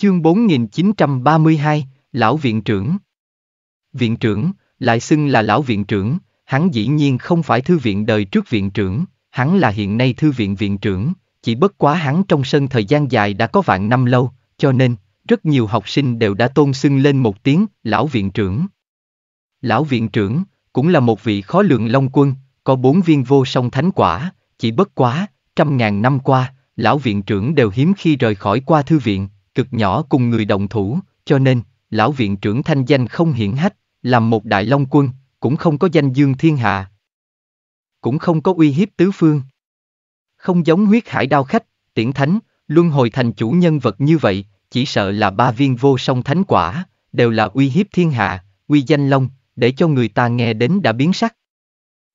Chương 4932, Lão Viện trưởng Viện trưởng, lại xưng là Lão Viện trưởng, hắn dĩ nhiên không phải thư viện đời trước viện trưởng, hắn là hiện nay thư viện viện trưởng, chỉ bất quá hắn trong sân thời gian dài đã có vạn năm lâu, cho nên, rất nhiều học sinh đều đã tôn xưng lên một tiếng Lão Viện trưởng. Lão Viện trưởng, cũng là một vị khó lượng long quân, có bốn viên vô song thánh quả, chỉ bất quá, trăm ngàn năm qua, Lão Viện trưởng đều hiếm khi rời khỏi qua thư viện, cực nhỏ cùng người đồng thủ, cho nên, lão viện trưởng thanh danh không hiển hách, làm một đại long quân, cũng không có danh dương thiên hạ. Cũng không có uy hiếp tứ phương. Không giống huyết hải đao khách, tiễn thánh, luân hồi thành chủ nhân vật như vậy, chỉ sợ là ba viên vô song thánh quả, đều là uy hiếp thiên hạ, uy danh long, để cho người ta nghe đến đã biến sắc.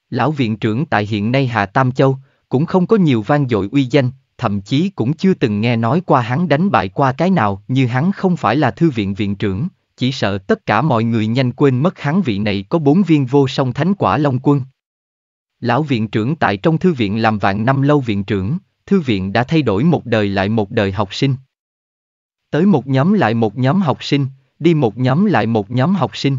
Lão viện trưởng tại hiện nay Hạ Tam Châu, cũng không có nhiều vang dội uy danh, thậm chí cũng chưa từng nghe nói qua hắn đánh bại qua cái nào như hắn không phải là thư viện viện trưởng, chỉ sợ tất cả mọi người nhanh quên mất hắn vị này có bốn viên vô song thánh quả long quân. Lão viện trưởng tại trong thư viện làm vạn năm lâu viện trưởng, thư viện đã thay đổi một đời lại một đời học sinh. Tới một nhóm lại một nhóm học sinh, đi một nhóm lại một nhóm học sinh.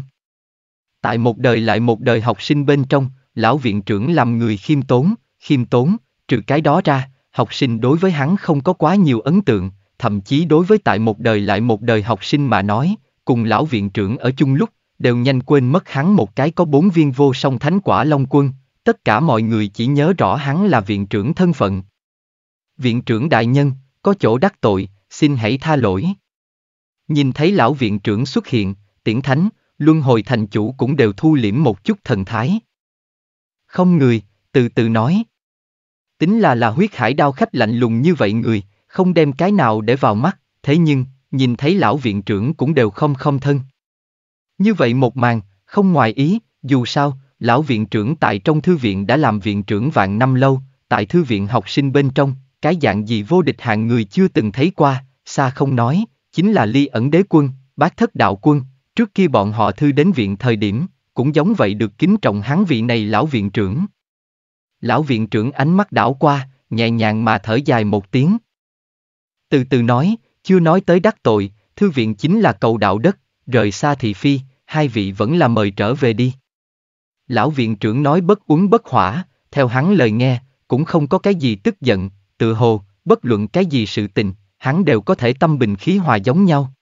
Tại một đời lại một đời học sinh bên trong, lão viện trưởng làm người khiêm tốn, khiêm tốn, trừ cái đó ra, học sinh đối với hắn không có quá nhiều ấn tượng, thậm chí đối với tại một đời lại một đời học sinh mà nói, cùng lão viện trưởng ở chung lúc, đều nhanh quên mất hắn một cái có bốn viên vô song thánh quả long quân, tất cả mọi người chỉ nhớ rõ hắn là viện trưởng thân phận. Viện trưởng đại nhân, có chỗ đắc tội, xin hãy tha lỗi. Nhìn thấy lão viện trưởng xuất hiện, tiễn thánh, luân hồi thành chủ cũng đều thu liễm một chút thần thái. Không người, từ từ nói. Tính là là huyết hải đao khách lạnh lùng như vậy người, không đem cái nào để vào mắt, thế nhưng, nhìn thấy lão viện trưởng cũng đều không không thân. Như vậy một màn, không ngoài ý, dù sao, lão viện trưởng tại trong thư viện đã làm viện trưởng vạn năm lâu, tại thư viện học sinh bên trong, cái dạng gì vô địch hạng người chưa từng thấy qua, xa không nói, chính là ly ẩn đế quân, bác thất đạo quân, trước khi bọn họ thư đến viện thời điểm, cũng giống vậy được kính trọng hắn vị này lão viện trưởng. Lão viện trưởng ánh mắt đảo qua, nhẹ nhàng mà thở dài một tiếng. Từ từ nói, chưa nói tới đắc tội, thư viện chính là cầu đạo đất, rời xa thị phi, hai vị vẫn là mời trở về đi. Lão viện trưởng nói bất uống bất hỏa, theo hắn lời nghe, cũng không có cái gì tức giận, tự hồ, bất luận cái gì sự tình, hắn đều có thể tâm bình khí hòa giống nhau.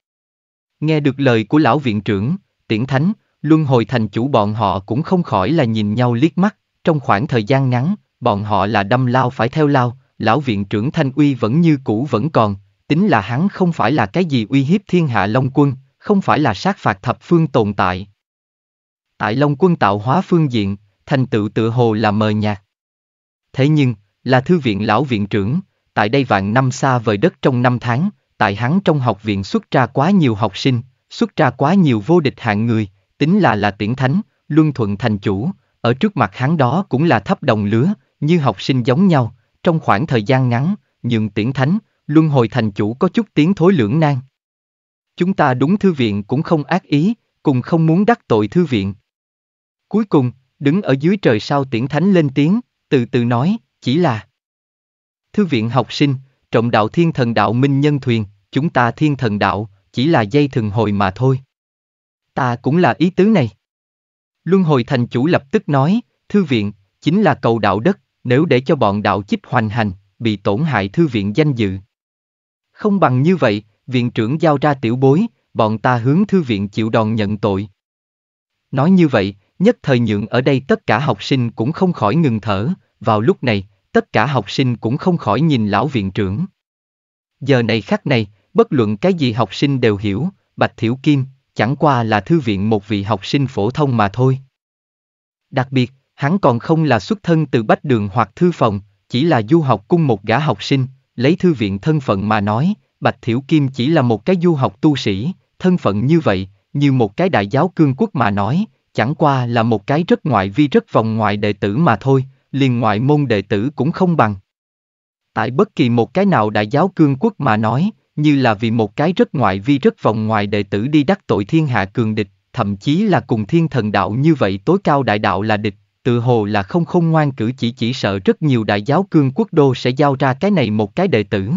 Nghe được lời của lão viện trưởng, tiễn thánh, luân hồi thành chủ bọn họ cũng không khỏi là nhìn nhau liếc mắt. Trong khoảng thời gian ngắn, bọn họ là đâm lao phải theo lao, lão viện trưởng Thanh Uy vẫn như cũ vẫn còn, tính là hắn không phải là cái gì uy hiếp thiên hạ Long Quân, không phải là sát phạt thập phương tồn tại. Tại Long Quân tạo hóa phương diện, thành tựu tự hồ là mờ nhạt. Thế nhưng, là thư viện lão viện trưởng, tại đây vạn năm xa vời đất trong năm tháng, tại hắn trong học viện xuất ra quá nhiều học sinh, xuất ra quá nhiều vô địch hạng người, tính là là tiễn thánh, luân thuận thành chủ, ở trước mặt hắn đó cũng là thấp đồng lứa, như học sinh giống nhau, trong khoảng thời gian ngắn, nhường tiễn thánh, luân hồi thành chủ có chút tiếng thối lưỡng nan. Chúng ta đúng thư viện cũng không ác ý, cùng không muốn đắc tội thư viện. Cuối cùng, đứng ở dưới trời sao tiễn thánh lên tiếng, từ từ nói, chỉ là Thư viện học sinh, trọng đạo thiên thần đạo minh nhân thuyền, chúng ta thiên thần đạo, chỉ là dây thường hồi mà thôi. Ta cũng là ý tứ này. Luân hồi thành chủ lập tức nói, thư viện, chính là cầu đạo đất, nếu để cho bọn đạo chích hoành hành, bị tổn hại thư viện danh dự. Không bằng như vậy, viện trưởng giao ra tiểu bối, bọn ta hướng thư viện chịu đòn nhận tội. Nói như vậy, nhất thời nhượng ở đây tất cả học sinh cũng không khỏi ngừng thở, vào lúc này, tất cả học sinh cũng không khỏi nhìn lão viện trưởng. Giờ này khắc này, bất luận cái gì học sinh đều hiểu, Bạch Thiểu Kim, chẳng qua là thư viện một vị học sinh phổ thông mà thôi. Đặc biệt, hắn còn không là xuất thân từ bách đường hoặc thư phòng, chỉ là du học cung một gã học sinh, lấy thư viện thân phận mà nói, Bạch Thiểu Kim chỉ là một cái du học tu sĩ, thân phận như vậy, như một cái đại giáo cương quốc mà nói, chẳng qua là một cái rất ngoại vi rất vòng ngoại đệ tử mà thôi, liền ngoại môn đệ tử cũng không bằng. Tại bất kỳ một cái nào đại giáo cương quốc mà nói, như là vì một cái rất ngoại vi rất vòng ngoài đệ tử đi đắc tội thiên hạ cường địch, thậm chí là cùng thiên thần đạo như vậy tối cao đại đạo là địch, tự hồ là không không ngoan cử chỉ chỉ sợ rất nhiều đại giáo cương quốc đô sẽ giao ra cái này một cái đệ tử.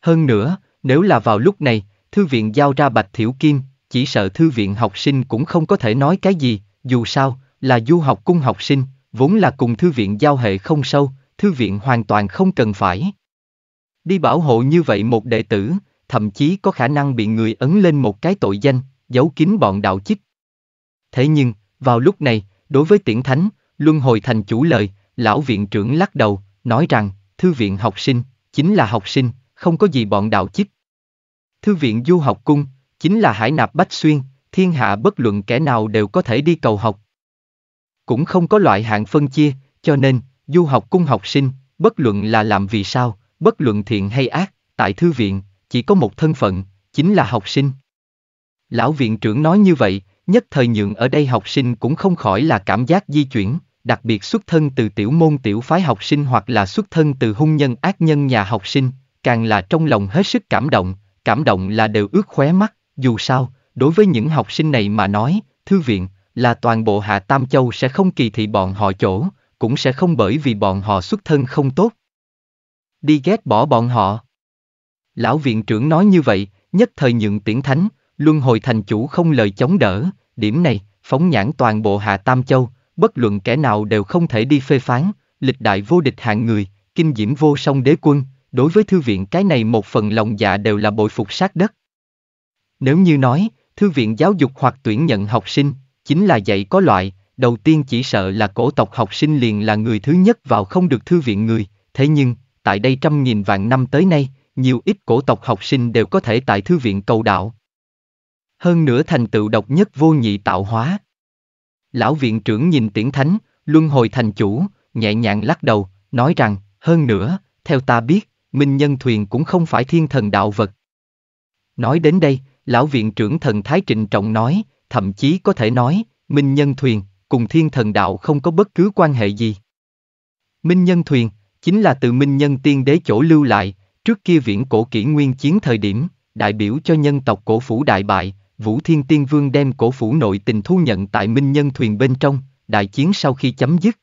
Hơn nữa, nếu là vào lúc này, thư viện giao ra bạch thiểu kim, chỉ sợ thư viện học sinh cũng không có thể nói cái gì, dù sao, là du học cung học sinh, vốn là cùng thư viện giao hệ không sâu, thư viện hoàn toàn không cần phải. Đi bảo hộ như vậy một đệ tử, thậm chí có khả năng bị người ấn lên một cái tội danh, giấu kín bọn đạo chích. Thế nhưng, vào lúc này, đối với tiễn thánh, luân hồi thành chủ lời, lão viện trưởng lắc đầu, nói rằng, thư viện học sinh, chính là học sinh, không có gì bọn đạo chích. Thư viện du học cung, chính là hải nạp bách xuyên, thiên hạ bất luận kẻ nào đều có thể đi cầu học. Cũng không có loại hạng phân chia, cho nên, du học cung học sinh, bất luận là làm vì sao, bất luận thiện hay ác, tại thư viện, chỉ có một thân phận, chính là học sinh. Lão viện trưởng nói như vậy, nhất thời nhượng ở đây học sinh cũng không khỏi là cảm giác di chuyển, đặc biệt xuất thân từ tiểu môn tiểu phái học sinh hoặc là xuất thân từ hung nhân ác nhân nhà học sinh, càng là trong lòng hết sức cảm động, cảm động là đều ướt khóe mắt, dù sao, đối với những học sinh này mà nói, thư viện, là toàn bộ Hạ Tam Châu sẽ không kỳ thị bọn họ chỗ, cũng sẽ không bởi vì bọn họ xuất thân không tốt, đi ghét bỏ bọn họ. Lão viện trưởng nói như vậy, nhất thời nhượng tiễn thánh, luân hồi thành chủ không lời chống đỡ, điểm này, phóng nhãn toàn bộ Hạ Tam Châu, bất luận kẻ nào đều không thể đi phê phán, lịch đại vô địch hạng người, kinh diễm vô song đế quân, đối với thư viện cái này một phần lòng dạ đều là bội phục sát đất. Nếu như nói, thư viện giáo dục hoặc tuyển nhận học sinh, chính là dạy có loại, đầu tiên chỉ sợ là cổ tộc học sinh liền là người thứ nhất vào không được thư viện người, thế nhưng, tại đây trăm nghìn vạn năm tới nay, nhiều ít cổ tộc học sinh đều có thể tại thư viện cầu đạo. Hơn nữa thành tựu độc nhất vô nhị tạo hóa. Lão viện trưởng nhìn tiễn thánh, luân hồi thành chủ, nhẹ nhàng lắc đầu, nói rằng, hơn nữa, theo ta biết, minh nhân thuyền cũng không phải thiên thần đạo vật. Nói đến đây, lão viện trưởng thần thái trịnh trọng nói, thậm chí có thể nói, minh nhân thuyền, cùng thiên thần đạo không có bất cứ quan hệ gì. Minh nhân thuyền, chính là từ minh nhân tiên đế chỗ lưu lại, trước kia viễn cổ kỷ nguyên chiến thời điểm, đại biểu cho nhân tộc cổ phủ đại bại, Vũ Thiên Tiên Vương đem cổ phủ nội tình thu nhận tại minh nhân thuyền bên trong, đại chiến sau khi chấm dứt.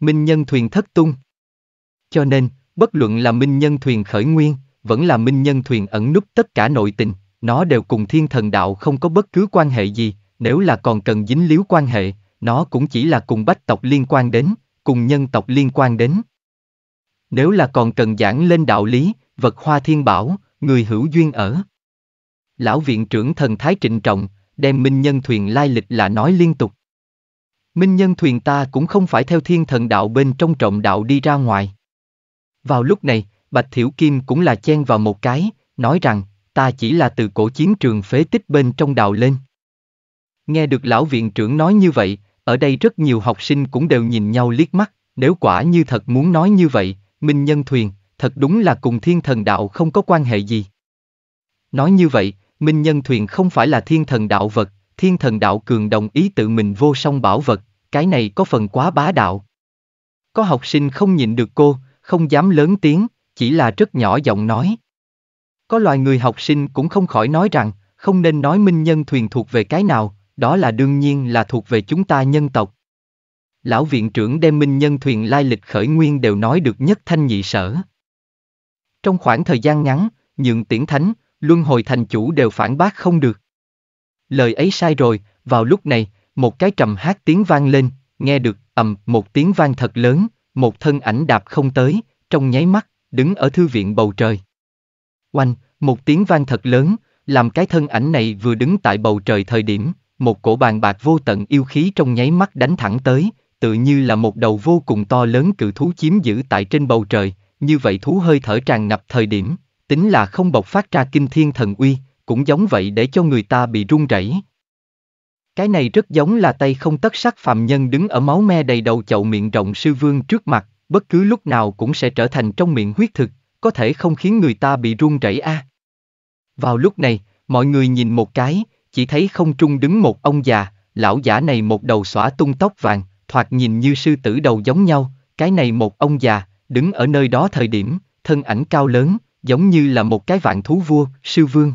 Minh nhân thuyền thất tung. Cho nên, bất luận là minh nhân thuyền khởi nguyên, vẫn là minh nhân thuyền ẩn núp tất cả nội tình, nó đều cùng thiên thần đạo không có bất cứ quan hệ gì, nếu là còn cần dính líu quan hệ, nó cũng chỉ là cùng bách tộc liên quan đến, cùng nhân tộc liên quan đến, nếu là còn cần giảng lên đạo lý, vật hoa thiên bảo, người hữu duyên ở. Lão viện trưởng thần thái trịnh trọng, đem minh nhân thuyền lai lịch là nói liên tục. Minh nhân thuyền ta cũng không phải theo thiên thần đạo bên trong trọng đạo đi ra ngoài. Vào lúc này, Bạch Thiểu Kim cũng là chen vào một cái, nói rằng, ta chỉ là từ cổ chiến trường phế tích bên trong đạo lên. Nghe được lão viện trưởng nói như vậy, ở đây rất nhiều học sinh cũng đều nhìn nhau liếc mắt, nếu quả như thật muốn nói như vậy, Minh Nhân Thuyền, thật đúng là cùng thiên thần đạo không có quan hệ gì. Nói như vậy, Minh Nhân Thuyền không phải là thiên thần đạo vật, thiên thần đạo cường đồng ý tự mình vô song bảo vật, cái này có phần quá bá đạo. Có học sinh không nhịn được cô, không dám lớn tiếng, chỉ là rất nhỏ giọng nói. Có loài người học sinh cũng không khỏi nói rằng, không nên nói minh nhân thuyền thuộc về cái nào, đó là đương nhiên là thuộc về chúng ta nhân tộc lão viện trưởng đem minh nhân thuyền lai lịch khởi nguyên đều nói được nhất thanh nhị sở. Trong khoảng thời gian ngắn, nhượng tiễn thánh, luân hồi thành chủ đều phản bác không được. Lời ấy sai rồi, vào lúc này, một cái trầm hát tiếng vang lên, nghe được ầm một tiếng vang thật lớn, một thân ảnh đạp không tới, trong nháy mắt, đứng ở thư viện bầu trời. Oanh, một tiếng vang thật lớn, làm cái thân ảnh này vừa đứng tại bầu trời thời điểm, một cổ bàn bạc vô tận yêu khí trong nháy mắt đánh thẳng tới, tự như là một đầu vô cùng to lớn cự thú chiếm giữ tại trên bầu trời, như vậy thú hơi thở tràn ngập thời điểm, tính là không bộc phát ra kinh thiên thần uy, cũng giống vậy để cho người ta bị run rẩy. Cái này rất giống là tay không tất sắc phàm nhân đứng ở máu me đầy đầu chậu miệng rộng sư vương trước mặt, bất cứ lúc nào cũng sẽ trở thành trong miệng huyết thực, có thể không khiến người ta bị run rẩy a. À. Vào lúc này, mọi người nhìn một cái, chỉ thấy không trung đứng một ông già, lão giả này một đầu xõa tung tóc vàng, thoạt nhìn như sư tử đầu giống nhau, cái này một ông già, đứng ở nơi đó thời điểm, thân ảnh cao lớn, giống như là một cái vạn thú vua, sư vương.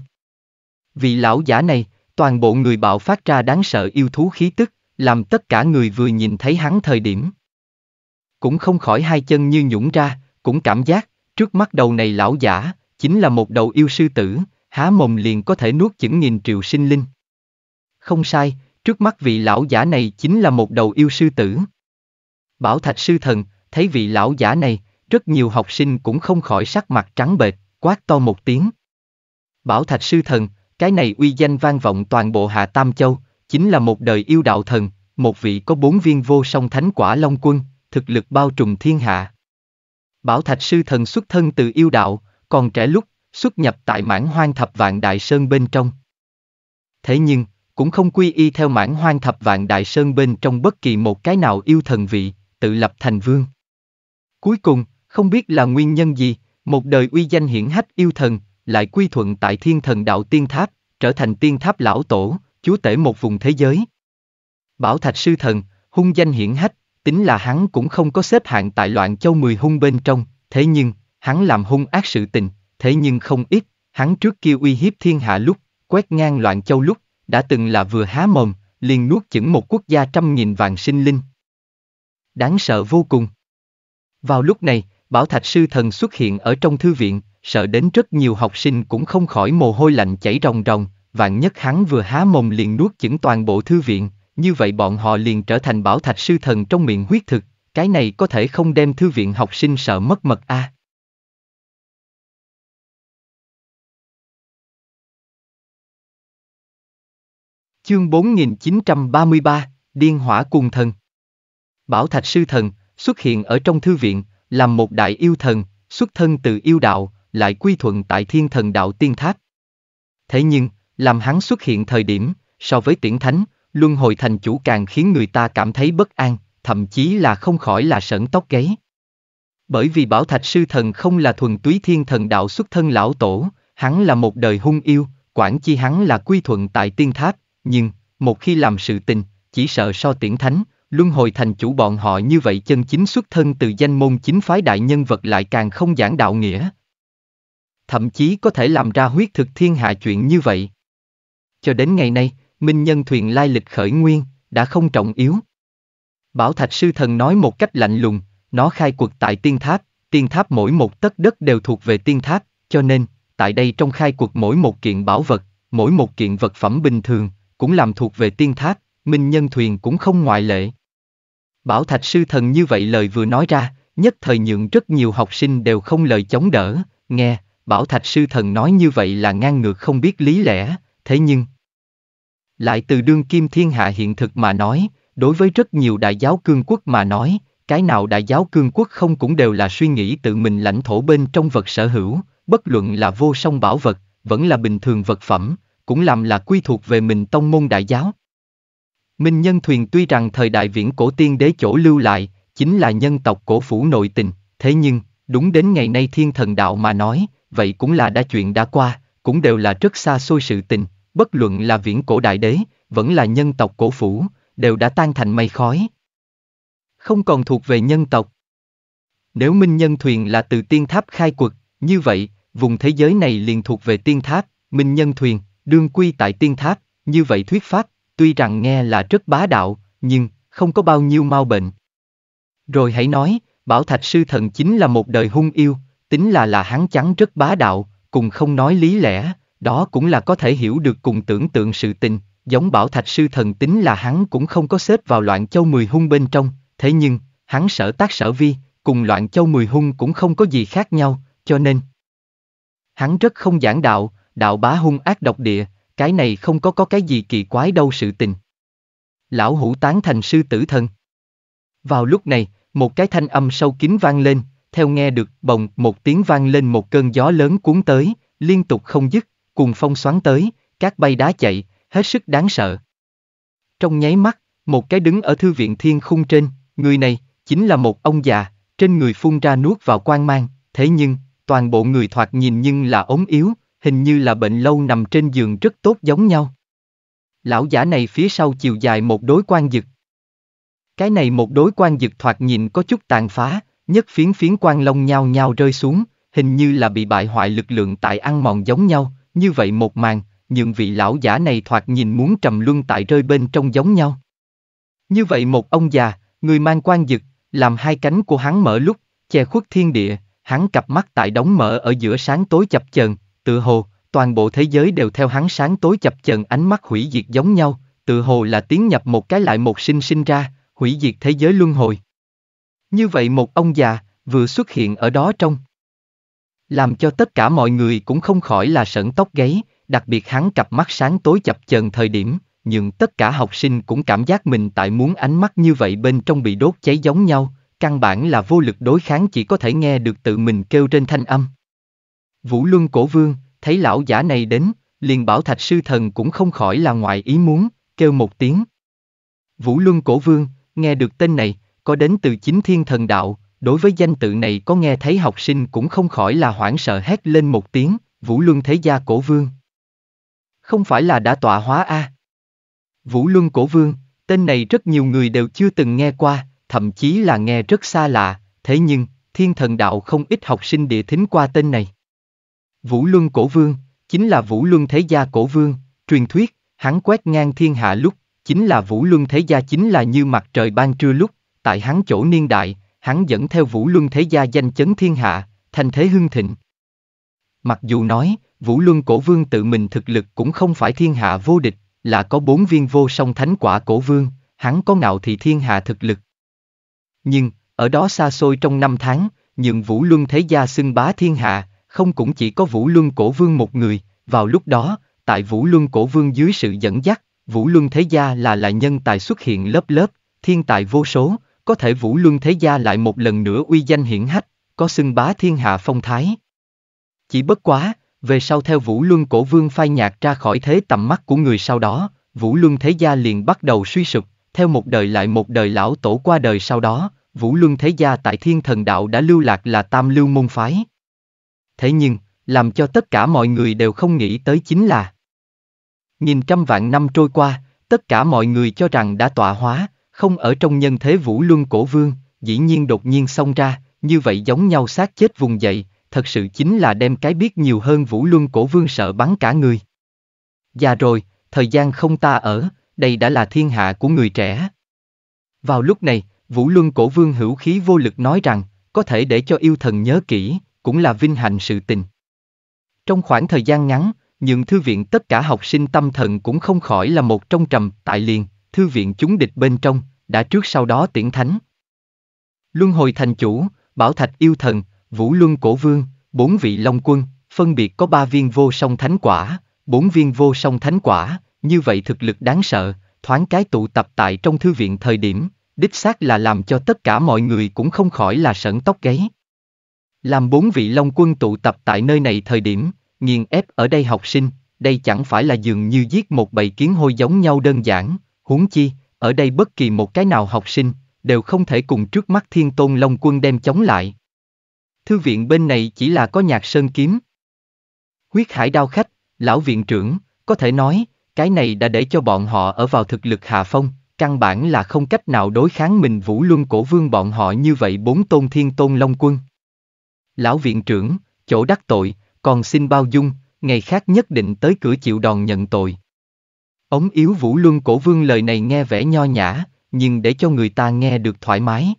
Vị lão giả này, toàn bộ người bạo phát ra đáng sợ yêu thú khí tức, làm tất cả người vừa nhìn thấy hắn thời điểm. Cũng không khỏi hai chân như nhũng ra, cũng cảm giác, trước mắt đầu này lão giả, chính là một đầu yêu sư tử, há mồm liền có thể nuốt chửng nghìn triệu sinh linh. Không sai, Trước mắt vị lão giả này chính là một đầu yêu sư tử. Bảo Thạch sư thần, thấy vị lão giả này, rất nhiều học sinh cũng không khỏi sắc mặt trắng bệch, quát to một tiếng. Bảo Thạch sư thần, cái này uy danh vang vọng toàn bộ Hạ Tam Châu, chính là một đời yêu đạo thần, một vị có bốn viên vô song thánh quả long quân, thực lực bao trùm thiên hạ. Bảo Thạch sư thần xuất thân từ yêu đạo, còn trẻ lúc, xuất nhập tại mãn hoang thập vạn đại sơn bên trong. Thế nhưng, cũng không quy y theo mãn hoang thập vạn đại sơn bên trong bất kỳ một cái nào yêu thần vị, tự lập thành vương. Cuối cùng, không biết là nguyên nhân gì, một đời uy danh hiển hách yêu thần, lại quy thuận tại thiên thần đạo tiên tháp, trở thành tiên tháp lão tổ, chúa tể một vùng thế giới. Bảo Thạch Sư Thần, hung danh hiển hách, tính là hắn cũng không có xếp hạng tại loạn châu mười hung bên trong, thế nhưng, hắn làm hung ác sự tình, thế nhưng không ít, hắn trước kia uy hiếp thiên hạ lúc, quét ngang loạn châu lúc, đã từng là vừa há mồm, liền nuốt chửng một quốc gia trăm nghìn vạn sinh linh. Đáng sợ vô cùng. Vào lúc này, Bảo Thạch Sư Thần xuất hiện ở trong thư viện, sợ đến rất nhiều học sinh cũng không khỏi mồ hôi lạnh chảy ròng ròng, vạn nhất hắn vừa há mồm liền nuốt chửng toàn bộ thư viện, như vậy bọn họ liền trở thành Bảo Thạch Sư Thần trong miệng huyết thực, cái này có thể không đem thư viện học sinh sợ mất mật a. À. Chương 4933, Điên hỏa cùng thần. Bảo Thạch Sư Thần, xuất hiện ở trong thư viện, làm một đại yêu thần, xuất thân từ yêu đạo, lại quy thuận tại thiên thần đạo tiên tháp. Thế nhưng, làm hắn xuất hiện thời điểm, so với tiễn thánh, luân hồi thành chủ càng khiến người ta cảm thấy bất an, thậm chí là không khỏi là sởn tóc gáy. Bởi vì Bảo Thạch Sư Thần không là thuần túy thiên thần đạo xuất thân lão tổ, hắn là một đời hung yêu, quản chi hắn là quy thuận tại tiên tháp, nhưng, một khi làm sự tình, chỉ sợ so tiễn thánh, luân hồi thành chủ bọn họ như vậy chân chính xuất thân từ danh môn chính phái đại nhân vật lại càng không giảng đạo nghĩa. Thậm chí có thể làm ra huyết thực thiên hạ chuyện như vậy. Cho đến ngày nay, minh nhân thuyền lai lịch khởi nguyên, đã không trọng yếu. Bảo Thạch Sư Thần nói một cách lạnh lùng, nó khai quật tại tiên tháp, tiên tháp mỗi một tấc đất đều thuộc về tiên tháp, cho nên, tại đây trong khai quật mỗi một kiện bảo vật, mỗi một kiện vật phẩm bình thường, cũng làm thuộc về tiên tháp, minh nhân thuyền cũng không ngoại lệ. Bảo Thạch sư thần như vậy lời vừa nói ra, nhất thời nhượng rất nhiều học sinh đều không lời chống đỡ, nghe, Bảo Thạch sư thần nói như vậy là ngang ngược không biết lý lẽ, thế nhưng... Lại từ đương kim thiên hạ hiện thực mà nói, đối với rất nhiều đại giáo cương quốc mà nói, cái nào đại giáo cương quốc không cũng đều là suy nghĩ tự mình lãnh thổ bên trong vật sở hữu, bất luận là vô song bảo vật, vẫn là bình thường vật phẩm, cũng làm là quy thuộc về mình tông môn đại giáo. Minh Nhân Thuyền tuy rằng thời đại viễn cổ tiên đế chỗ lưu lại, chính là nhân tộc cổ phủ nội tình, thế nhưng, đúng đến ngày nay thiên thần đạo mà nói, vậy cũng là đã chuyện đã qua, cũng đều là rất xa xôi sự tình, bất luận là viễn cổ đại đế, vẫn là nhân tộc cổ phủ, đều đã tan thành mây khói. Không còn thuộc về nhân tộc. Nếu Minh Nhân Thuyền là từ tiên tháp khai quật, như vậy, vùng thế giới này liền thuộc về tiên tháp, Minh Nhân Thuyền, đương quy tại tiên tháp, như vậy thuyết pháp, tuy rằng nghe là rất bá đạo, nhưng không có bao nhiêu mau bệnh. Rồi hãy nói, Bảo Thạch Sư Thần chính là một đời hung yêu, tính là là hắn chắn rất bá đạo, cùng không nói lý lẽ, đó cũng là có thể hiểu được cùng tưởng tượng sự tình, giống Bảo Thạch Sư Thần tính là hắn cũng không có xếp vào loạn châu mười hung bên trong, thế nhưng, hắn sở tác sở vi, cùng loạn châu mười hung cũng không có gì khác nhau, cho nên. Hắn rất không giảng đạo, đạo bá hung ác độc địa, cái này không có có cái gì kỳ quái đâu sự tình. Lão hủ tán thành sư tử thần. Vào lúc này, một cái thanh âm sâu kín vang lên, theo nghe được bồng một tiếng vang lên một cơn gió lớn cuốn tới, liên tục không dứt, cùng phong xoắn tới, các bay đá chạy, hết sức đáng sợ. Trong nháy mắt, một cái đứng ở thư viện thiên khung trên, người này, chính là một ông già, trên người phun ra nuốt vào quan mang, thế nhưng, toàn bộ người thoạt nhìn nhưng là ốm yếu, hình như là bệnh lâu nằm trên giường rất tốt giống nhau. Lão giả này phía sau chiều dài một đối quan dực. Cái này một đối quan dực thoạt nhìn có chút tàn phá, nhất phiến phiến quan lông nhau nhau rơi xuống, hình như là bị bại hoại lực lượng tại ăn mòn giống nhau, như vậy một màn, nhưng vị lão giả này thoạt nhìn muốn trầm luân tại rơi bên trong giống nhau. Như vậy một ông già, người mang quan dực, làm hai cánh của hắn mở lúc, che khuất thiên địa, hắn cặp mắt tại đóng mở ở giữa sáng tối chập chờn, Tự hồ, toàn bộ thế giới đều theo hắn sáng tối chập chờn ánh mắt hủy diệt giống nhau, tự hồ là tiến nhập một cái lại một sinh sinh ra, hủy diệt thế giới luân hồi. Như vậy một ông già, vừa xuất hiện ở đó trong. Làm cho tất cả mọi người cũng không khỏi là sởn tóc gáy, đặc biệt hắn cặp mắt sáng tối chập chờn thời điểm, nhưng tất cả học sinh cũng cảm giác mình tại muốn ánh mắt như vậy bên trong bị đốt cháy giống nhau, căn bản là vô lực đối kháng chỉ có thể nghe được tự mình kêu trên thanh âm. Vũ Luân Cổ Vương, thấy lão giả này đến, liền bảo thạch sư thần cũng không khỏi là ngoại ý muốn, kêu một tiếng. Vũ Luân Cổ Vương, nghe được tên này, có đến từ chính thiên thần đạo, đối với danh tự này có nghe thấy học sinh cũng không khỏi là hoảng sợ hét lên một tiếng, Vũ Luân Thế Gia Cổ Vương. Không phải là đã tọa hóa a à. Vũ Luân Cổ Vương, tên này rất nhiều người đều chưa từng nghe qua, thậm chí là nghe rất xa lạ, thế nhưng, thiên thần đạo không ít học sinh địa thính qua tên này. Vũ Luân Cổ Vương, chính là Vũ Luân Thế Gia Cổ Vương, truyền thuyết, hắn quét ngang thiên hạ lúc, chính là Vũ Luân Thế Gia chính là như mặt trời ban trưa lúc, tại hắn chỗ niên đại, hắn dẫn theo Vũ Luân Thế Gia danh chấn thiên hạ, thành thế hưng thịnh. Mặc dù nói, Vũ Luân Cổ Vương tự mình thực lực cũng không phải thiên hạ vô địch, là có bốn viên vô song thánh quả cổ vương, hắn có nào thì thiên hạ thực lực. Nhưng, ở đó xa xôi trong năm tháng, nhưng Vũ Luân Thế Gia xưng bá thiên hạ, không cũng chỉ có Vũ Luân Cổ Vương một người, vào lúc đó, tại Vũ Luân Cổ Vương dưới sự dẫn dắt, Vũ Luân Thế Gia là lại nhân tài xuất hiện lớp lớp, thiên tài vô số, có thể Vũ Luân Thế Gia lại một lần nữa uy danh hiển hách, có xưng bá thiên hạ phong thái. Chỉ bất quá, về sau theo Vũ Luân Cổ Vương phai nhạt ra khỏi thế tầm mắt của người sau đó, Vũ Luân Thế Gia liền bắt đầu suy sụp, theo một đời lại một đời lão tổ qua đời sau đó, Vũ Luân Thế Gia tại Thiên Thần Đạo đã lưu lạc là Tam Lưu Môn Phái thế nhưng, làm cho tất cả mọi người đều không nghĩ tới chính là nhìn trăm vạn năm trôi qua, tất cả mọi người cho rằng đã tọa hóa, không ở trong nhân thế vũ luân cổ vương, dĩ nhiên đột nhiên xông ra, như vậy giống nhau xác chết vùng dậy, thật sự chính là đem cái biết nhiều hơn vũ luân cổ vương sợ bắn cả người. Già rồi, thời gian không ta ở, đây đã là thiên hạ của người trẻ. Vào lúc này, vũ luân cổ vương hữu khí vô lực nói rằng, có thể để cho yêu thần nhớ kỹ, cũng là vinh hạnh sự tình. Trong khoảng thời gian ngắn, những thư viện tất cả học sinh tâm thần cũng không khỏi là một trong trầm tại liền, thư viện chúng địch bên trong, đã trước sau đó tiễn thánh. Luân hồi thành chủ, bảo thạch yêu thần, vũ luân cổ vương, bốn vị long quân, phân biệt có ba viên vô song thánh quả, bốn viên vô song thánh quả, như vậy thực lực đáng sợ, thoáng cái tụ tập tại trong thư viện thời điểm, đích xác là làm cho tất cả mọi người cũng không khỏi là sẩn tóc gáy. Làm bốn vị Long quân tụ tập tại nơi này thời điểm, nghiền ép ở đây học sinh, đây chẳng phải là dường như giết một bầy kiến hôi giống nhau đơn giản, huống chi, ở đây bất kỳ một cái nào học sinh, đều không thể cùng trước mắt thiên tôn Long quân đem chống lại. Thư viện bên này chỉ là có nhạc sơn kiếm. Huyết hải đao khách, lão viện trưởng, có thể nói, cái này đã để cho bọn họ ở vào thực lực hạ phong, căn bản là không cách nào đối kháng mình vũ luân cổ vương bọn họ như vậy bốn tôn thiên tôn long quân lão viện trưởng, chỗ đắc tội, còn xin bao dung, ngày khác nhất định tới cửa chịu đòn nhận tội. Ống yếu vũ luân cổ vương lời này nghe vẻ nho nhã, nhưng để cho người ta nghe được thoải mái.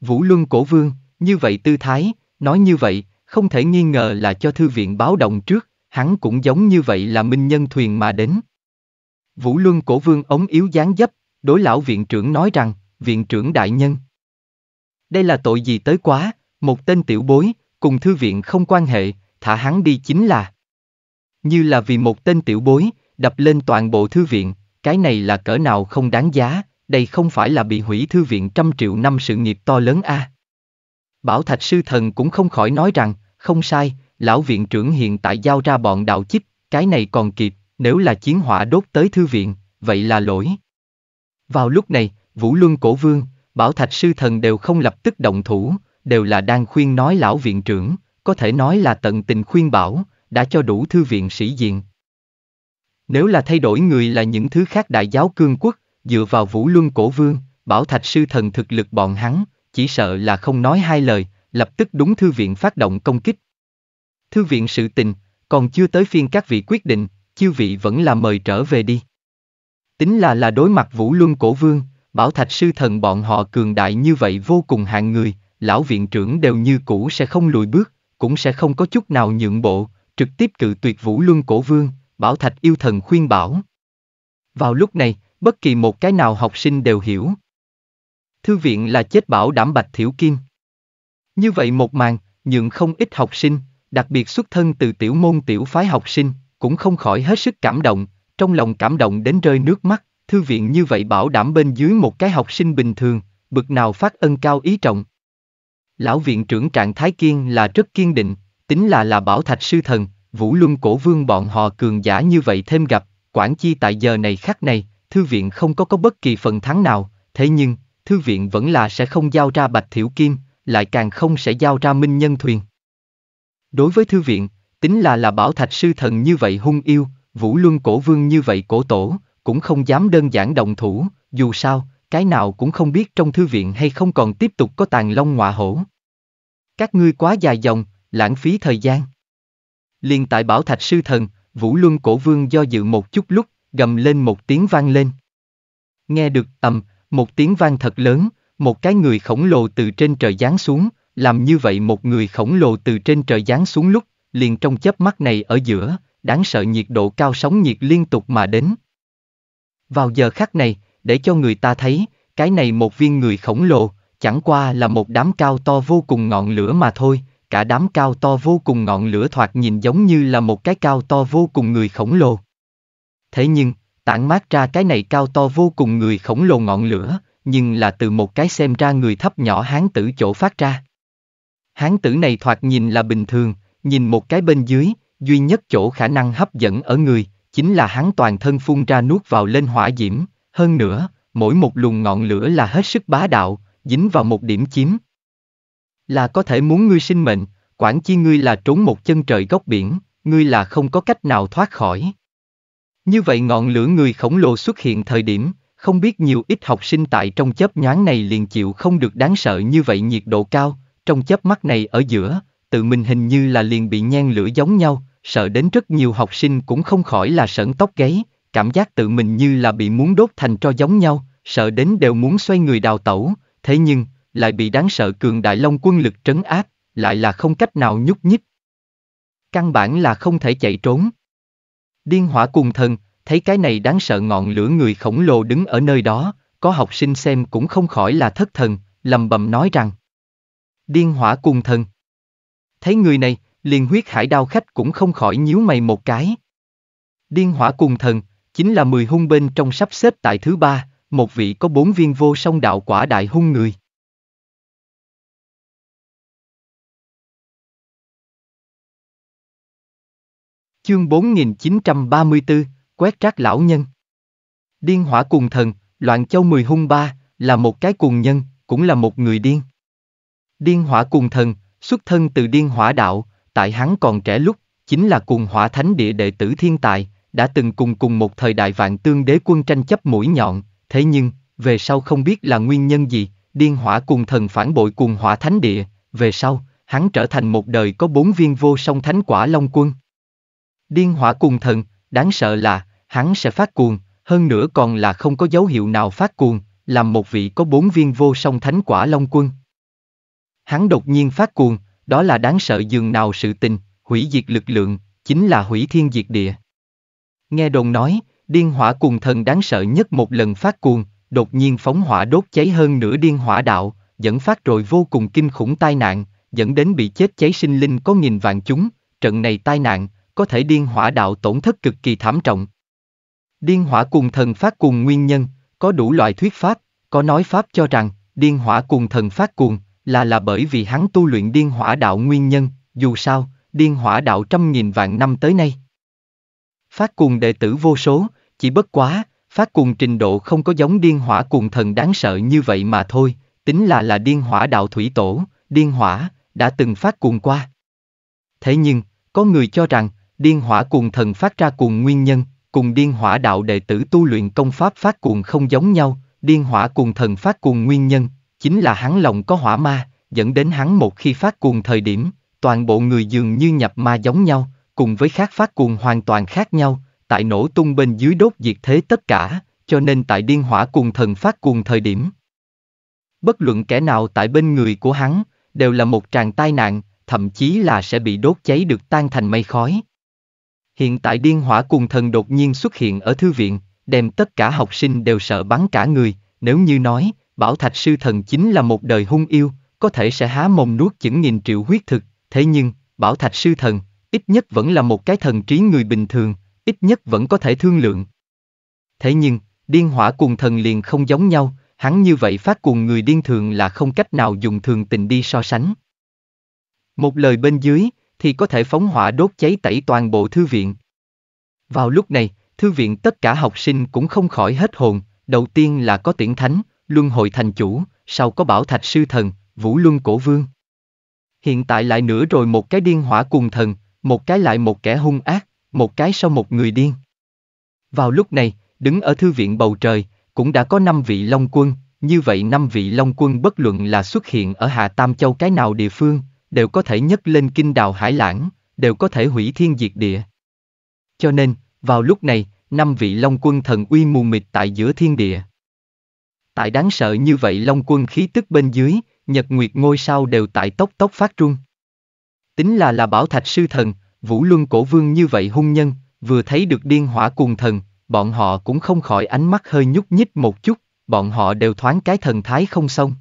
Vũ luân cổ vương, như vậy tư thái, nói như vậy, không thể nghi ngờ là cho thư viện báo động trước, hắn cũng giống như vậy là minh nhân thuyền mà đến. Vũ luân cổ vương ống yếu dáng dấp, đối lão viện trưởng nói rằng, viện trưởng đại nhân. Đây là tội gì tới quá, một tên tiểu bối, cùng thư viện không quan hệ, thả hắn đi chính là. Như là vì một tên tiểu bối, đập lên toàn bộ thư viện, cái này là cỡ nào không đáng giá, đây không phải là bị hủy thư viện trăm triệu năm sự nghiệp to lớn a. Bảo Thạch Sư Thần cũng không khỏi nói rằng, không sai, lão viện trưởng hiện tại giao ra bọn đạo chích, cái này còn kịp, nếu là chiến hỏa đốt tới thư viện, vậy là lỗi. Vào lúc này, Vũ Luân Cổ Vương, Bảo Thạch Sư Thần đều không lập tức động thủ, đều là đang khuyên nói lão viện trưởng, có thể nói là tận tình khuyên bảo, đã cho đủ thư viện sĩ diện. Nếu là thay đổi người là những thứ khác đại giáo cương quốc, dựa vào vũ luân cổ vương, bảo thạch sư thần thực lực bọn hắn, chỉ sợ là không nói hai lời, lập tức đúng thư viện phát động công kích. Thư viện sự tình, còn chưa tới phiên các vị quyết định, chư vị vẫn là mời trở về đi. Tính là là đối mặt vũ luân cổ vương, bảo thạch sư thần bọn họ cường đại như vậy vô cùng hạng người, lão viện trưởng đều như cũ sẽ không lùi bước, cũng sẽ không có chút nào nhượng bộ, trực tiếp cự tuyệt vũ luân cổ vương, bảo thạch yêu thần khuyên bảo. Vào lúc này, bất kỳ một cái nào học sinh đều hiểu. Thư viện là chết bảo đảm bạch thiểu kim. Như vậy một màn, nhượng không ít học sinh, đặc biệt xuất thân từ tiểu môn tiểu phái học sinh, cũng không khỏi hết sức cảm động, trong lòng cảm động đến rơi nước mắt, thư viện như vậy bảo đảm bên dưới một cái học sinh bình thường, bực nào phát ân cao ý trọng. Lão viện trưởng trạng thái kiên là rất kiên định, tính là là bảo thạch sư thần, vũ luân cổ vương bọn họ cường giả như vậy thêm gặp, quản chi tại giờ này khắc này, thư viện không có có bất kỳ phần thắng nào, thế nhưng, thư viện vẫn là sẽ không giao ra bạch thiểu kim, lại càng không sẽ giao ra minh nhân thuyền. Đối với thư viện, tính là là bảo thạch sư thần như vậy hung yêu, vũ luân cổ vương như vậy cổ tổ, cũng không dám đơn giản đồng thủ, dù sao, cái nào cũng không biết trong thư viện hay không còn tiếp tục có tàn long ngọa hổ. Các ngươi quá dài dòng, lãng phí thời gian. Liên tại bảo thạch sư thần, Vũ Luân cổ vương do dự một chút lúc, gầm lên một tiếng vang lên. Nghe được ầm, một tiếng vang thật lớn, một cái người khổng lồ từ trên trời giáng xuống, làm như vậy một người khổng lồ từ trên trời giáng xuống lúc, liền trong chớp mắt này ở giữa, đáng sợ nhiệt độ cao sóng nhiệt liên tục mà đến. Vào giờ khắc này, để cho người ta thấy, cái này một viên người khổng lồ, chẳng qua là một đám cao to vô cùng ngọn lửa mà thôi, cả đám cao to vô cùng ngọn lửa thoạt nhìn giống như là một cái cao to vô cùng người khổng lồ. Thế nhưng, tản mát ra cái này cao to vô cùng người khổng lồ ngọn lửa, nhưng là từ một cái xem ra người thấp nhỏ hán tử chỗ phát ra. Hán tử này thoạt nhìn là bình thường, nhìn một cái bên dưới, duy nhất chỗ khả năng hấp dẫn ở người, chính là hắn toàn thân phun ra nuốt vào lên hỏa diễm, hơn nữa, mỗi một luồng ngọn lửa là hết sức bá đạo, dính vào một điểm chiếm. Là có thể muốn ngươi sinh mệnh, quản chi ngươi là trốn một chân trời góc biển, ngươi là không có cách nào thoát khỏi. Như vậy ngọn lửa người khổng lồ xuất hiện thời điểm, không biết nhiều ít học sinh tại trong chớp nhoáng này liền chịu không được đáng sợ như vậy nhiệt độ cao, trong chớp mắt này ở giữa, tự mình hình như là liền bị nhen lửa giống nhau, sợ đến rất nhiều học sinh cũng không khỏi là sởn tóc gáy, cảm giác tự mình như là bị muốn đốt thành cho giống nhau, sợ đến đều muốn xoay người đào tẩu, thế nhưng, lại bị đáng sợ cường đại long quân lực trấn áp, lại là không cách nào nhúc nhích. Căn bản là không thể chạy trốn. Điên hỏa cùng thần, thấy cái này đáng sợ ngọn lửa người khổng lồ đứng ở nơi đó, có học sinh xem cũng không khỏi là thất thần, lầm bầm nói rằng. Điên hỏa cùng thần. Thấy người này, liền huyết hải đao khách cũng không khỏi nhíu mày một cái. Điên hỏa cùng thần, chính là 10 hung bên trong sắp xếp tại thứ ba, một vị có bốn viên vô song đạo quả đại hung người. Chương 4934, Quét rác lão nhân Điên hỏa cùng thần, loạn châu mười hung ba, là một cái cùng nhân, cũng là một người điên. Điên hỏa cùng thần, xuất thân từ điên hỏa đạo, tại hắn còn trẻ lúc, chính là cùng hỏa thánh địa đệ tử thiên tài, đã từng cùng cùng một thời đại vạn tương đế quân tranh chấp mũi nhọn, thế nhưng, về sau không biết là nguyên nhân gì, điên hỏa cùng thần phản bội cùng hỏa thánh địa, về sau, hắn trở thành một đời có bốn viên vô song thánh quả long quân. Điên hỏa cùng thần, đáng sợ là, hắn sẽ phát cuồng, hơn nữa còn là không có dấu hiệu nào phát cuồng, làm một vị có bốn viên vô song thánh quả long quân. Hắn đột nhiên phát cuồng, đó là đáng sợ dường nào sự tình, hủy diệt lực lượng, chính là hủy thiên diệt địa. Nghe đồn nói, điên hỏa cùng thần đáng sợ nhất một lần phát cuồng, đột nhiên phóng hỏa đốt cháy hơn nửa điên hỏa đạo, dẫn phát rồi vô cùng kinh khủng tai nạn, dẫn đến bị chết cháy sinh linh có nghìn vạn chúng, trận này tai nạn, có thể điên hỏa đạo tổn thất cực kỳ thảm trọng. Điên hỏa cùng thần phát cuồng nguyên nhân, có đủ loại thuyết pháp, có nói pháp cho rằng, điên hỏa cùng thần phát cuồng là là bởi vì hắn tu luyện điên hỏa đạo nguyên nhân, dù sao, điên hỏa đạo trăm nghìn vạn năm tới nay, phát cuồng đệ tử vô số, chỉ bất quá, phát cuồng trình độ không có giống điên hỏa cuồng thần đáng sợ như vậy mà thôi, tính là là điên hỏa đạo thủy tổ, điên hỏa, đã từng phát cuồng qua. Thế nhưng, có người cho rằng, điên hỏa cuồng thần phát ra cuồng nguyên nhân, cùng điên hỏa đạo đệ tử tu luyện công pháp phát cuồng không giống nhau, điên hỏa cuồng thần phát cuồng nguyên nhân, chính là hắn lòng có hỏa ma, dẫn đến hắn một khi phát cuồng thời điểm, toàn bộ người dường như nhập ma giống nhau, cùng với khát phát cuồng hoàn toàn khác nhau, tại nổ tung bên dưới đốt diệt thế tất cả, cho nên tại điên hỏa cùng thần phát cuồng thời điểm. Bất luận kẻ nào tại bên người của hắn, đều là một tràng tai nạn, thậm chí là sẽ bị đốt cháy được tan thành mây khói. Hiện tại điên hỏa cùng thần đột nhiên xuất hiện ở thư viện, đem tất cả học sinh đều sợ bắn cả người, nếu như nói, bảo thạch sư thần chính là một đời hung yêu, có thể sẽ há mồm nuốt chửng nghìn triệu huyết thực, thế nhưng, bảo thạch sư thần, ít nhất vẫn là một cái thần trí người bình thường, ít nhất vẫn có thể thương lượng. Thế nhưng, điên hỏa cùng thần liền không giống nhau, hắn như vậy phát cùng người điên thường là không cách nào dùng thường tình đi so sánh. Một lời bên dưới, thì có thể phóng hỏa đốt cháy tẩy toàn bộ thư viện. Vào lúc này, thư viện tất cả học sinh cũng không khỏi hết hồn, đầu tiên là có tiễn thánh, luân hội thành chủ, sau có bảo thạch sư thần, vũ luân cổ vương. Hiện tại lại nữa rồi một cái điên hỏa cùng thần, một cái lại một kẻ hung ác, một cái sau một người điên. Vào lúc này, đứng ở thư viện bầu trời, cũng đã có năm vị Long Quân, như vậy năm vị Long Quân bất luận là xuất hiện ở Hà Tam Châu cái nào địa phương, đều có thể nhấc lên kinh đào hải lãng, đều có thể hủy thiên diệt địa. Cho nên, vào lúc này, năm vị Long Quân thần uy mù mịt tại giữa thiên địa. Tại đáng sợ như vậy Long Quân khí tức bên dưới, nhật nguyệt ngôi sao đều tại tốc tốc phát trung. Tính là là bảo thạch sư thần, Vũ Luân Cổ Vương như vậy hung nhân, vừa thấy được điên hỏa cuồng thần, bọn họ cũng không khỏi ánh mắt hơi nhúc nhích một chút, bọn họ đều thoáng cái thần thái không xong.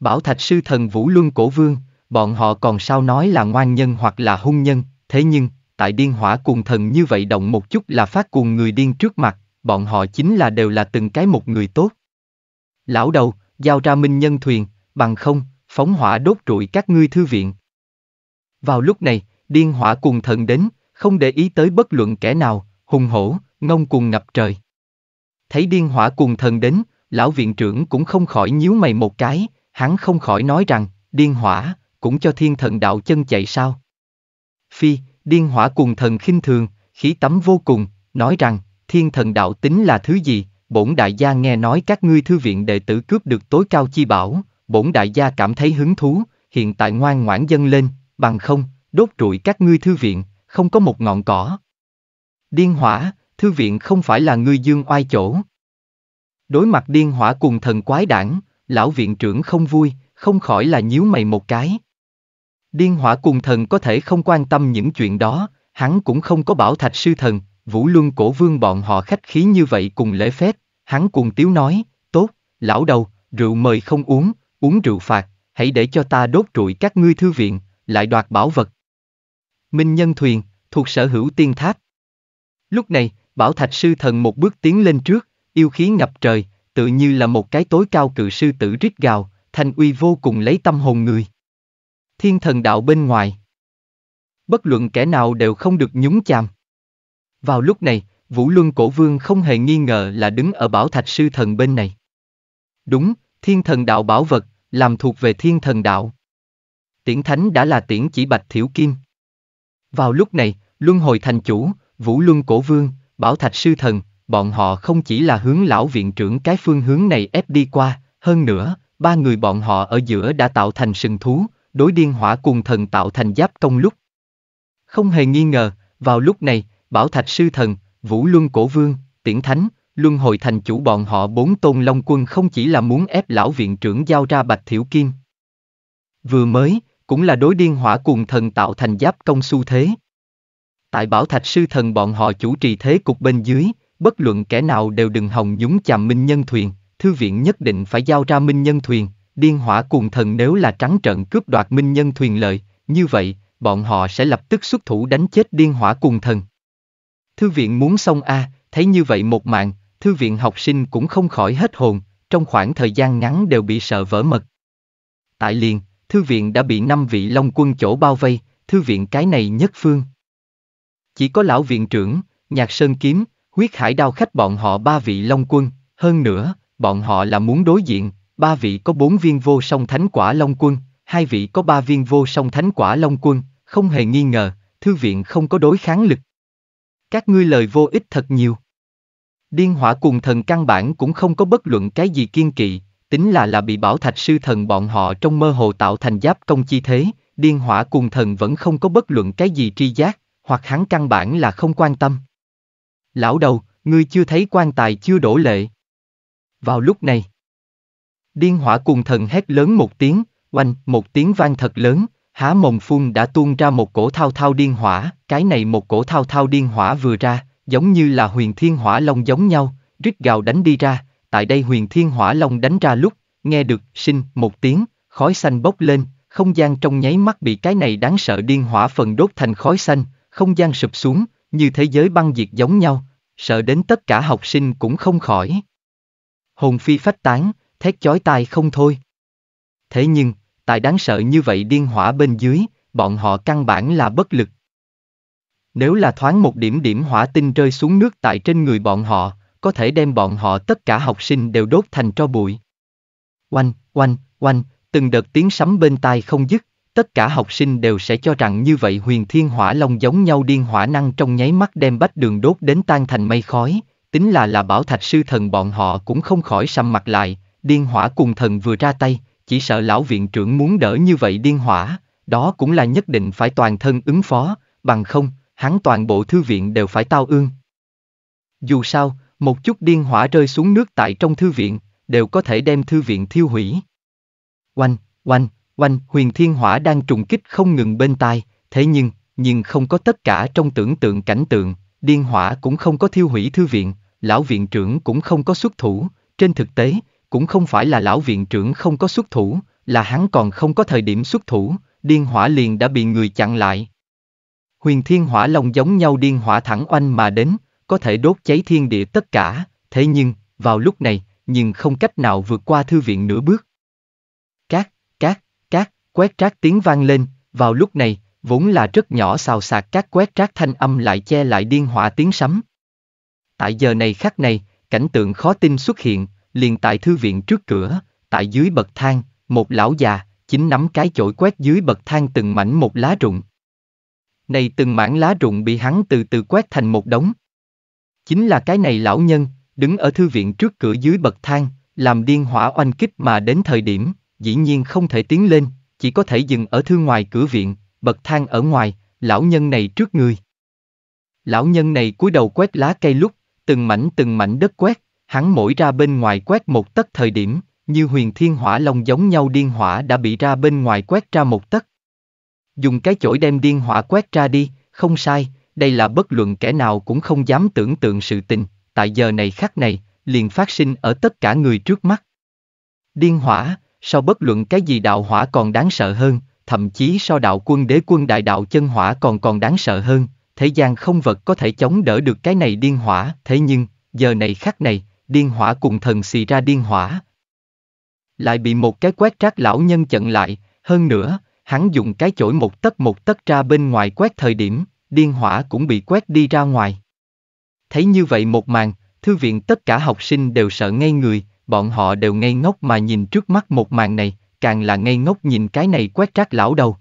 Bảo thạch sư thần Vũ Luân Cổ Vương, bọn họ còn sao nói là ngoan nhân hoặc là hung nhân, thế nhưng, tại điên hỏa cuồng thần như vậy động một chút là phát cuồng người điên trước mặt, bọn họ chính là đều là từng cái một người tốt. Lão đầu, giao ra minh nhân thuyền, bằng không, phóng hỏa đốt trụi các ngươi thư viện. Vào lúc này, điên hỏa cùng thần đến, không để ý tới bất luận kẻ nào, hùng hổ, ngông cuồng ngập trời. Thấy điên hỏa cùng thần đến, lão viện trưởng cũng không khỏi nhíu mày một cái, hắn không khỏi nói rằng, điên hỏa, cũng cho thiên thần đạo chân chạy sao. Phi, điên hỏa cùng thần khinh thường, khí tấm vô cùng, nói rằng, thiên thần đạo tính là thứ gì, bổn đại gia nghe nói các ngươi thư viện đệ tử cướp được tối cao chi bảo, bổn đại gia cảm thấy hứng thú, hiện tại ngoan ngoãn dâng lên, bằng không, đốt trụi các ngươi thư viện, không có một ngọn cỏ. Điên hỏa, thư viện không phải là ngươi dương oai chỗ. Đối mặt điên hỏa cùng thần quái đảng, lão viện trưởng không vui, không khỏi là nhíu mày một cái. Điên hỏa cùng thần có thể không quan tâm những chuyện đó, hắn cũng không có bảo thạch sư thần, vũ luân cổ vương bọn họ khách khí như vậy cùng lễ phép, hắn cùng tiếu nói, tốt, lão đầu, rượu mời không uống, uống rượu phạt, hãy để cho ta đốt trụi các ngươi thư viện, lại đoạt bảo vật. Minh Nhân Thuyền, thuộc sở hữu tiên tháp. Lúc này, Bảo Thạch Sư Thần một bước tiến lên trước, yêu khí ngập trời, tự như là một cái tối cao cự sư tử rít gào, thanh uy vô cùng lấy tâm hồn người. Thiên thần đạo bên ngoài. Bất luận kẻ nào đều không được nhúng chàm. Vào lúc này, Vũ Luân Cổ Vương không hề nghi ngờ là đứng ở Bảo Thạch Sư Thần bên này. Đúng, thiên thần đạo bảo vật, làm thuộc về thiên thần đạo tiễn thánh đã là tiễn chỉ bạch thiểu kim. Vào lúc này, Luân Hồi Thành Chủ, Vũ Luân Cổ Vương, Bảo Thạch Sư Thần, bọn họ không chỉ là hướng lão viện trưởng cái phương hướng này ép đi qua, hơn nữa, ba người bọn họ ở giữa đã tạo thành sừng thú, đối điên hỏa cùng thần tạo thành giáp công lúc. Không hề nghi ngờ, vào lúc này, Bảo Thạch Sư Thần, Vũ Luân Cổ Vương, Tiễn Thánh, Luân Hồi Thành Chủ bọn họ bốn tôn Long Quân không chỉ là muốn ép lão viện trưởng giao ra Bạch Thiểu Kim. Vừa mới, cũng là đối điên hỏa cuồng thần tạo thành giáp công xu thế. Tại bảo thạch sư thần bọn họ chủ trì thế cục bên dưới, bất luận kẻ nào đều đừng hòng nhúng chàm minh nhân thuyền, thư viện nhất định phải giao ra minh nhân thuyền, điên hỏa cuồng thần nếu là trắng trận cướp đoạt minh nhân thuyền lợi, như vậy, bọn họ sẽ lập tức xuất thủ đánh chết điên hỏa cuồng thần. Thư viện muốn xong a, thấy như vậy một mạng, thư viện học sinh cũng không khỏi hết hồn, trong khoảng thời gian ngắn đều bị sợ vỡ mật. Tại liền, thư viện đã bị năm vị Long quân chỗ bao vây, thư viện cái này nhất phương. Chỉ có lão viện trưởng, nhạc sơn kiếm, huyết hải đao khách bọn họ ba vị Long quân, hơn nữa, bọn họ là muốn đối diện, ba vị có bốn viên vô song thánh quả Long quân, hai vị có ba viên vô song thánh quả Long quân, không hề nghi ngờ, thư viện không có đối kháng lực. Các ngươi lời vô ích thật nhiều. Điên hỏa cùng thần căn bản cũng không có bất luận cái gì kiên kỵ, tính là là bị bảo thạch sư thần bọn họ trong mơ hồ tạo thành giáp công chi thế, điên hỏa cùng thần vẫn không có bất luận cái gì tri giác, hoặc hắn căn bản là không quan tâm. Lão đầu, ngươi chưa thấy quan tài chưa đổ lệ. Vào lúc này, điên hỏa cùng thần hét lớn một tiếng, oanh, một tiếng vang thật lớn, há mồm phun đã tuôn ra một cổ thao thao điên hỏa, cái này một cổ thao thao điên hỏa vừa ra, giống như là huyền thiên hỏa long giống nhau, rít gào đánh đi ra, tại đây huyền thiên hỏa long đánh ra lúc, nghe được, sinh, một tiếng, khói xanh bốc lên, không gian trong nháy mắt bị cái này đáng sợ điên hỏa phần đốt thành khói xanh, không gian sụp xuống, như thế giới băng diệt giống nhau, sợ đến tất cả học sinh cũng không khỏi. Hồn phi phách tán, thét chói tai không thôi. Thế nhưng, tại đáng sợ như vậy điên hỏa bên dưới, bọn họ căn bản là bất lực. Nếu là thoáng một điểm điểm hỏa tinh rơi xuống nước tại trên người bọn họ, có thể đem bọn họ tất cả học sinh đều đốt thành tro bụi. Oanh, oanh, oanh, từng đợt tiếng sấm bên tai không dứt, tất cả học sinh đều sẽ cho rằng như vậy huyền thiên hỏa long giống nhau điên hỏa năng trong nháy mắt đem bách đường đốt đến tan thành mây khói, tính là là bảo thạch sư thần bọn họ cũng không khỏi sầm mặt lại, điên hỏa cùng thần vừa ra tay, chỉ sợ lão viện trưởng muốn đỡ như vậy điên hỏa, đó cũng là nhất định phải toàn thân ứng phó, bằng không, hắn toàn bộ thư viện đều phải tao ương. Dù sao, một chút điên hỏa rơi xuống nước tại trong thư viện, đều có thể đem thư viện thiêu hủy. Oanh, oanh, oanh, huyền thiên hỏa đang trùng kích không ngừng bên tai, thế nhưng, nhưng không có tất cả trong tưởng tượng cảnh tượng, điên hỏa cũng không có thiêu hủy thư viện, lão viện trưởng cũng không có xuất thủ, trên thực tế, cũng không phải là lão viện trưởng không có xuất thủ, là hắn còn không có thời điểm xuất thủ, điên hỏa liền đã bị người chặn lại. Huyền thiên hỏa lòng giống nhau điên hỏa thẳng oanh mà đến, có thể đốt cháy thiên địa tất cả, thế nhưng, vào lúc này, nhưng không cách nào vượt qua thư viện nửa bước. Cát, cát, cát, quét trác tiếng vang lên, vào lúc này, vốn là rất nhỏ xào xạc các quét trác thanh âm lại che lại điên hỏa tiếng sấm. Tại giờ này khắc này, cảnh tượng khó tin xuất hiện, liền tại thư viện trước cửa, tại dưới bậc thang, một lão già, chính nắm cái chổi quét dưới bậc thang từng mảnh một lá rụng. Này từng mảng lá rụng bị hắn từ từ quét thành một đống chính là cái này lão nhân, đứng ở thư viện trước cửa dưới bậc thang, làm điên hỏa oanh kích mà đến thời điểm, dĩ nhiên không thể tiến lên, chỉ có thể dừng ở thư ngoài cửa viện, bậc thang ở ngoài, lão nhân này trước người. Lão nhân này cúi đầu quét lá cây lúc, từng mảnh từng mảnh đất quét, hắn mỗi ra bên ngoài quét một tấc thời điểm, như huyền thiên hỏa long giống nhau điên hỏa đã bị ra bên ngoài quét ra một tấc. Dùng cái chổi đem điên hỏa quét ra đi, không sai, đây là bất luận kẻ nào cũng không dám tưởng tượng sự tình, tại giờ này khắc này, liền phát sinh ở tất cả người trước mắt. Điên hỏa, so bất luận cái gì đạo hỏa còn đáng sợ hơn, thậm chí so đạo quân đế quân đại đạo chân hỏa còn còn đáng sợ hơn, thế gian không vật có thể chống đỡ được cái này điên hỏa, thế nhưng, giờ này khắc này, điên hỏa cùng thần xì ra điên hỏa. Lại bị một cái quét trác lão nhân chặn lại, hơn nữa, hắn dùng cái chổi một tấc một tấc ra bên ngoài quét thời điểm, điên hỏa cũng bị quét đi ra ngoài. Thấy như vậy một màn, thư viện tất cả học sinh đều sợ ngây người, bọn họ đều ngây ngốc mà nhìn trước mắt một màn này, càng là ngây ngốc nhìn cái này quét rác lão đầu.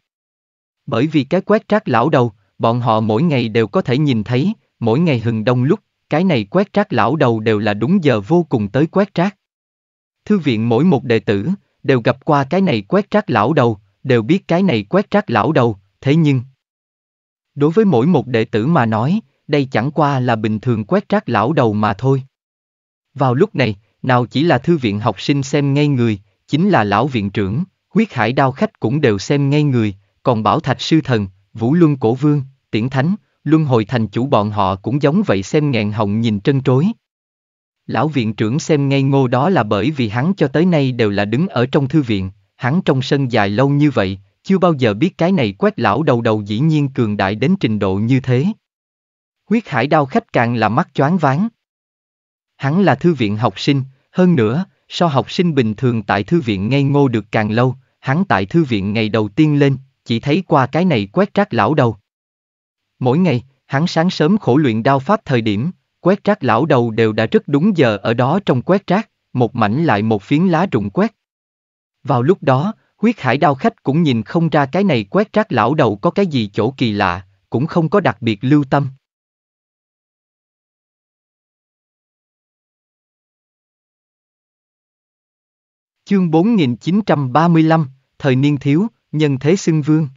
Bởi vì cái quét rác lão đầu, bọn họ mỗi ngày đều có thể nhìn thấy, mỗi ngày hừng đông lúc, cái này quét rác lão đầu đều là đúng giờ vô cùng tới quét rác. Thư viện mỗi một đệ tử, đều gặp qua cái này quét rác lão đầu, đều biết cái này quét rác lão đầu, thế nhưng... Đối với mỗi một đệ tử mà nói, đây chẳng qua là bình thường quét rác lão đầu mà thôi. Vào lúc này, nào chỉ là thư viện học sinh xem ngay người, chính là lão viện trưởng, huyết hải đao khách cũng đều xem ngay người, còn bảo thạch sư thần, vũ luân cổ vương, tiễn thánh, luân hồi thành chủ bọn họ cũng giống vậy xem ngạn hồng nhìn trân trối. Lão viện trưởng xem ngay ngô đó là bởi vì hắn cho tới nay đều là đứng ở trong thư viện, hắn trong sân dài lâu như vậy, chưa bao giờ biết cái này quét lão đầu đầu dĩ nhiên cường đại đến trình độ như thế. Huyết hải đao khách càng là mắt choáng váng. Hắn là thư viện học sinh, hơn nữa, so học sinh bình thường tại thư viện ngây ngô được càng lâu, hắn tại thư viện ngày đầu tiên lên, chỉ thấy qua cái này quét rác lão đầu. Mỗi ngày, hắn sáng sớm khổ luyện đao pháp thời điểm, quét rác lão đầu đều đã rất đúng giờ ở đó trong quét rác, một mảnh lại một phiến lá rụng quét. Vào lúc đó, Huyết hải đao khách cũng nhìn không ra cái này quét rác lão đầu có cái gì chỗ kỳ lạ, cũng không có đặc biệt lưu tâm. Chương 4935, Thời niên thiếu, nhân thế xưng vương.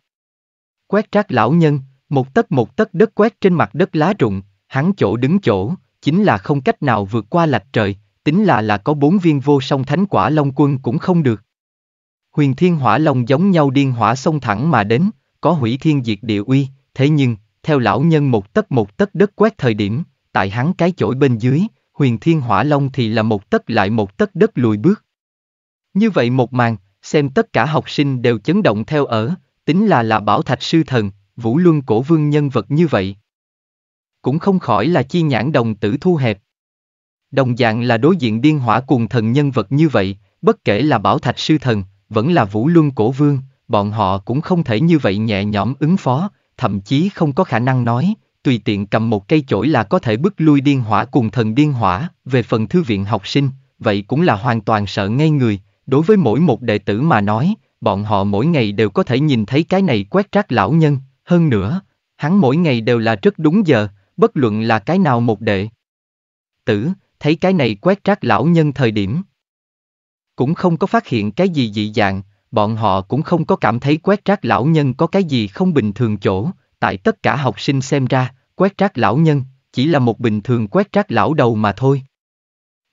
Quét rác lão nhân, một tấc một tấc đất quét trên mặt đất lá rụng, hắn chỗ đứng chỗ, chính là không cách nào vượt qua lạch trời, tính là là có bốn viên vô song thánh quả long quân cũng không được. Huyền thiên hỏa long giống nhau điên hỏa xông thẳng mà đến, có hủy thiên diệt địa uy, thế nhưng, theo lão nhân một tấc một tấc đất quét thời điểm, tại hắn cái chổi bên dưới, huyền thiên hỏa long thì là một tấc lại một tấc đất lùi bước. Như vậy một màn, xem tất cả học sinh đều chấn động theo ở, tính là là bảo thạch sư thần, vũ luân cổ vương nhân vật như vậy. Cũng không khỏi là chi nhãn đồng tử thu hẹp. Đồng dạng là đối diện điên hỏa cùng thần nhân vật như vậy, bất kể là bảo thạch sư thần, vẫn là vũ luân cổ vương, bọn họ cũng không thể như vậy nhẹ nhõm ứng phó, thậm chí không có khả năng nói, tùy tiện cầm một cây chổi là có thể bức lui điên hỏa cùng thần điên hỏa, về phần thư viện học sinh, vậy cũng là hoàn toàn sợ ngay người, đối với mỗi một đệ tử mà nói, bọn họ mỗi ngày đều có thể nhìn thấy cái này quét rác lão nhân, hơn nữa, hắn mỗi ngày đều là rất đúng giờ, bất luận là cái nào một đệ. Tử, thấy cái này quét rác lão nhân thời điểm, cũng không có phát hiện cái gì dị dạng, bọn họ cũng không có cảm thấy quét rác lão nhân có cái gì không bình thường chỗ, tại tất cả học sinh xem ra, quét rác lão nhân, chỉ là một bình thường quét rác lão đầu mà thôi.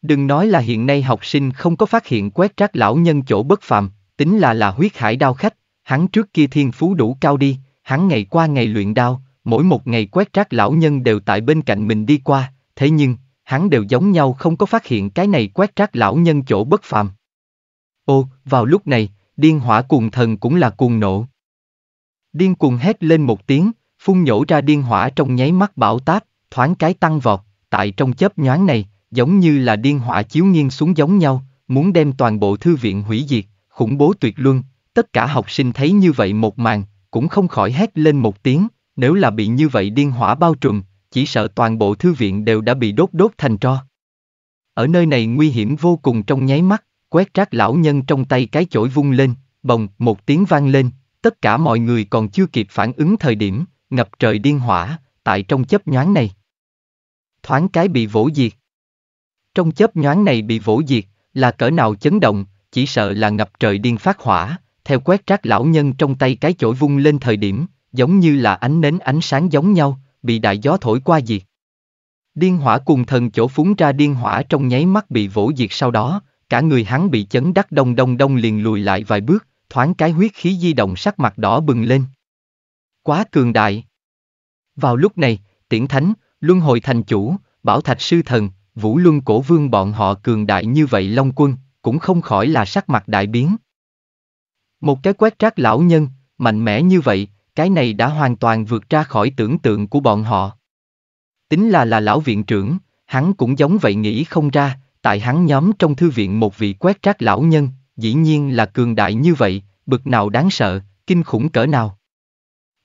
Đừng nói là hiện nay học sinh không có phát hiện quét rác lão nhân chỗ bất phàm, tính là là huyết hải đao khách, hắn trước kia thiên phú đủ cao đi, hắn ngày qua ngày luyện đao, mỗi một ngày quét rác lão nhân đều tại bên cạnh mình đi qua, thế nhưng, hắn đều giống nhau không có phát hiện cái này quét rác lão nhân chỗ bất phàm. Ô, vào lúc này, điên hỏa cuồng thần cũng là cuồng nộ. Điên cuồng hét lên một tiếng, phun nhổ ra điên hỏa trong nháy mắt bão táp, thoáng cái tăng vọt, tại trong chớp nhoáng này, giống như là điên hỏa chiếu nghiêng xuống giống nhau, muốn đem toàn bộ thư viện hủy diệt, khủng bố tuyệt luân, tất cả học sinh thấy như vậy một màn, cũng không khỏi hét lên một tiếng, nếu là bị như vậy điên hỏa bao trùm, chỉ sợ toàn bộ thư viện đều đã bị đốt đốt thành tro. Ở nơi này nguy hiểm vô cùng trong nháy mắt, Quét rác lão nhân trong tay cái chổi vung lên, bồng, một tiếng vang lên, tất cả mọi người còn chưa kịp phản ứng thời điểm, ngập trời điên hỏa, tại trong chớp nhoáng này. Thoáng cái bị vỗ diệt. Trong chớp nhoáng này bị vỗ diệt, là cỡ nào chấn động, chỉ sợ là ngập trời điên phát hỏa, theo quét rác lão nhân trong tay cái chổi vung lên thời điểm, giống như là ánh nến ánh sáng giống nhau, bị đại gió thổi qua diệt. Điên hỏa cùng thần chỗ phúng ra điên hỏa trong nháy mắt bị vỗ diệt sau đó, cả người hắn bị chấn đắc đông đông đông liền lùi lại vài bước, thoáng cái huyết khí di động sắc mặt đỏ bừng lên. Quá cường đại. Vào lúc này, tiễn thánh, luân hồi thành chủ, bảo thạch sư thần, vũ luân cổ vương bọn họ cường đại như vậy long quân, cũng không khỏi là sắc mặt đại biến. Một cái quét trác lão nhân, mạnh mẽ như vậy, cái này đã hoàn toàn vượt ra khỏi tưởng tượng của bọn họ. Tính là là lão viện trưởng, hắn cũng giống vậy nghĩ không ra, tại hắn nhóm trong thư viện một vị quét rác lão nhân, dĩ nhiên là cường đại như vậy, bực nào đáng sợ, kinh khủng cỡ nào.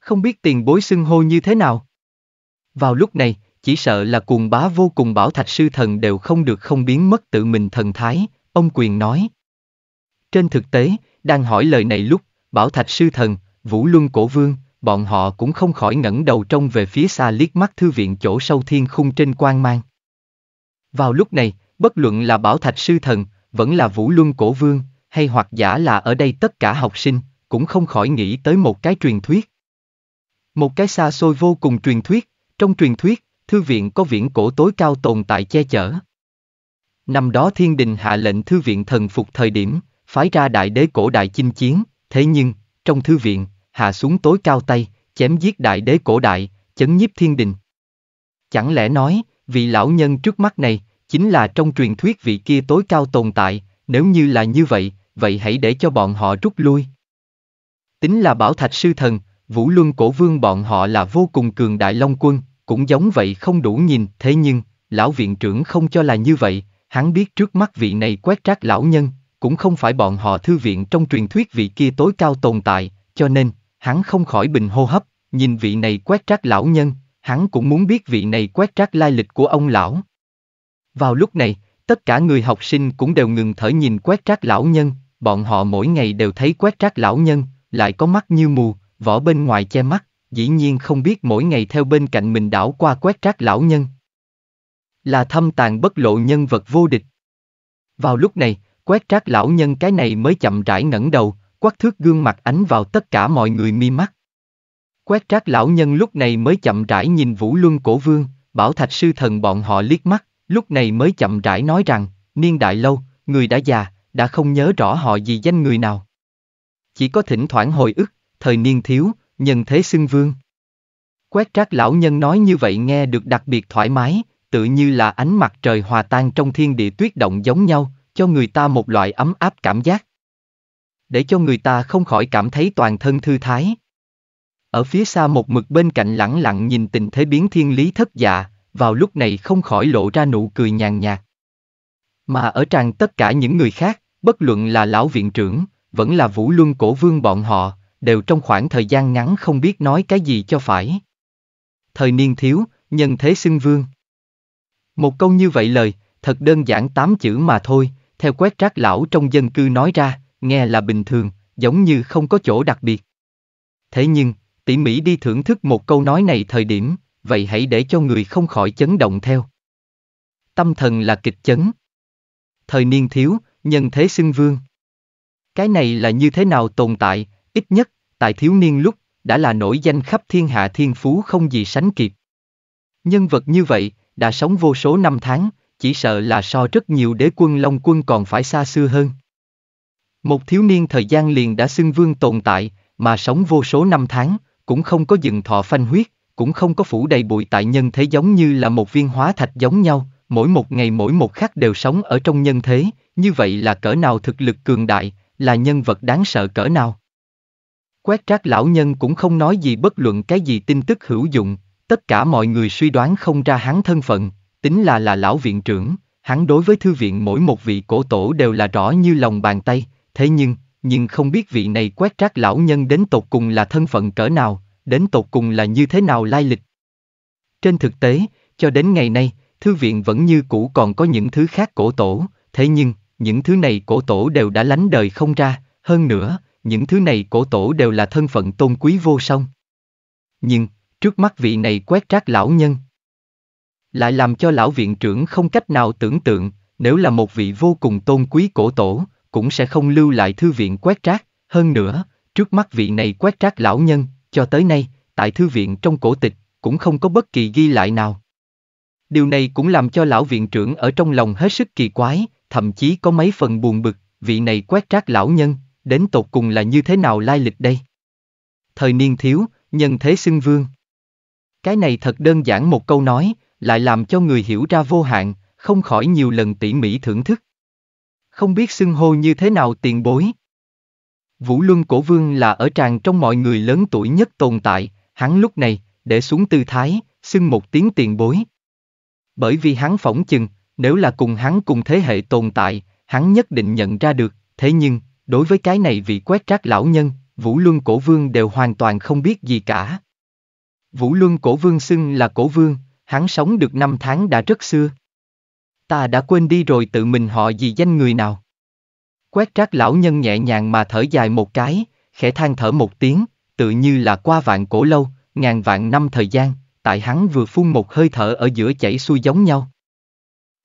Không biết tiền bối xưng hô như thế nào. Vào lúc này, chỉ sợ là cuồng bá vô cùng bảo thạch sư thần đều không được không biến mất tự mình thần thái, ông quyền nói. Trên thực tế, đang hỏi lời này lúc, bảo thạch sư thần, vũ luân cổ vương, bọn họ cũng không khỏi ngẩng đầu trông về phía xa liếc mắt thư viện chỗ sâu thiên khung trên quan mang. Vào lúc này, Bất luận là Bảo Thạch Sư Thần, vẫn là Vũ Luân Cổ Vương, hay hoặc giả là ở đây tất cả học sinh, cũng không khỏi nghĩ tới một cái truyền thuyết. Một cái xa xôi vô cùng truyền thuyết, trong truyền thuyết, thư viện có viễn cổ tối cao tồn tại che chở. Năm đó thiên đình hạ lệnh thư viện thần phục thời điểm, phái ra đại đế cổ đại chinh chiến, thế nhưng, trong thư viện, hạ xuống tối cao tay, chém giết đại đế cổ đại, chấn nhiếp thiên đình. Chẳng lẽ nói, vị lão nhân trước mắt này, chính là trong truyền thuyết vị kia tối cao tồn tại, nếu như là như vậy, vậy hãy để cho bọn họ rút lui. Tính là bảo thạch sư thần, Vũ Luân cổ vương bọn họ là vô cùng cường đại long quân, cũng giống vậy không đủ nhìn, thế nhưng, lão viện trưởng không cho là như vậy, hắn biết trước mắt vị này quét trác lão nhân, cũng không phải bọn họ thư viện trong truyền thuyết vị kia tối cao tồn tại, cho nên, hắn không khỏi bình hô hấp, nhìn vị này quét trác lão nhân, hắn cũng muốn biết vị này quét trác lai lịch của ông lão. Vào lúc này, tất cả người học sinh cũng đều ngừng thở nhìn quét trác lão nhân, bọn họ mỗi ngày đều thấy quét trác lão nhân, lại có mắt như mù, vỏ bên ngoài che mắt, dĩ nhiên không biết mỗi ngày theo bên cạnh mình đảo qua quét trác lão nhân. Là thâm tàn bất lộ nhân vật vô địch. Vào lúc này, quét trác lão nhân cái này mới chậm rãi ngẩng đầu, quát thước gương mặt ánh vào tất cả mọi người mi mắt. Quét trác lão nhân lúc này mới chậm rãi nhìn Vũ Luân Cổ Vương, Bảo Thạch Sư Thần bọn họ liếc mắt, lúc này mới chậm rãi nói rằng, niên đại lâu, người đã già, đã không nhớ rõ họ gì danh người nào. Chỉ có thỉnh thoảng hồi ức, thời niên thiếu, nhân thế xưng vương. Quét trác lão nhân nói như vậy nghe được đặc biệt thoải mái, tự như là ánh mặt trời hòa tan trong thiên địa tuyết động giống nhau, cho người ta một loại ấm áp cảm giác. Để cho người ta không khỏi cảm thấy toàn thân thư thái. Ở phía xa một mực bên cạnh lẳng lặng nhìn tình thế biến thiên lý thất dạ, vào lúc này không khỏi lộ ra nụ cười nhàn nhạt. Mà ở tràng tất cả những người khác, bất luận là lão viện trưởng, vẫn là vũ luân cổ vương bọn họ, đều trong khoảng thời gian ngắn không biết nói cái gì cho phải. Thời niên thiếu, nhân thế xưng vương. Một câu như vậy lời, thật đơn giản tám chữ mà thôi, theo quét trác lão trong dân cư nói ra, nghe là bình thường, giống như không có chỗ đặc biệt. Thế nhưng, tỉ mỉ đi thưởng thức một câu nói này thời điểm, vậy hãy để cho người không khỏi chấn động theo. Tâm thần là kịch chấn. Thời niên thiếu, nhân thế xưng vương. Cái này là như thế nào tồn tại, ít nhất, tại thiếu niên lúc, đã là nổi danh khắp thiên hạ thiên phú không gì sánh kịp. Nhân vật như vậy, đã sống vô số năm tháng, chỉ sợ là so rất nhiều đế quân Long quân còn phải xa xưa hơn. Một thiếu niên thời gian liền đã xưng vương tồn tại, mà sống vô số năm tháng, cũng không có dừng thọ phanh huyết, cũng không có phủ đầy bụi tại nhân thế giống như là một viên hóa thạch giống nhau, mỗi một ngày mỗi một khắc đều sống ở trong nhân thế, như vậy là cỡ nào thực lực cường đại, là nhân vật đáng sợ cỡ nào. Quét trác lão nhân cũng không nói gì bất luận cái gì tin tức hữu dụng, tất cả mọi người suy đoán không ra hắn thân phận, tính là là lão viện trưởng, hắn đối với thư viện mỗi một vị cổ tổ đều là rõ như lòng bàn tay, thế nhưng, nhưng không biết vị này quét trác lão nhân đến tột cùng là thân phận cỡ nào, đến tột cùng là như thế nào lai lịch. Trên thực tế, cho đến ngày nay, thư viện vẫn như cũ còn có những thứ khác cổ tổ, thế nhưng, những thứ này cổ tổ đều đã lánh đời không ra, hơn nữa, những thứ này cổ tổ đều là thân phận tôn quý vô song. Nhưng, trước mắt vị này quét rác lão nhân. Lại làm cho lão viện trưởng không cách nào tưởng tượng, nếu là một vị vô cùng tôn quý cổ tổ, cũng sẽ không lưu lại thư viện quét rác, hơn nữa, trước mắt vị này quét rác lão nhân, cho tới nay, tại thư viện trong cổ tịch, cũng không có bất kỳ ghi lại nào. Điều này cũng làm cho lão viện trưởng ở trong lòng hết sức kỳ quái, thậm chí có mấy phần buồn bực, vị này quét trác lão nhân, đến tột cùng là như thế nào lai lịch đây? Thời niên thiếu, nhân thế xưng vương. Cái này thật đơn giản một câu nói, lại làm cho người hiểu ra vô hạn, không khỏi nhiều lần tỉ mỉ thưởng thức. Không biết xưng hô như thế nào tiền bối. Vũ Luân Cổ Vương là ở tràng trong mọi người lớn tuổi nhất tồn tại, hắn lúc này, để xuống tư thái, xưng một tiếng tiền bối. Bởi vì hắn phỏng chừng, nếu là cùng hắn cùng thế hệ tồn tại, hắn nhất định nhận ra được, thế nhưng, đối với cái này vị quét rác lão nhân, Vũ Luân Cổ Vương đều hoàn toàn không biết gì cả. Vũ Luân Cổ Vương xưng là Cổ Vương, hắn sống được năm tháng đã rất xưa. Ta đã quên đi rồi tự mình họ gì danh người nào. Quét trác lão nhân nhẹ nhàng mà thở dài một cái, khẽ than thở một tiếng, tự như là qua vạn cổ lâu, ngàn vạn năm thời gian, tại hắn vừa phun một hơi thở ở giữa chảy xuôi giống nhau.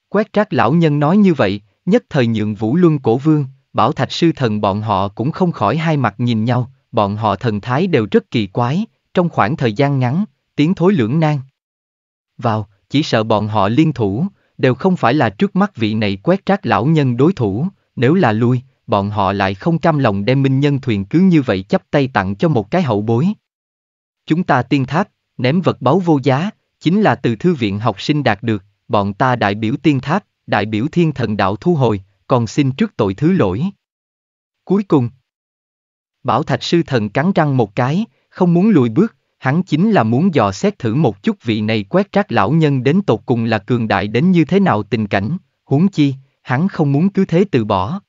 Quét trác lão nhân nói như vậy, nhất thời nhượng vũ luân cổ vương, bảo thạch sư thần bọn họ cũng không khỏi hai mặt nhìn nhau, bọn họ thần thái đều rất kỳ quái, trong khoảng thời gian ngắn, tiếng thối lưỡng nan. Vào, chỉ sợ bọn họ liên thủ, đều không phải là trước mắt vị này quét trác lão nhân đối thủ, nếu là lui, bọn họ lại không cam lòng đem minh nhân thuyền cứ như vậy chấp tay tặng cho một cái hậu bối. Chúng ta tiên tháp, ném vật báu vô giá, chính là từ thư viện học sinh đạt được, bọn ta đại biểu tiên tháp, đại biểu thiên thần đạo thu hồi, còn xin trước tội thứ lỗi. Cuối cùng, Bảo Thạch Sư Thần cắn răng một cái, không muốn lùi bước, hắn chính là muốn dò xét thử một chút vị này quét rác lão nhân đến tột cùng là cường đại đến như thế nào tình cảnh, huống chi, hắn không muốn cứ thế từ bỏ.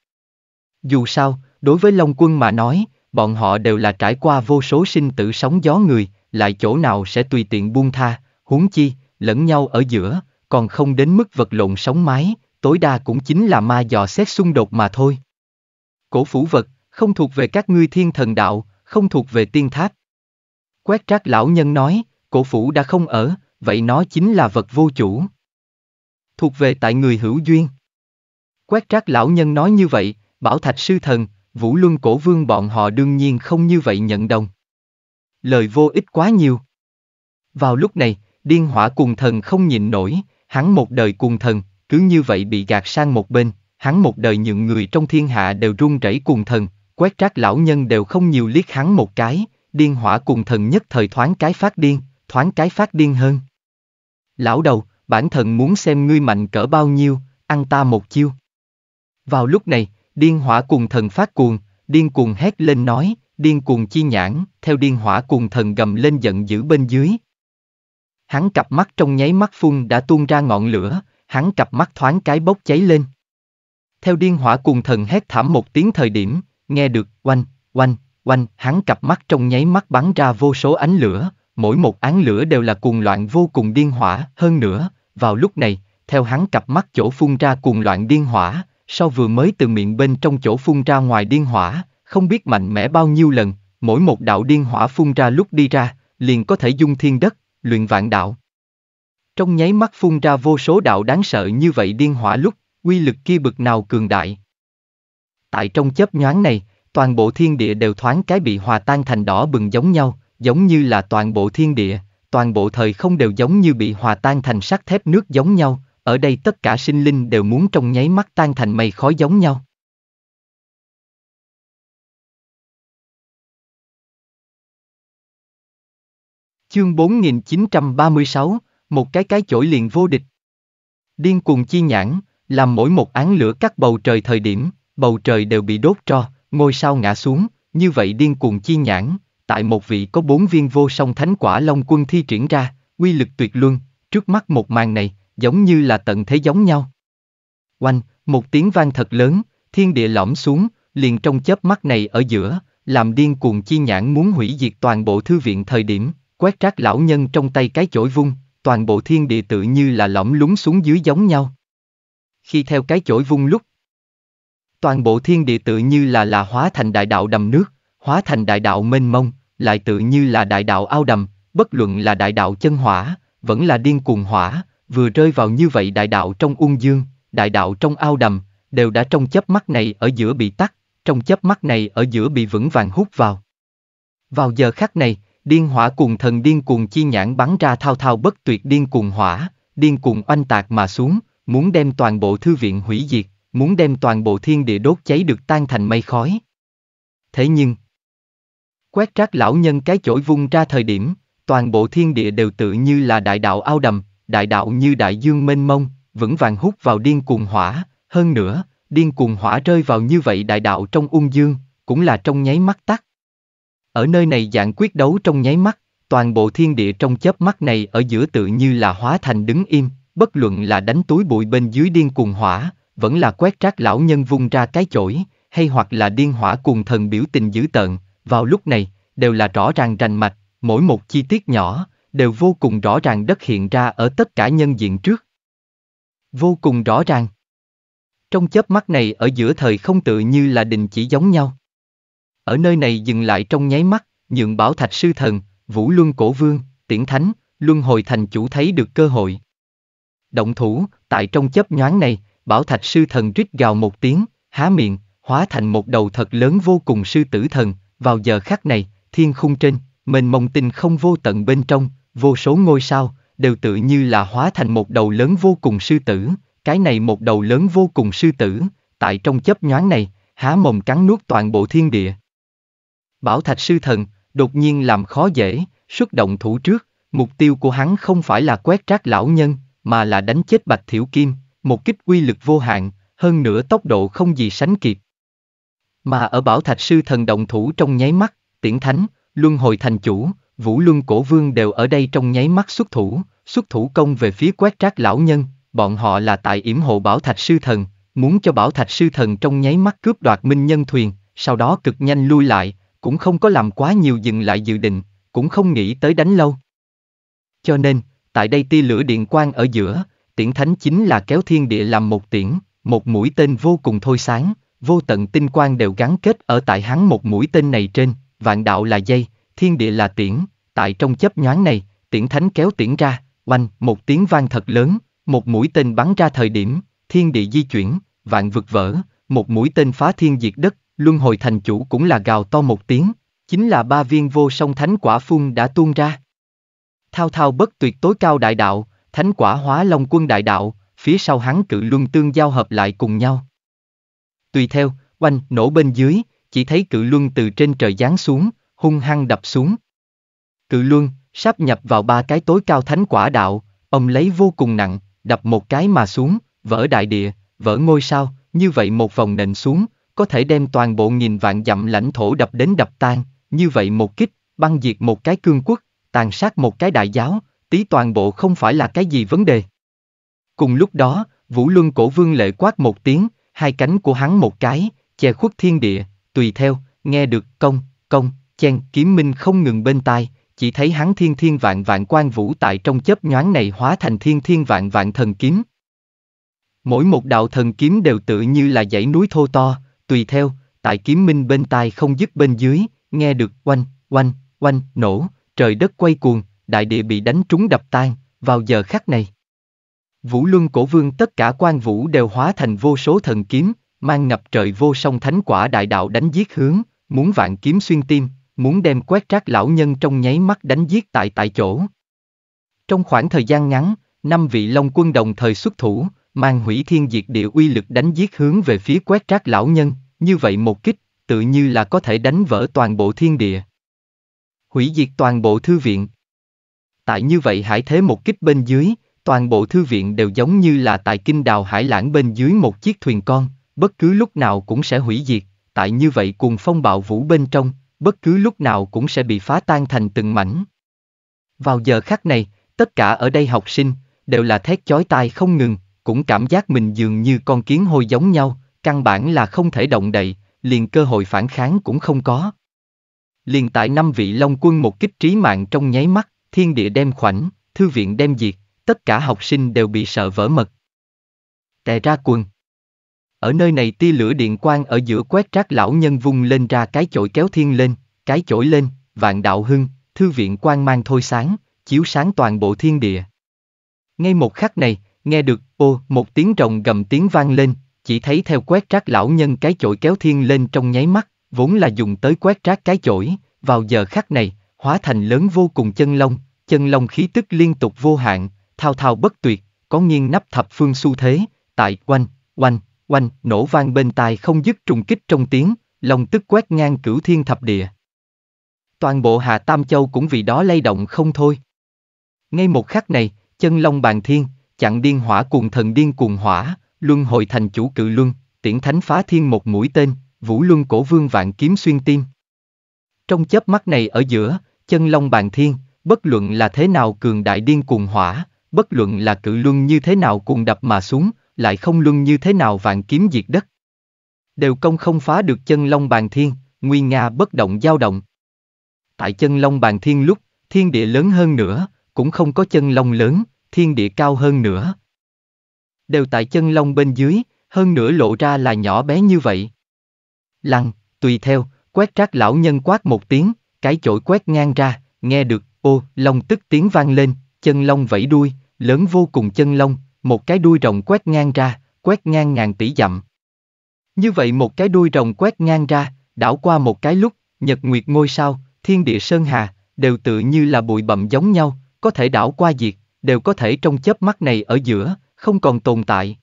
Dù sao, đối với Long Quân mà nói, bọn họ đều là trải qua vô số sinh tử sóng gió người, lại chỗ nào sẽ tùy tiện buông tha, huống chi, lẫn nhau ở giữa, còn không đến mức vật lộn sóng mái, tối đa cũng chính là ma dò xét xung đột mà thôi. Cổ phủ vật, không thuộc về các ngươi thiên thần đạo, không thuộc về tiên tháp. Quét trác lão nhân nói, cổ phủ đã không ở, vậy nó chính là vật vô chủ. Thuộc về tại người hữu duyên. Quét trác lão nhân nói như vậy, bảo thạch sư thần, vũ luân cổ vương bọn họ đương nhiên không như vậy nhận đồng. Lời vô ích quá nhiều. Vào lúc này, điên hỏa cùng thần không nhịn nổi, hắn một đời cùng thần, cứ như vậy bị gạt sang một bên, hắn một đời những người trong thiên hạ đều run rẩy cùng thần, quét trác lão nhân đều không nhiều liếc hắn một cái, điên hỏa cùng thần nhất thời thoáng cái phát điên, thoáng cái phát điên hơn. Lão đầu, bản thần muốn xem ngươi mạnh cỡ bao nhiêu, ăn ta một chiêu. Vào lúc này, điên hỏa cùng thần phát cuồng, điên cuồng hét lên nói, điên cuồng chi nhãn, theo điên hỏa cùng thần gầm lên giận dữ bên dưới. Hắn cặp mắt trong nháy mắt phun đã tuôn ra ngọn lửa, hắn cặp mắt thoáng cái bốc cháy lên. Theo điên hỏa cùng thần hét thảm một tiếng thời điểm, nghe được oanh, oanh, oanh, hắn cặp mắt trong nháy mắt bắn ra vô số ánh lửa, mỗi một ánh lửa đều là cuồng loạn vô cùng điên hỏa, hơn nữa, vào lúc này, theo hắn cặp mắt chỗ phun ra cuồng loạn điên hỏa, sau vừa mới từ miệng bên trong chỗ phun ra ngoài điên hỏa, không biết mạnh mẽ bao nhiêu lần, mỗi một đạo điên hỏa phun ra lúc đi ra, liền có thể dung thiên đất, luyện vạn đạo. Trong nháy mắt phun ra vô số đạo đáng sợ như vậy điên hỏa lúc, quy lực kia bực nào cường đại. Tại trong chớp nhoáng này, toàn bộ thiên địa đều thoáng cái bị hòa tan thành đỏ bừng giống nhau, giống như là toàn bộ thiên địa, toàn bộ thời không đều giống như bị hòa tan thành sắt thép nước giống nhau, ở đây tất cả sinh linh đều muốn trong nháy mắt tan thành mây khói giống nhau. Chương 4936, một cái cái chổi liền vô địch. Điên cuồng chi nhãn, làm mỗi một án lửa cắt bầu trời thời điểm, bầu trời đều bị đốt tro, ngôi sao ngã xuống, như vậy điên cuồng chi nhãn, tại một vị có bốn viên vô song thánh quả long quân thi triển ra, uy lực tuyệt luân, trước mắt một màn này, giống như là tận thế giống nhau. Oanh, một tiếng vang thật lớn, thiên địa lõm xuống, liền trong chớp mắt này ở giữa, làm điên cuồng chi nhãn muốn hủy diệt toàn bộ thư viện thời điểm, quét rác lão nhân trong tay cái chổi vung, toàn bộ thiên địa tự như là lõm lúng xuống dưới giống nhau. Khi theo cái chổi vung lúc, toàn bộ thiên địa tự như là là hóa thành đại đạo đầm nước, hóa thành đại đạo mênh mông, lại tự như là đại đạo ao đầm, bất luận là đại đạo chân hỏa, vẫn là điên cuồng hỏa, vừa rơi vào như vậy đại đạo trong ung dương, đại đạo trong ao đầm, đều đã trong chớp mắt này ở giữa bị tắt, trong chớp mắt này ở giữa bị vững vàng hút vào. Vào giờ khắc này, điên hỏa cùng thần điên cùng chi nhãn bắn ra thao thao bất tuyệt điên cùng hỏa, điên cùng oanh tạc mà xuống, muốn đem toàn bộ thư viện hủy diệt, muốn đem toàn bộ thiên địa đốt cháy được tan thành mây khói. Thế nhưng, quét rác lão nhân cái chổi vung ra thời điểm, toàn bộ thiên địa đều tự như là đại đạo ao đầm, đại đạo như đại dương mênh mông, vững vàng hút vào điên cuồng hỏa, hơn nữa, điên cuồng hỏa rơi vào như vậy đại đạo trong ung dương, cũng là trong nháy mắt tắt. Ở nơi này dạng quyết đấu trong nháy mắt, toàn bộ thiên địa trong chớp mắt này ở giữa tự như là hóa thành đứng im, bất luận là đánh túi bụi bên dưới điên cuồng hỏa, vẫn là quét rác lão nhân vung ra cái chổi, hay hoặc là điên hỏa cùng thần biểu tình dữ tợn, vào lúc này, đều là rõ ràng rành mạch, mỗi một chi tiết nhỏ, đều vô cùng rõ ràng đất hiện ra ở tất cả nhân diện trước. Vô cùng rõ ràng. Trong chớp mắt này ở giữa thời không tự như là đình chỉ giống nhau. Ở nơi này dừng lại trong nháy mắt, nhượng bảo thạch sư thần, vũ luân cổ vương, tiễn thánh, luân hồi thành chủ thấy được cơ hội. Động thủ, tại trong chớp nhoáng này, bảo thạch sư thần rít gào một tiếng, há miệng, hóa thành một đầu thật lớn vô cùng sư tử thần, vào giờ khắc này, thiên khung trên, mênh mông tinh không vô tận bên trong, vô số ngôi sao, đều tự như là hóa thành một đầu lớn vô cùng sư tử, cái này một đầu lớn vô cùng sư tử, tại trong chấp nhoáng này, há mồm cắn nuốt toàn bộ thiên địa. Bảo Thạch Sư Thần, đột nhiên làm khó dễ, xuất động thủ trước, mục tiêu của hắn không phải là quét rác lão nhân, mà là đánh chết Bạch Thiểu Kim, một kích uy lực vô hạn, hơn nữa tốc độ không gì sánh kịp. Mà ở Bảo Thạch Sư Thần động thủ trong nháy mắt, tiễn thánh, luân hồi thành chủ, Vũ Luân Cổ Vương đều ở đây trong nháy mắt xuất thủ, xuất thủ công về phía quét trác lão nhân, bọn họ là tại yểm hộ Bảo Thạch Sư Thần, muốn cho Bảo Thạch Sư Thần trong nháy mắt cướp đoạt Minh Nhân Thuyền, sau đó cực nhanh lui lại, cũng không có làm quá nhiều dừng lại dự định, cũng không nghĩ tới đánh lâu. Cho nên, tại đây tia lửa điện quang ở giữa, tiễn thánh chính là kéo thiên địa làm một tiễn, một mũi tên vô cùng thôi sáng, vô tận tinh quang đều gắn kết ở tại hắn một mũi tên này trên, vạn đạo là dây, thiên địa là tiễn, tại trong chấp nhoáng này, tiễn thánh kéo tiễn ra, oanh, một tiếng vang thật lớn, một mũi tên bắn ra thời điểm, thiên địa di chuyển, vạn vực vỡ, một mũi tên phá thiên diệt đất, luân hồi thành chủ cũng là gào to một tiếng, chính là ba viên vô song thánh quả phun đã tuôn ra. Thao thao bất tuyệt tối cao đại đạo, thánh quả hóa long quân đại đạo, phía sau hắn cự luân tương giao hợp lại cùng nhau. Tùy theo, oanh, nổ bên dưới, chỉ thấy cự luân từ trên trời giáng xuống, hung hăng đập xuống. Cự luân, sắp nhập vào ba cái tối cao thánh quả đạo, ông lấy vô cùng nặng, đập một cái mà xuống, vỡ đại địa, vỡ ngôi sao, như vậy một vòng nền xuống, có thể đem toàn bộ nghìn vạn dặm lãnh thổ đập đến đập tan, như vậy một kích, băng diệt một cái cương quốc, tàn sát một cái đại giáo, tí toàn bộ không phải là cái gì vấn đề. Cùng lúc đó, Vũ Luân cổ vương lệ quát một tiếng, hai cánh của hắn một cái, che khuất thiên địa, tùy theo, nghe được công, công, chen kiếm minh không ngừng bên tai, chỉ thấy hắn thiên thiên vạn vạn quan vũ tại trong chớp nhoáng này hóa thành thiên thiên vạn vạn thần kiếm. Mỗi một đạo thần kiếm đều tự như là dãy núi thô to, tùy theo, tại kiếm minh bên tai không dứt bên dưới, nghe được oanh, oanh, oanh, nổ, trời đất quay cuồng, đại địa bị đánh trúng đập tan, vào giờ khắc này. Vũ Luân Cổ Vương tất cả quan vũ đều hóa thành vô số thần kiếm, mang ngập trời vô song thánh quả đại đạo đánh giết hướng, muốn vạn kiếm xuyên tim, muốn đem quét rác lão nhân trong nháy mắt đánh giết tại tại chỗ. Trong khoảng thời gian ngắn, năm vị Long quân đồng thời xuất thủ, mang hủy thiên diệt địa uy lực đánh giết hướng về phía quét rác lão nhân, như vậy một kích, tự như là có thể đánh vỡ toàn bộ thiên địa. Hủy diệt toàn bộ thư viện. Tại như vậy hải thế một kích bên dưới, toàn bộ thư viện đều giống như là tại kinh đào hải lãng bên dưới một chiếc thuyền con, bất cứ lúc nào cũng sẽ hủy diệt, tại như vậy cùng phong bạo vũ bên trong, bất cứ lúc nào cũng sẽ bị phá tan thành từng mảnh. Vào giờ khắc này, tất cả ở đây học sinh, đều là thét chói tai không ngừng, cũng cảm giác mình dường như con kiến hôi giống nhau, căn bản là không thể động đậy, liền cơ hội phản kháng cũng không có. Liền tại năm vị Long quân một kích trí mạng trong nháy mắt, thiên địa đem khoảnh, thư viện đem diệt, tất cả học sinh đều bị sợ vỡ mật. Tè ra quần. Ở nơi này tia lửa điện quang ở giữa quét rác lão nhân vung lên ra cái chổi kéo thiên lên, cái chổi lên, vạn đạo hưng, thư viện quang mang thôi sáng, chiếu sáng toàn bộ thiên địa. Ngay một khắc này, nghe được ô một tiếng rồng gầm tiếng vang lên, chỉ thấy theo quét rác lão nhân cái chổi kéo thiên lên trong nháy mắt, vốn là dùng tới quét rác cái chổi, vào giờ khắc này, hóa thành lớn vô cùng chân lông, chân lông khí tức liên tục vô hạn, thao thao bất tuyệt, có nghiêng nắp thập phương xu thế, tại quanh quanh oanh, nổ vang bên tai không dứt trùng kích trong tiếng, lòng tức quét ngang cửu thiên thập địa. Toàn bộ Hà Tam Châu cũng vì đó lay động không thôi. Ngay một khắc này, chân long bàn thiên, chặn điên hỏa cùng thần điên cuồng hỏa, luân hội thành chủ cự luân, tiễn thánh phá thiên một mũi tên, vũ luân cổ vương vạn kiếm xuyên tim. Trong chớp mắt này ở giữa, chân long bàn thiên, bất luận là thế nào cường đại điên cuồng hỏa, bất luận là cự luân như thế nào cuồng đập mà xuống, lại không luân như thế nào vạn kiếm diệt đất. Đều công không phá được chân long bàn thiên, nguyên Nga bất động dao động. Tại chân long bàn thiên lúc, thiên địa lớn hơn nữa, cũng không có chân long lớn, thiên địa cao hơn nữa. Đều tại chân long bên dưới, hơn nữa lộ ra là nhỏ bé như vậy. Lăng, tùy theo, quét rác lão nhân quát một tiếng, cái chổi quét ngang ra, nghe được, ô, long tức tiếng vang lên, chân long vẫy đuôi, lớn vô cùng chân long, một cái đuôi rồng quét ngang ra, quét ngang ngàn tỷ dặm. Như vậy một cái đuôi rồng quét ngang ra, đảo qua một cái lúc, nhật nguyệt ngôi sao, thiên địa sơn hà, đều tự như là bụi bậm giống nhau, có thể đảo qua diệt, đều có thể trong chớp mắt này ở giữa, không còn tồn tại.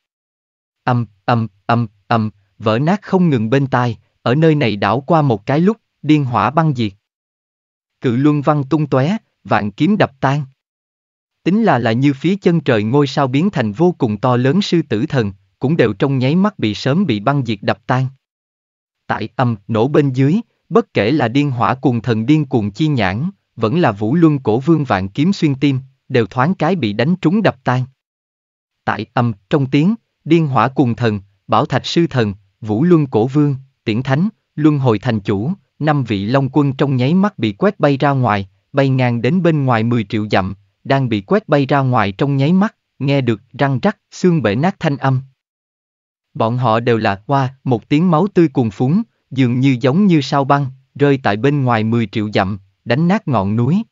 Âm, âm, âm, âm, vỡ nát không ngừng bên tai, ở nơi này đảo qua một cái lúc, điên hỏa băng diệt. Cự luân văn tung tóe, vạn kiếm đập tan tính là là như phía chân trời ngôi sao biến thành vô cùng to lớn sư tử thần, cũng đều trong nháy mắt bị sớm bị băng diệt đập tan. Tại âm nổ bên dưới, bất kể là điên hỏa cùng thần điên cùng chi nhãn, vẫn là vũ luân cổ vương vạn kiếm xuyên tim, đều thoáng cái bị đánh trúng đập tan. Tại âm, trong tiếng, điên hỏa cùng thần, bảo thạch sư thần, vũ luân cổ vương, tiễn thánh, luân hồi thành chủ, năm vị long quân trong nháy mắt bị quét bay ra ngoài, bay ngang đến bên ngoài 10 triệu dặm, đang bị quét bay ra ngoài trong nháy mắt, nghe được răng rắc, xương bể nát thanh âm. Bọn họ đều là qua, một tiếng máu tươi cuồn phúng, dường như giống như sao băng, rơi tại bên ngoài 10 triệu dặm, đánh nát ngọn núi.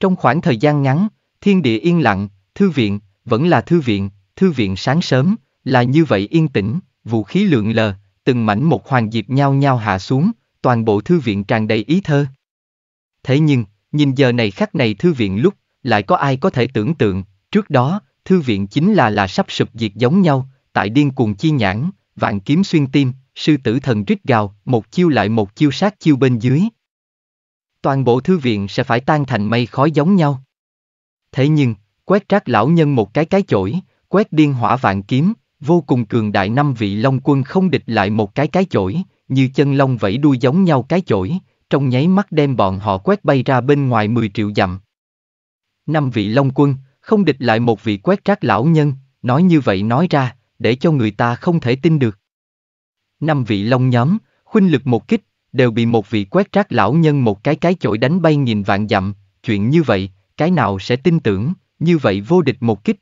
Trong khoảng thời gian ngắn, thiên địa yên lặng, thư viện, vẫn là thư viện, thư viện sáng sớm, là như vậy yên tĩnh, vũ khí lượng lờ, từng mảnh một hoàng diệp nhau nhau hạ xuống, toàn bộ thư viện tràn đầy ý thơ. Thế nhưng, nhìn giờ này khắc này thư viện lúc lại có ai có thể tưởng tượng, trước đó, thư viện chính là là sắp sụp diệt giống nhau, tại điên cuồng chi nhãn, vạn kiếm xuyên tim, sư tử thần rít gào, một chiêu lại một chiêu sát chiêu bên dưới. Toàn bộ thư viện sẽ phải tan thành mây khói giống nhau. Thế nhưng, quét trác lão nhân một cái cái chổi, quét điên hỏa vạn kiếm, vô cùng cường đại năm vị long quân không địch lại một cái cái chổi, như chân long vẫy đuôi giống nhau cái chổi, trong nháy mắt đem bọn họ quét bay ra bên ngoài 10 triệu dặm năm vị long quân, không địch lại một vị quét rác lão nhân, nói như vậy nói ra, để cho người ta không thể tin được. Năm vị long nhóm, khuynh lực một kích, đều bị một vị quét rác lão nhân một cái cái chổi đánh bay nghìn vạn dặm, chuyện như vậy, cái nào sẽ tin tưởng, như vậy vô địch một kích.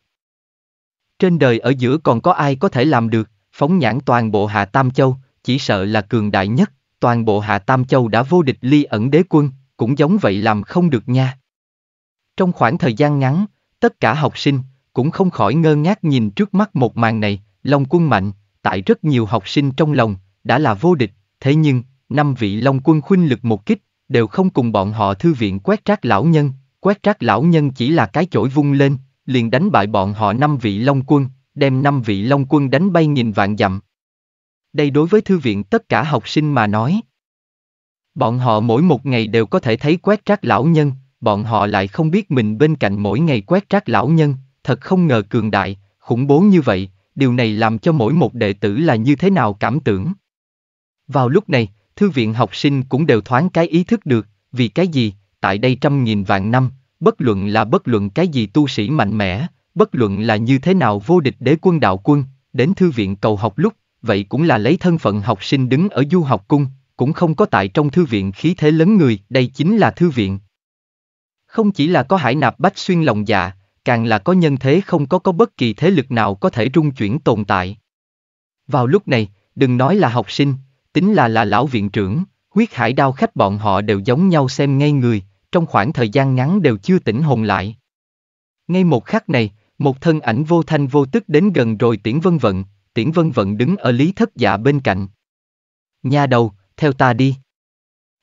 Trên đời ở giữa còn có ai có thể làm được, phóng nhãn toàn bộ Hạ Tam Châu, chỉ sợ là cường đại nhất, toàn bộ Hạ Tam Châu đã vô địch ly ẩn đế quân, cũng giống vậy làm không được nha. Trong khoảng thời gian ngắn, tất cả học sinh cũng không khỏi ngơ ngác nhìn trước mắt một màn này, Long quân mạnh, tại rất nhiều học sinh trong lòng, đã là vô địch, thế nhưng, năm vị Long quân khuynh lực một kích, đều không cùng bọn họ thư viện quét rác lão nhân, quét rác lão nhân chỉ là cái chổi vung lên, liền đánh bại bọn họ năm vị Long quân, đem năm vị Long quân đánh bay nghìn vạn dặm. Đây đối với thư viện tất cả học sinh mà nói. Bọn họ mỗi một ngày đều có thể thấy quét rác lão nhân, bọn họ lại không biết mình bên cạnh mỗi ngày quét rác lão nhân, thật không ngờ cường đại, khủng bố như vậy, điều này làm cho mỗi một đệ tử là như thế nào cảm tưởng. Vào lúc này, thư viện học sinh cũng đều thoáng cái ý thức được, vì cái gì, tại đây trăm nghìn vạn năm, bất luận là bất luận cái gì tu sĩ mạnh mẽ, bất luận là như thế nào vô địch đế quân đạo quân, đến thư viện cầu học lúc, vậy cũng là lấy thân phận học sinh đứng ở du học cung, cũng không có tại trong thư viện khí thế lớn người, đây chính là thư viện, không chỉ là có hải nạp bách xuyên lòng dạ, càng là có nhân thế không có có bất kỳ thế lực nào có thể rung chuyển tồn tại. Vào lúc này, đừng nói là học sinh, tính là là lão viện trưởng, huyết hải đao khách bọn họ đều giống nhau xem ngay người, trong khoảng thời gian ngắn đều chưa tỉnh hồn lại. Ngay một khắc này, một thân ảnh vô thanh vô tức đến gần rồi tiễn vân vận, tiễn vân vận đứng ở lý thất dạ bên cạnh. Nhà đầu, theo ta đi.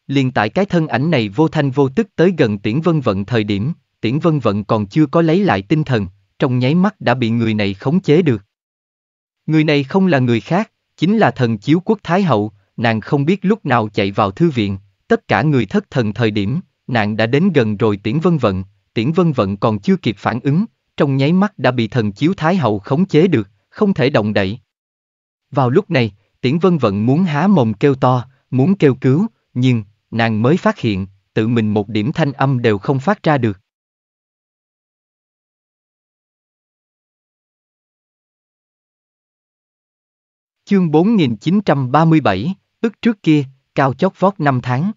Liền tại cái thân ảnh này vô thanh vô tức tới gần Tiễn Vân Vận thời điểm, Tiễn Vân Vận còn chưa có lấy lại tinh thần, trong nháy mắt đã bị người này khống chế được. Người này không là người khác, chính là thần chiếu quốc Thái Hậu, nàng không biết lúc nào chạy vào thư viện, tất cả người thất thần thời điểm, nàng đã đến gần rồi Tiễn Vân Vận, Tiễn Vân Vận còn chưa kịp phản ứng, trong nháy mắt đã bị thần chiếu Thái Hậu khống chế được, không thể động đậy. Vào lúc này, Tiễn Vân Vận muốn há mồm kêu to, muốn kêu cứu, nhưng nàng mới phát hiện, tự mình một điểm thanh âm đều không phát ra được. Chương 4937, ức trước kia, cao chót vót năm tháng.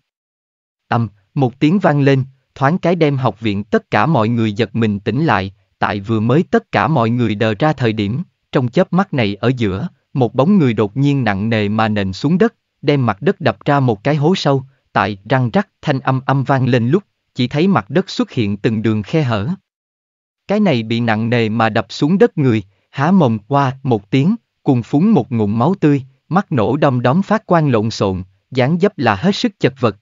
Âm, một tiếng vang lên, thoáng cái đem học viện tất cả mọi người giật mình tỉnh lại, tại vừa mới tất cả mọi người đờ ra thời điểm, trong chớp mắt này ở giữa, một bóng người đột nhiên nặng nề mà nền xuống đất, đem mặt đất đập ra một cái hố sâu, tại răng rắc thanh âm âm vang lên lúc, chỉ thấy mặt đất xuất hiện từng đường khe hở. Cái này bị nặng nề mà đập xuống đất người, há mồm qua một tiếng, cùng phúng một ngụm máu tươi, mắt nổ đom đóm phát quang lộn xộn, dáng dấp là hết sức chật vật.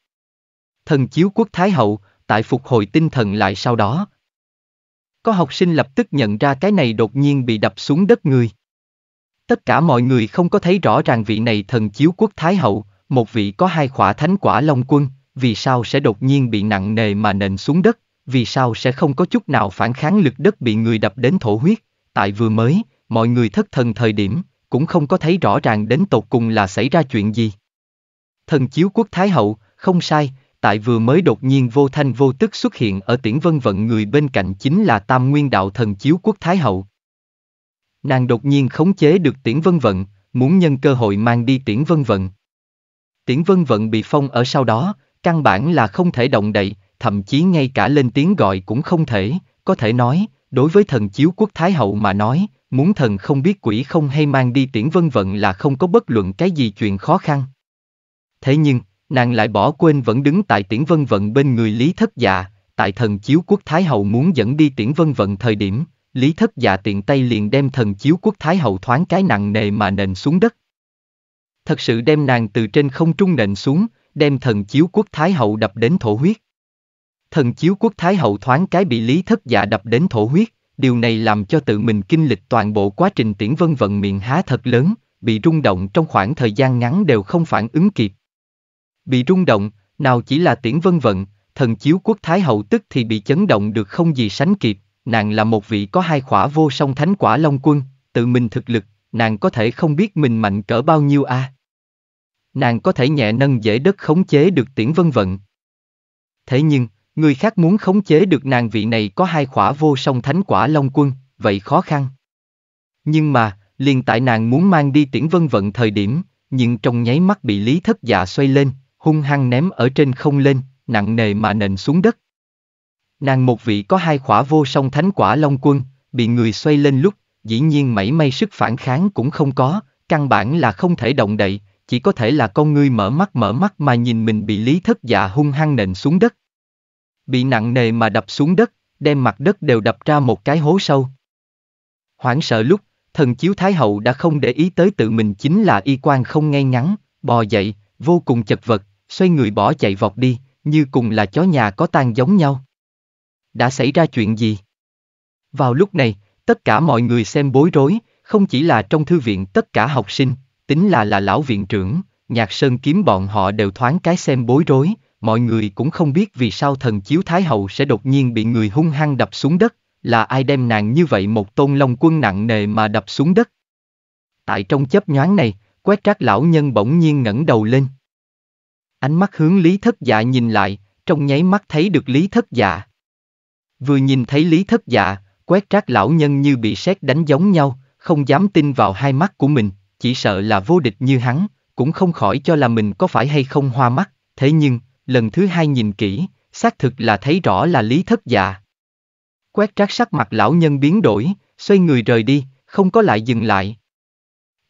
Thần chiếu quốc Thái Hậu, tại phục hồi tinh thần lại sau đó. Có học sinh lập tức nhận ra cái này đột nhiên bị đập xuống đất người. Tất cả mọi người không có thấy rõ ràng vị này thần chiếu quốc Thái Hậu, một vị có hai khỏa thánh quả long quân, vì sao sẽ đột nhiên bị nặng nề mà nền xuống đất, vì sao sẽ không có chút nào phản kháng lực đất bị người đập đến thổ huyết, tại vừa mới, mọi người thất thần thời điểm, cũng không có thấy rõ ràng đến tột cùng là xảy ra chuyện gì. Thần chiếu quốc Thái Hậu, không sai, tại vừa mới đột nhiên vô thanh vô tức xuất hiện ở tiễn vân vận người bên cạnh chính là tam nguyên đạo thần chiếu quốc Thái Hậu. Nàng đột nhiên khống chế được tiễn vân vận, muốn nhân cơ hội mang đi tiễn vân vận, Tiễn Vân Vận bị phong ở sau đó, căn bản là không thể động đậy, thậm chí ngay cả lên tiếng gọi cũng không thể, có thể nói, đối với thần chiếu quốc Thái Hậu mà nói, muốn thần không biết quỷ không hay mang đi Tiễn Vân Vận là không có bất luận cái gì chuyện khó khăn. Thế nhưng, nàng lại bỏ quên vẫn đứng tại Tiễn Vân Vận bên người Lý Thất Dạ, tại thần chiếu quốc Thái Hậu muốn dẫn đi Tiễn Vân Vận thời điểm, Lý Thất Dạ tiện tay liền đem thần chiếu quốc Thái Hậu thoáng cái nặng nề mà nền xuống đất thật sự đem nàng từ trên không trung nện xuống, đem thần chiếu quốc Thái Hậu đập đến thổ huyết. Thần chiếu quốc Thái Hậu thoáng cái bị lý thất dạ đập đến thổ huyết, điều này làm cho tự mình kinh lịch toàn bộ quá trình tiễn vân vận miệng há thật lớn, bị rung động trong khoảng thời gian ngắn đều không phản ứng kịp. Bị rung động, nào chỉ là tiễn vân vận, thần chiếu quốc Thái Hậu tức thì bị chấn động được không gì sánh kịp, nàng là một vị có hai khỏa vô song thánh quả long quân, tự mình thực lực, nàng có thể không biết mình mạnh cỡ bao nhiêu a. À nàng có thể nhẹ nâng dễ đất khống chế được tiễn vân vận. Thế nhưng, người khác muốn khống chế được nàng vị này có hai khỏa vô song thánh quả long quân, vậy khó khăn. Nhưng mà, liền tại nàng muốn mang đi tiễn vân vận thời điểm, nhưng trong nháy mắt bị lý thất dạ xoay lên, hung hăng ném ở trên không lên, nặng nề mà nền xuống đất. Nàng một vị có hai khỏa vô song thánh quả long quân, bị người xoay lên lúc, dĩ nhiên mảy may sức phản kháng cũng không có, căn bản là không thể động đậy, chỉ có thể là con ngươi mở mắt mở mắt mà nhìn mình bị lý thất dạ hung hăng nện xuống đất. Bị nặng nề mà đập xuống đất, đem mặt đất đều đập ra một cái hố sâu. Hoảng sợ lúc, thần chiếu Thái Hậu đã không để ý tới tự mình chính là y quan không ngay ngắn, bò dậy, vô cùng chật vật, xoay người bỏ chạy vọt đi, như cùng là chó nhà có tan giống nhau. Đã xảy ra chuyện gì? Vào lúc này, tất cả mọi người xem bối rối, không chỉ là trong thư viện tất cả học sinh, tính là là lão viện trưởng, nhạc sơn kiếm bọn họ đều thoáng cái xem bối rối, mọi người cũng không biết vì sao thần chiếu Thái Hậu sẽ đột nhiên bị người hung hăng đập xuống đất, là ai đem nàng như vậy một tôn long quân nặng nề mà đập xuống đất. Tại trong chấp nhoáng này, quét trác lão nhân bỗng nhiên ngẩng đầu lên. Ánh mắt hướng Lý Thất Dạ nhìn lại, trong nháy mắt thấy được Lý Thất Dạ. Vừa nhìn thấy Lý Thất Dạ, quét trác lão nhân như bị sét đánh giống nhau, không dám tin vào hai mắt của mình chỉ sợ là vô địch như hắn, cũng không khỏi cho là mình có phải hay không hoa mắt, thế nhưng, lần thứ hai nhìn kỹ, xác thực là thấy rõ là lý thất dạ. Quét trác sắc mặt lão nhân biến đổi, xoay người rời đi, không có lại dừng lại.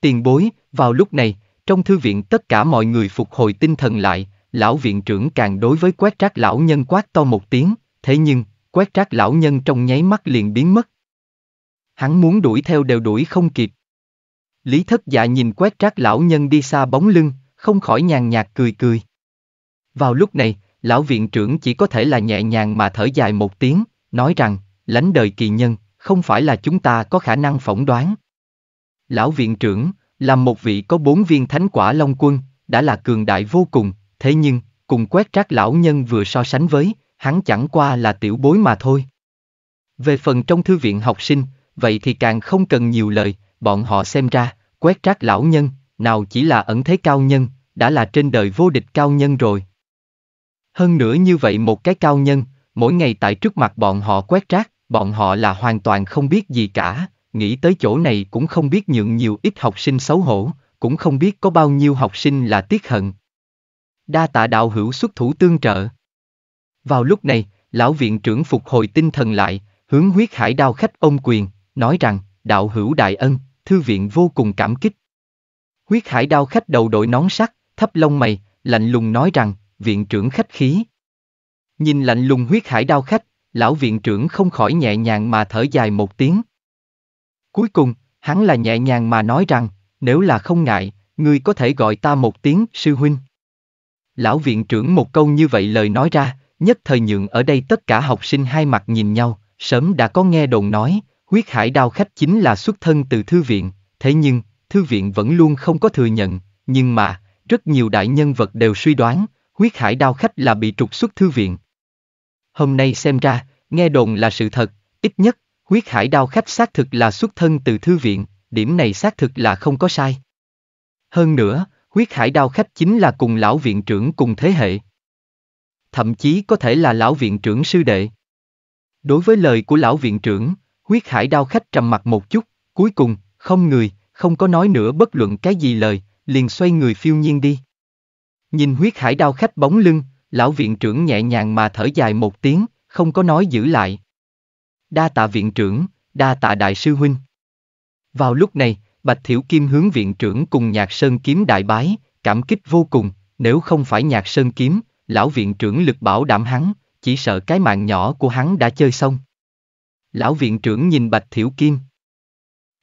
Tiền bối, vào lúc này, trong thư viện tất cả mọi người phục hồi tinh thần lại, lão viện trưởng càng đối với quét trác lão nhân quát to một tiếng, thế nhưng, quét trác lão nhân trong nháy mắt liền biến mất. Hắn muốn đuổi theo đều đuổi không kịp, Lý thất dạ nhìn quét trác lão nhân đi xa bóng lưng, không khỏi nhàn nhạt cười cười. Vào lúc này, lão viện trưởng chỉ có thể là nhẹ nhàng mà thở dài một tiếng, nói rằng, lãnh đời kỳ nhân, không phải là chúng ta có khả năng phỏng đoán. Lão viện trưởng, là một vị có bốn viên thánh quả long quân, đã là cường đại vô cùng, thế nhưng, cùng quét trác lão nhân vừa so sánh với, hắn chẳng qua là tiểu bối mà thôi. Về phần trong thư viện học sinh, vậy thì càng không cần nhiều lời, bọn họ xem ra, Quét rác lão nhân, nào chỉ là ẩn thế cao nhân, đã là trên đời vô địch cao nhân rồi. Hơn nữa như vậy một cái cao nhân, mỗi ngày tại trước mặt bọn họ quét rác, bọn họ là hoàn toàn không biết gì cả, nghĩ tới chỗ này cũng không biết nhượng nhiều ít học sinh xấu hổ, cũng không biết có bao nhiêu học sinh là tiếc hận. Đa tạ đạo hữu xuất thủ tương trợ. Vào lúc này, lão viện trưởng phục hồi tinh thần lại, hướng huyết hải đao khách ôm quyền, nói rằng, đạo hữu đại ân, thư viện vô cùng cảm kích. Huyết hải đao khách đầu đội nón sắt, thấp lông mày, lạnh lùng nói rằng, viện trưởng khách khí. Nhìn lạnh lùng huyết hải đao khách, lão viện trưởng không khỏi nhẹ nhàng mà thở dài một tiếng. Cuối cùng, hắn là nhẹ nhàng mà nói rằng, nếu là không ngại, ngươi có thể gọi ta một tiếng sư huynh. Lão viện trưởng một câu như vậy lời nói ra, nhất thời nhượng ở đây tất cả học sinh hai mặt nhìn nhau, sớm đã có nghe đồn nói, Huyết hải đao khách chính là xuất thân từ thư viện, thế nhưng, thư viện vẫn luôn không có thừa nhận, nhưng mà, rất nhiều đại nhân vật đều suy đoán, huyết hải đao khách là bị trục xuất thư viện. Hôm nay xem ra, nghe đồn là sự thật, ít nhất, huyết hải đao khách xác thực là xuất thân từ thư viện, điểm này xác thực là không có sai. Hơn nữa, huyết hải đao khách chính là cùng lão viện trưởng cùng thế hệ. Thậm chí có thể là lão viện trưởng sư đệ. Đối với lời của lão viện trưởng, Huyết hải đao khách trầm mặt một chút, cuối cùng, không người, không có nói nữa bất luận cái gì lời, liền xoay người phiêu nhiên đi. Nhìn huyết hải đao khách bóng lưng, lão viện trưởng nhẹ nhàng mà thở dài một tiếng, không có nói giữ lại. Đa tạ viện trưởng, đa tạ đại sư huynh. Vào lúc này, Bạch Thiểu Kim hướng viện trưởng cùng Nhạc Sơn Kiếm đại bái, cảm kích vô cùng, nếu không phải Nhạc Sơn Kiếm, lão viện trưởng lực bảo đảm hắn, chỉ sợ cái mạng nhỏ của hắn đã chơi xong. Lão viện trưởng nhìn Bạch Thiểu Kim.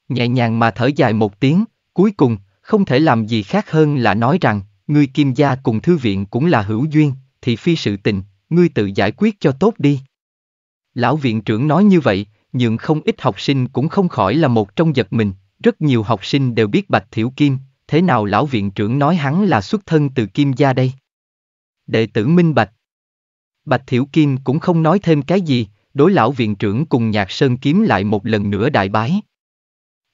Nhẹ nhàng mà thở dài một tiếng, cuối cùng, không thể làm gì khác hơn là nói rằng, người kim gia cùng thư viện cũng là hữu duyên, thì phi sự tình, ngươi tự giải quyết cho tốt đi. Lão viện trưởng nói như vậy, nhưng không ít học sinh cũng không khỏi là một trong giật mình, rất nhiều học sinh đều biết Bạch Thiểu Kim, thế nào lão viện trưởng nói hắn là xuất thân từ Kim gia đây? Đệ tử Minh Bạch Bạch Thiểu Kim cũng không nói thêm cái gì, đối lão viện trưởng cùng nhạc sơn kiếm lại một lần nữa đại bái.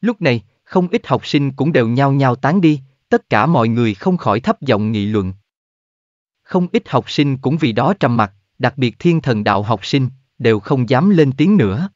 Lúc này, không ít học sinh cũng đều nhao nhao tán đi, tất cả mọi người không khỏi thấp giọng nghị luận. Không ít học sinh cũng vì đó trầm mặt, đặc biệt thiên thần đạo học sinh, đều không dám lên tiếng nữa.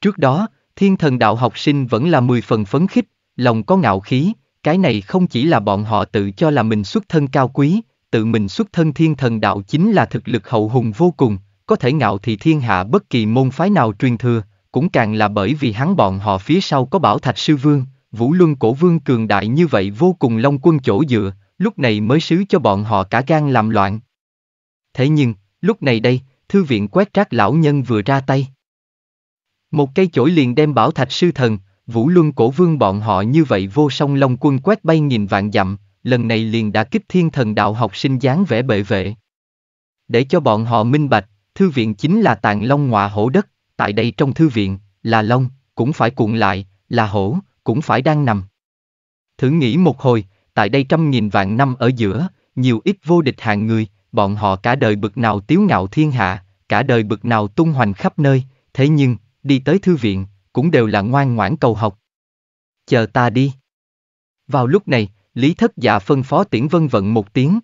Trước đó, thiên thần đạo học sinh vẫn là mười phần phấn khích, lòng có ngạo khí, cái này không chỉ là bọn họ tự cho là mình xuất thân cao quý, tự mình xuất thân thiên thần đạo chính là thực lực hậu hùng vô cùng, có thể ngạo thì thiên hạ bất kỳ môn phái nào truyền thừa, cũng càng là bởi vì hắn bọn họ phía sau có bảo thạch sư vương, vũ luân cổ vương cường đại như vậy vô cùng long quân chỗ dựa, lúc này mới xứ cho bọn họ cả gan làm loạn. Thế nhưng, lúc này đây, thư viện quét rác lão nhân vừa ra tay. Một cây chổi liền đem bảo thạch sư thần, vũ luân cổ vương bọn họ như vậy vô song long quân quét bay nghìn vạn dặm, lần này liền đã kích thiên thần đạo học sinh dáng vẻ bệ vệ. Để cho bọn họ minh bạch, Thư viện chính là tạng long ngọa hổ đất, tại đây trong thư viện, là long, cũng phải cuộn lại, là hổ, cũng phải đang nằm. Thử nghĩ một hồi, tại đây trăm nghìn vạn năm ở giữa, nhiều ít vô địch hạng người, bọn họ cả đời bực nào tiếu ngạo thiên hạ, cả đời bực nào tung hoành khắp nơi, thế nhưng, đi tới thư viện, cũng đều là ngoan ngoãn cầu học. Chờ ta đi. Vào lúc này, Lý Thất Dạ phân phó Tiễn Vân vận một tiếng.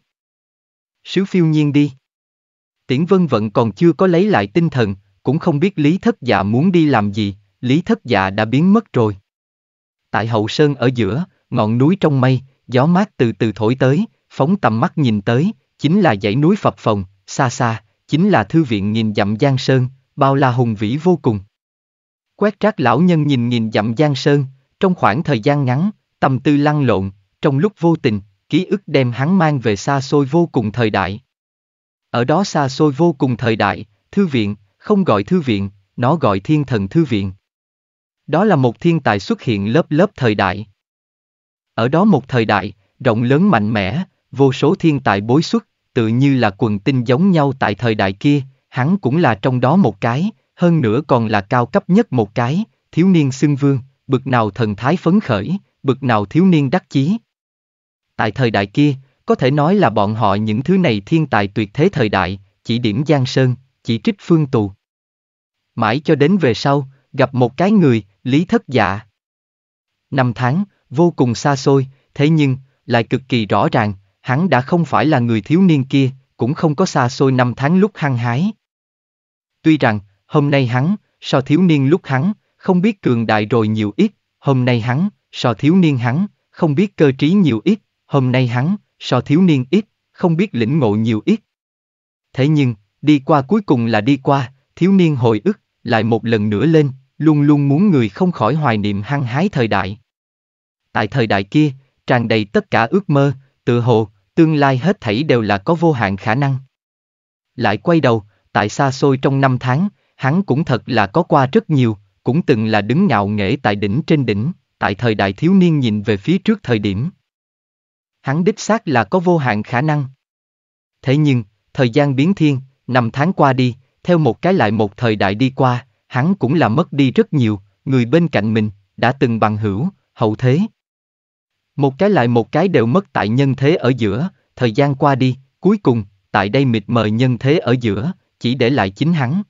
Sứ phiêu nhiên đi. Tiễn Vân vẫn còn chưa có lấy lại tinh thần, cũng không biết Lý Thất Dạ muốn đi làm gì, Lý Thất Dạ đã biến mất rồi. Tại hậu sơn ở giữa, ngọn núi trong mây, gió mát từ từ thổi tới, phóng tầm mắt nhìn tới, chính là dãy núi phập phồng, xa xa, chính là thư viện nghìn dặm Giang Sơn, bao la hùng vĩ vô cùng. Quét trác lão nhân nhìn nghìn dặm Giang Sơn, trong khoảng thời gian ngắn, tầm tư lăn lộn, trong lúc vô tình, ký ức đem hắn mang về xa xôi vô cùng thời đại. Ở đó xa xôi vô cùng thời đại, thư viện, không gọi thư viện, nó gọi thiên thần thư viện. Đó là một thiên tài xuất hiện lớp lớp thời đại. Ở đó một thời đại, rộng lớn mạnh mẽ, vô số thiên tài bối xuất, tự như là quần tinh giống nhau tại thời đại kia, hắn cũng là trong đó một cái, hơn nữa còn là cao cấp nhất một cái, thiếu niên xưng vương, bực nào thần thái phấn khởi, bực nào thiếu niên đắc chí. Tại thời đại kia, có thể nói là bọn họ những thứ này thiên tài tuyệt thế thời đại, chỉ điểm Giang Sơn, chỉ trích Phương Tù. Mãi cho đến về sau, gặp một cái người, Lý Thất Dạ. Năm tháng, vô cùng xa xôi, thế nhưng, lại cực kỳ rõ ràng, hắn đã không phải là người thiếu niên kia, cũng không có xa xôi năm tháng lúc hăng hái. Tuy rằng, hôm nay hắn, so thiếu niên lúc hắn, không biết cường đại rồi nhiều ít, hôm nay hắn, so thiếu niên hắn, không biết cơ trí nhiều ít, hôm nay hắn, so thiếu niên ít, không biết lĩnh ngộ nhiều ít. Thế nhưng, đi qua cuối cùng là đi qua, thiếu niên hồi ức, lại một lần nữa lên, luôn luôn muốn người không khỏi hoài niệm hăng hái thời đại. Tại thời đại kia, tràn đầy tất cả ước mơ, tự hồ, tương lai hết thảy đều là có vô hạn khả năng. Lại quay đầu, tại xa xôi trong năm tháng, hắn cũng thật là có qua rất nhiều, cũng từng là đứng ngạo nghễ tại đỉnh trên đỉnh, tại thời đại thiếu niên nhìn về phía trước thời điểm, hắn đích xác là có vô hạn khả năng. Thế nhưng, thời gian biến thiên, năm tháng qua đi, theo một cái lại một thời đại đi qua, hắn cũng là mất đi rất nhiều, người bên cạnh mình, đã từng bằng hữu, hậu thế. Một cái lại một cái đều mất tại nhân thế ở giữa, thời gian qua đi, cuối cùng, tại đây mịt mờ nhân thế ở giữa, chỉ để lại chính hắn.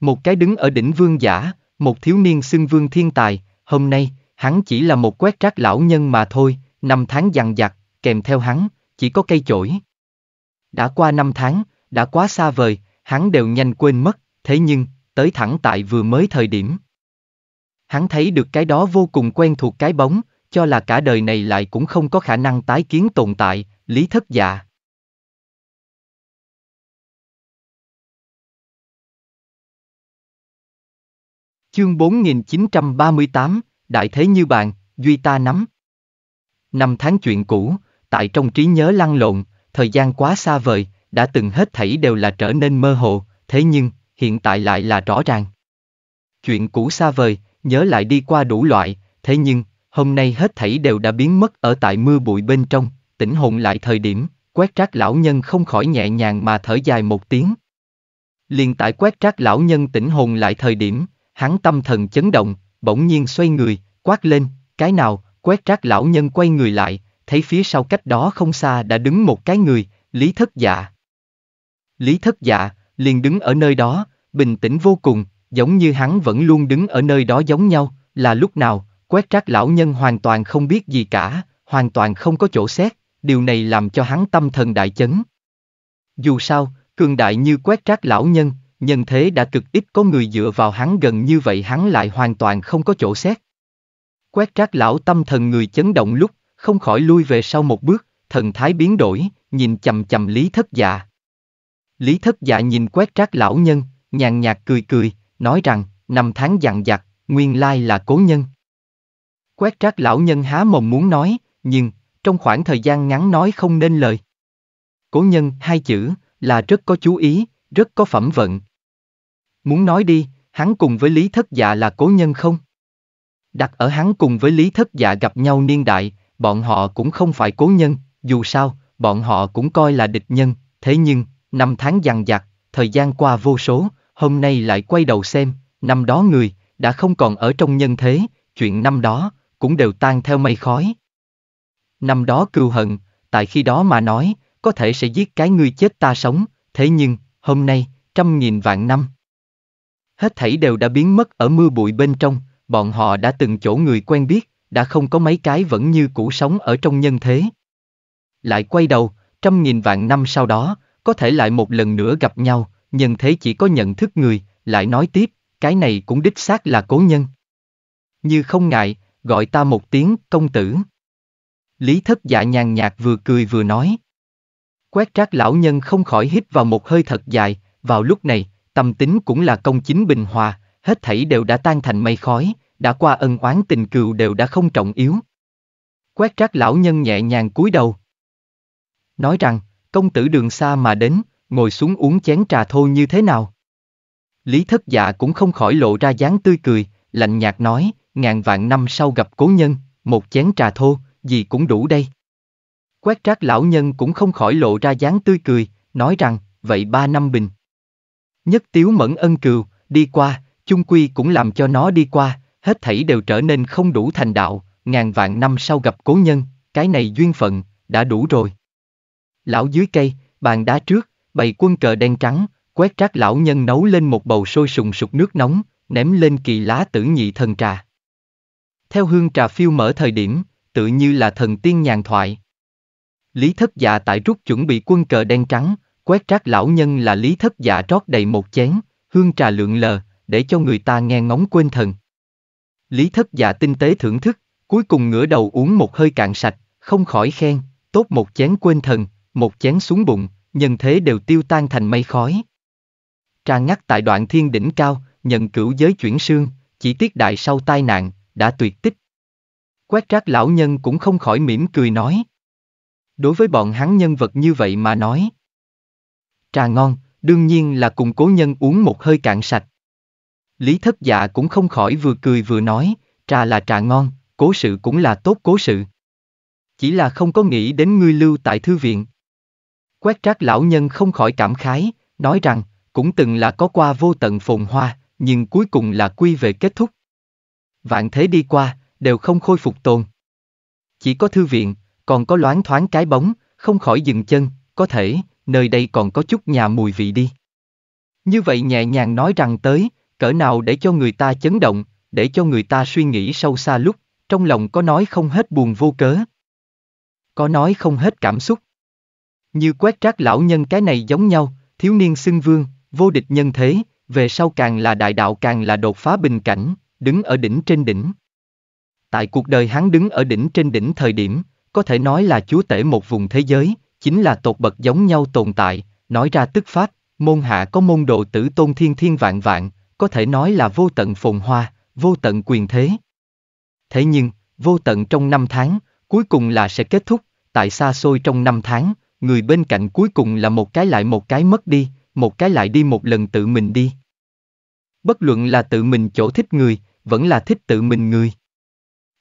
Một cái đứng ở đỉnh vương giả, một thiếu niên xưng vương thiên tài, hôm nay, hắn chỉ là một quét rác lão nhân mà thôi, năm tháng dằn vặt, kèm theo hắn, chỉ có cây chổi. Đã qua năm tháng, đã quá xa vời, hắn đều nhanh quên mất, thế nhưng, tới thẳng tại vừa mới thời điểm. Hắn thấy được cái đó vô cùng quen thuộc cái bóng, cho là cả đời này lại cũng không có khả năng tái kiến tồn tại, lý thất dạ. Chương 4938, Đại thế như bạn, duy ta nắm năm tháng chuyện cũ, tại trong trí nhớ lăn lộn, thời gian quá xa vời, đã từng hết thảy đều là trở nên mơ hồ, thế nhưng, hiện tại lại là rõ ràng. Chuyện cũ xa vời, nhớ lại đi qua đủ loại, thế nhưng, hôm nay hết thảy đều đã biến mất ở tại mưa bụi bên trong, tỉnh hồn lại thời điểm, quét rác lão nhân không khỏi nhẹ nhàng mà thở dài một tiếng. Liền tại quét rác lão nhân tỉnh hồn lại thời điểm, hắn tâm thần chấn động, bỗng nhiên xoay người, quát lên, cái nào, Quét rác lão nhân quay người lại, thấy phía sau cách đó không xa đã đứng một cái người, Lý Thất Dạ. Lý Thất Dạ, liền đứng ở nơi đó, bình tĩnh vô cùng, giống như hắn vẫn luôn đứng ở nơi đó giống nhau, là lúc nào, quét rác lão nhân hoàn toàn không biết gì cả, hoàn toàn không có chỗ xét, điều này làm cho hắn tâm thần đại chấn. Dù sao, cường đại như quét rác lão nhân, nhân thế đã cực ít có người dựa vào hắn gần như vậy hắn lại hoàn toàn không có chỗ xét, Quét trác lão tâm thần người chấn động lúc, không khỏi lui về sau một bước, thần thái biến đổi, nhìn chầm chầm lý thất dạ. Lý thất dạ nhìn quét trác lão nhân, nhàn nhạt cười cười, nói rằng, năm tháng dằn vặt, nguyên lai là cố nhân. Quét trác lão nhân há mồm muốn nói, nhưng, trong khoảng thời gian ngắn nói không nên lời. Cố nhân hai chữ, là rất có chú ý, rất có phẩm vận. Muốn nói đi, hắn cùng với Lý Thất Dạ là cố nhân không? Đặt ở hắn cùng với Lý Thất Dạ gặp nhau niên đại, bọn họ cũng không phải cố nhân, dù sao, bọn họ cũng coi là địch nhân, thế nhưng, năm tháng dằn vặt, thời gian qua vô số, hôm nay lại quay đầu xem, năm đó người, đã không còn ở trong nhân thế, chuyện năm đó, cũng đều tan theo mây khói. Năm đó cưu hận, tại khi đó mà nói, có thể sẽ giết cái ngươi chết ta sống, thế nhưng, hôm nay, trăm nghìn vạn năm. Hết thảy đều đã biến mất ở mưa bụi bên trong, bọn họ đã từng chỗ người quen biết, đã không có mấy cái vẫn như cũ sống ở trong nhân thế. Lại quay đầu, trăm nghìn vạn năm sau đó, có thể lại một lần nữa gặp nhau, nhân thế chỉ có nhận thức người, lại nói tiếp, cái này cũng đích xác là cố nhân. Như không ngại, gọi ta một tiếng công tử. Lý thất dạ nhàn nhạt vừa cười vừa nói. Quét trác lão nhân không khỏi hít vào một hơi thật dài, vào lúc này, tâm tính cũng là công chính bình hòa, hết thảy đều đã tan thành mây khói, đã qua ân oán tình cừu đều đã không trọng yếu. Quét trác lão nhân nhẹ nhàng cúi đầu. Nói rằng, công tử đường xa mà đến, ngồi xuống uống chén trà thôi như thế nào? Lý thất dạ cũng không khỏi lộ ra dáng tươi cười, lạnh nhạt nói, ngàn vạn năm sau gặp cố nhân, một chén trà thô, gì cũng đủ đây. Quét trác lão nhân cũng không khỏi lộ ra dáng tươi cười, nói rằng, vậy ba năm bình. Nhất tiếu mẫn ân cừu, đi qua, chung quy cũng làm cho nó đi qua, hết thảy đều trở nên không đủ thành đạo, ngàn vạn năm sau gặp cố nhân, cái này duyên phận, đã đủ rồi. Lão dưới cây, bàn đá trước, bày quân cờ đen trắng, quét rác lão nhân nấu lên một bầu sôi sùng sục nước nóng, ném lên kỳ lá tử nhị thần trà. Theo hương trà phiêu mở thời điểm, tự như là thần tiên nhàn thoại. Lý thất dạ tại rút chuẩn bị quân cờ đen trắng, quét rác lão nhân là lý thất dạ rót đầy một chén, hương trà lượng lờ, để cho người ta nghe ngóng quên thần. Lý thất dạ tinh tế thưởng thức, cuối cùng ngửa đầu uống một hơi cạn sạch, không khỏi khen, tốt một chén quên thần, một chén xuống bụng, nhân thế đều tiêu tan thành mây khói. Tra ngắt tại đoạn thiên đỉnh cao, nhận cửu giới chuyển sương, chỉ tiếc đại sau tai nạn, đã tuyệt tích. Quét rác lão nhân cũng không khỏi mỉm cười nói. Đối với bọn hắn nhân vật như vậy mà nói. Trà ngon, đương nhiên là cùng cố nhân uống một hơi cạn sạch. Lý thất dạ cũng không khỏi vừa cười vừa nói, trà là trà ngon, cố sự cũng là tốt cố sự. Chỉ là không có nghĩ đến ngươi lưu tại thư viện. Quét trác lão nhân không khỏi cảm khái, nói rằng, cũng từng là có qua vô tận phồn hoa, nhưng cuối cùng là quy về kết thúc. Vạn thế đi qua, đều không khôi phục tồn. Chỉ có thư viện, còn có loáng thoáng cái bóng, không khỏi dừng chân, có thể, nơi đây còn có chút nhà mùi vị đi. Như vậy nhẹ nhàng nói rằng tới, cỡ nào để cho người ta chấn động, để cho người ta suy nghĩ sâu xa lúc, trong lòng có nói không hết buồn vô cớ. Có nói không hết cảm xúc. Như quét rác lão nhân cái này giống nhau, thiếu niên xưng vương, vô địch nhân thế, về sau càng là đại đạo càng là đột phá bình cảnh, đứng ở đỉnh trên đỉnh. Tại cuộc đời hắn đứng ở đỉnh trên đỉnh thời điểm, có thể nói là chúa tể một vùng thế giới, chính là tột bậc giống nhau tồn tại, nói ra tức pháp, môn hạ có môn độ tử tôn thiên thiên vạn vạn, có thể nói là vô tận phồn hoa, vô tận quyền thế. Thế nhưng, vô tận trong năm tháng, cuối cùng là sẽ kết thúc, tại xa xôi trong năm tháng, người bên cạnh cuối cùng là một cái lại một cái mất đi, một cái lại đi một lần tự mình đi. Bất luận là tự mình chỗ thích người, vẫn là thích tự mình người.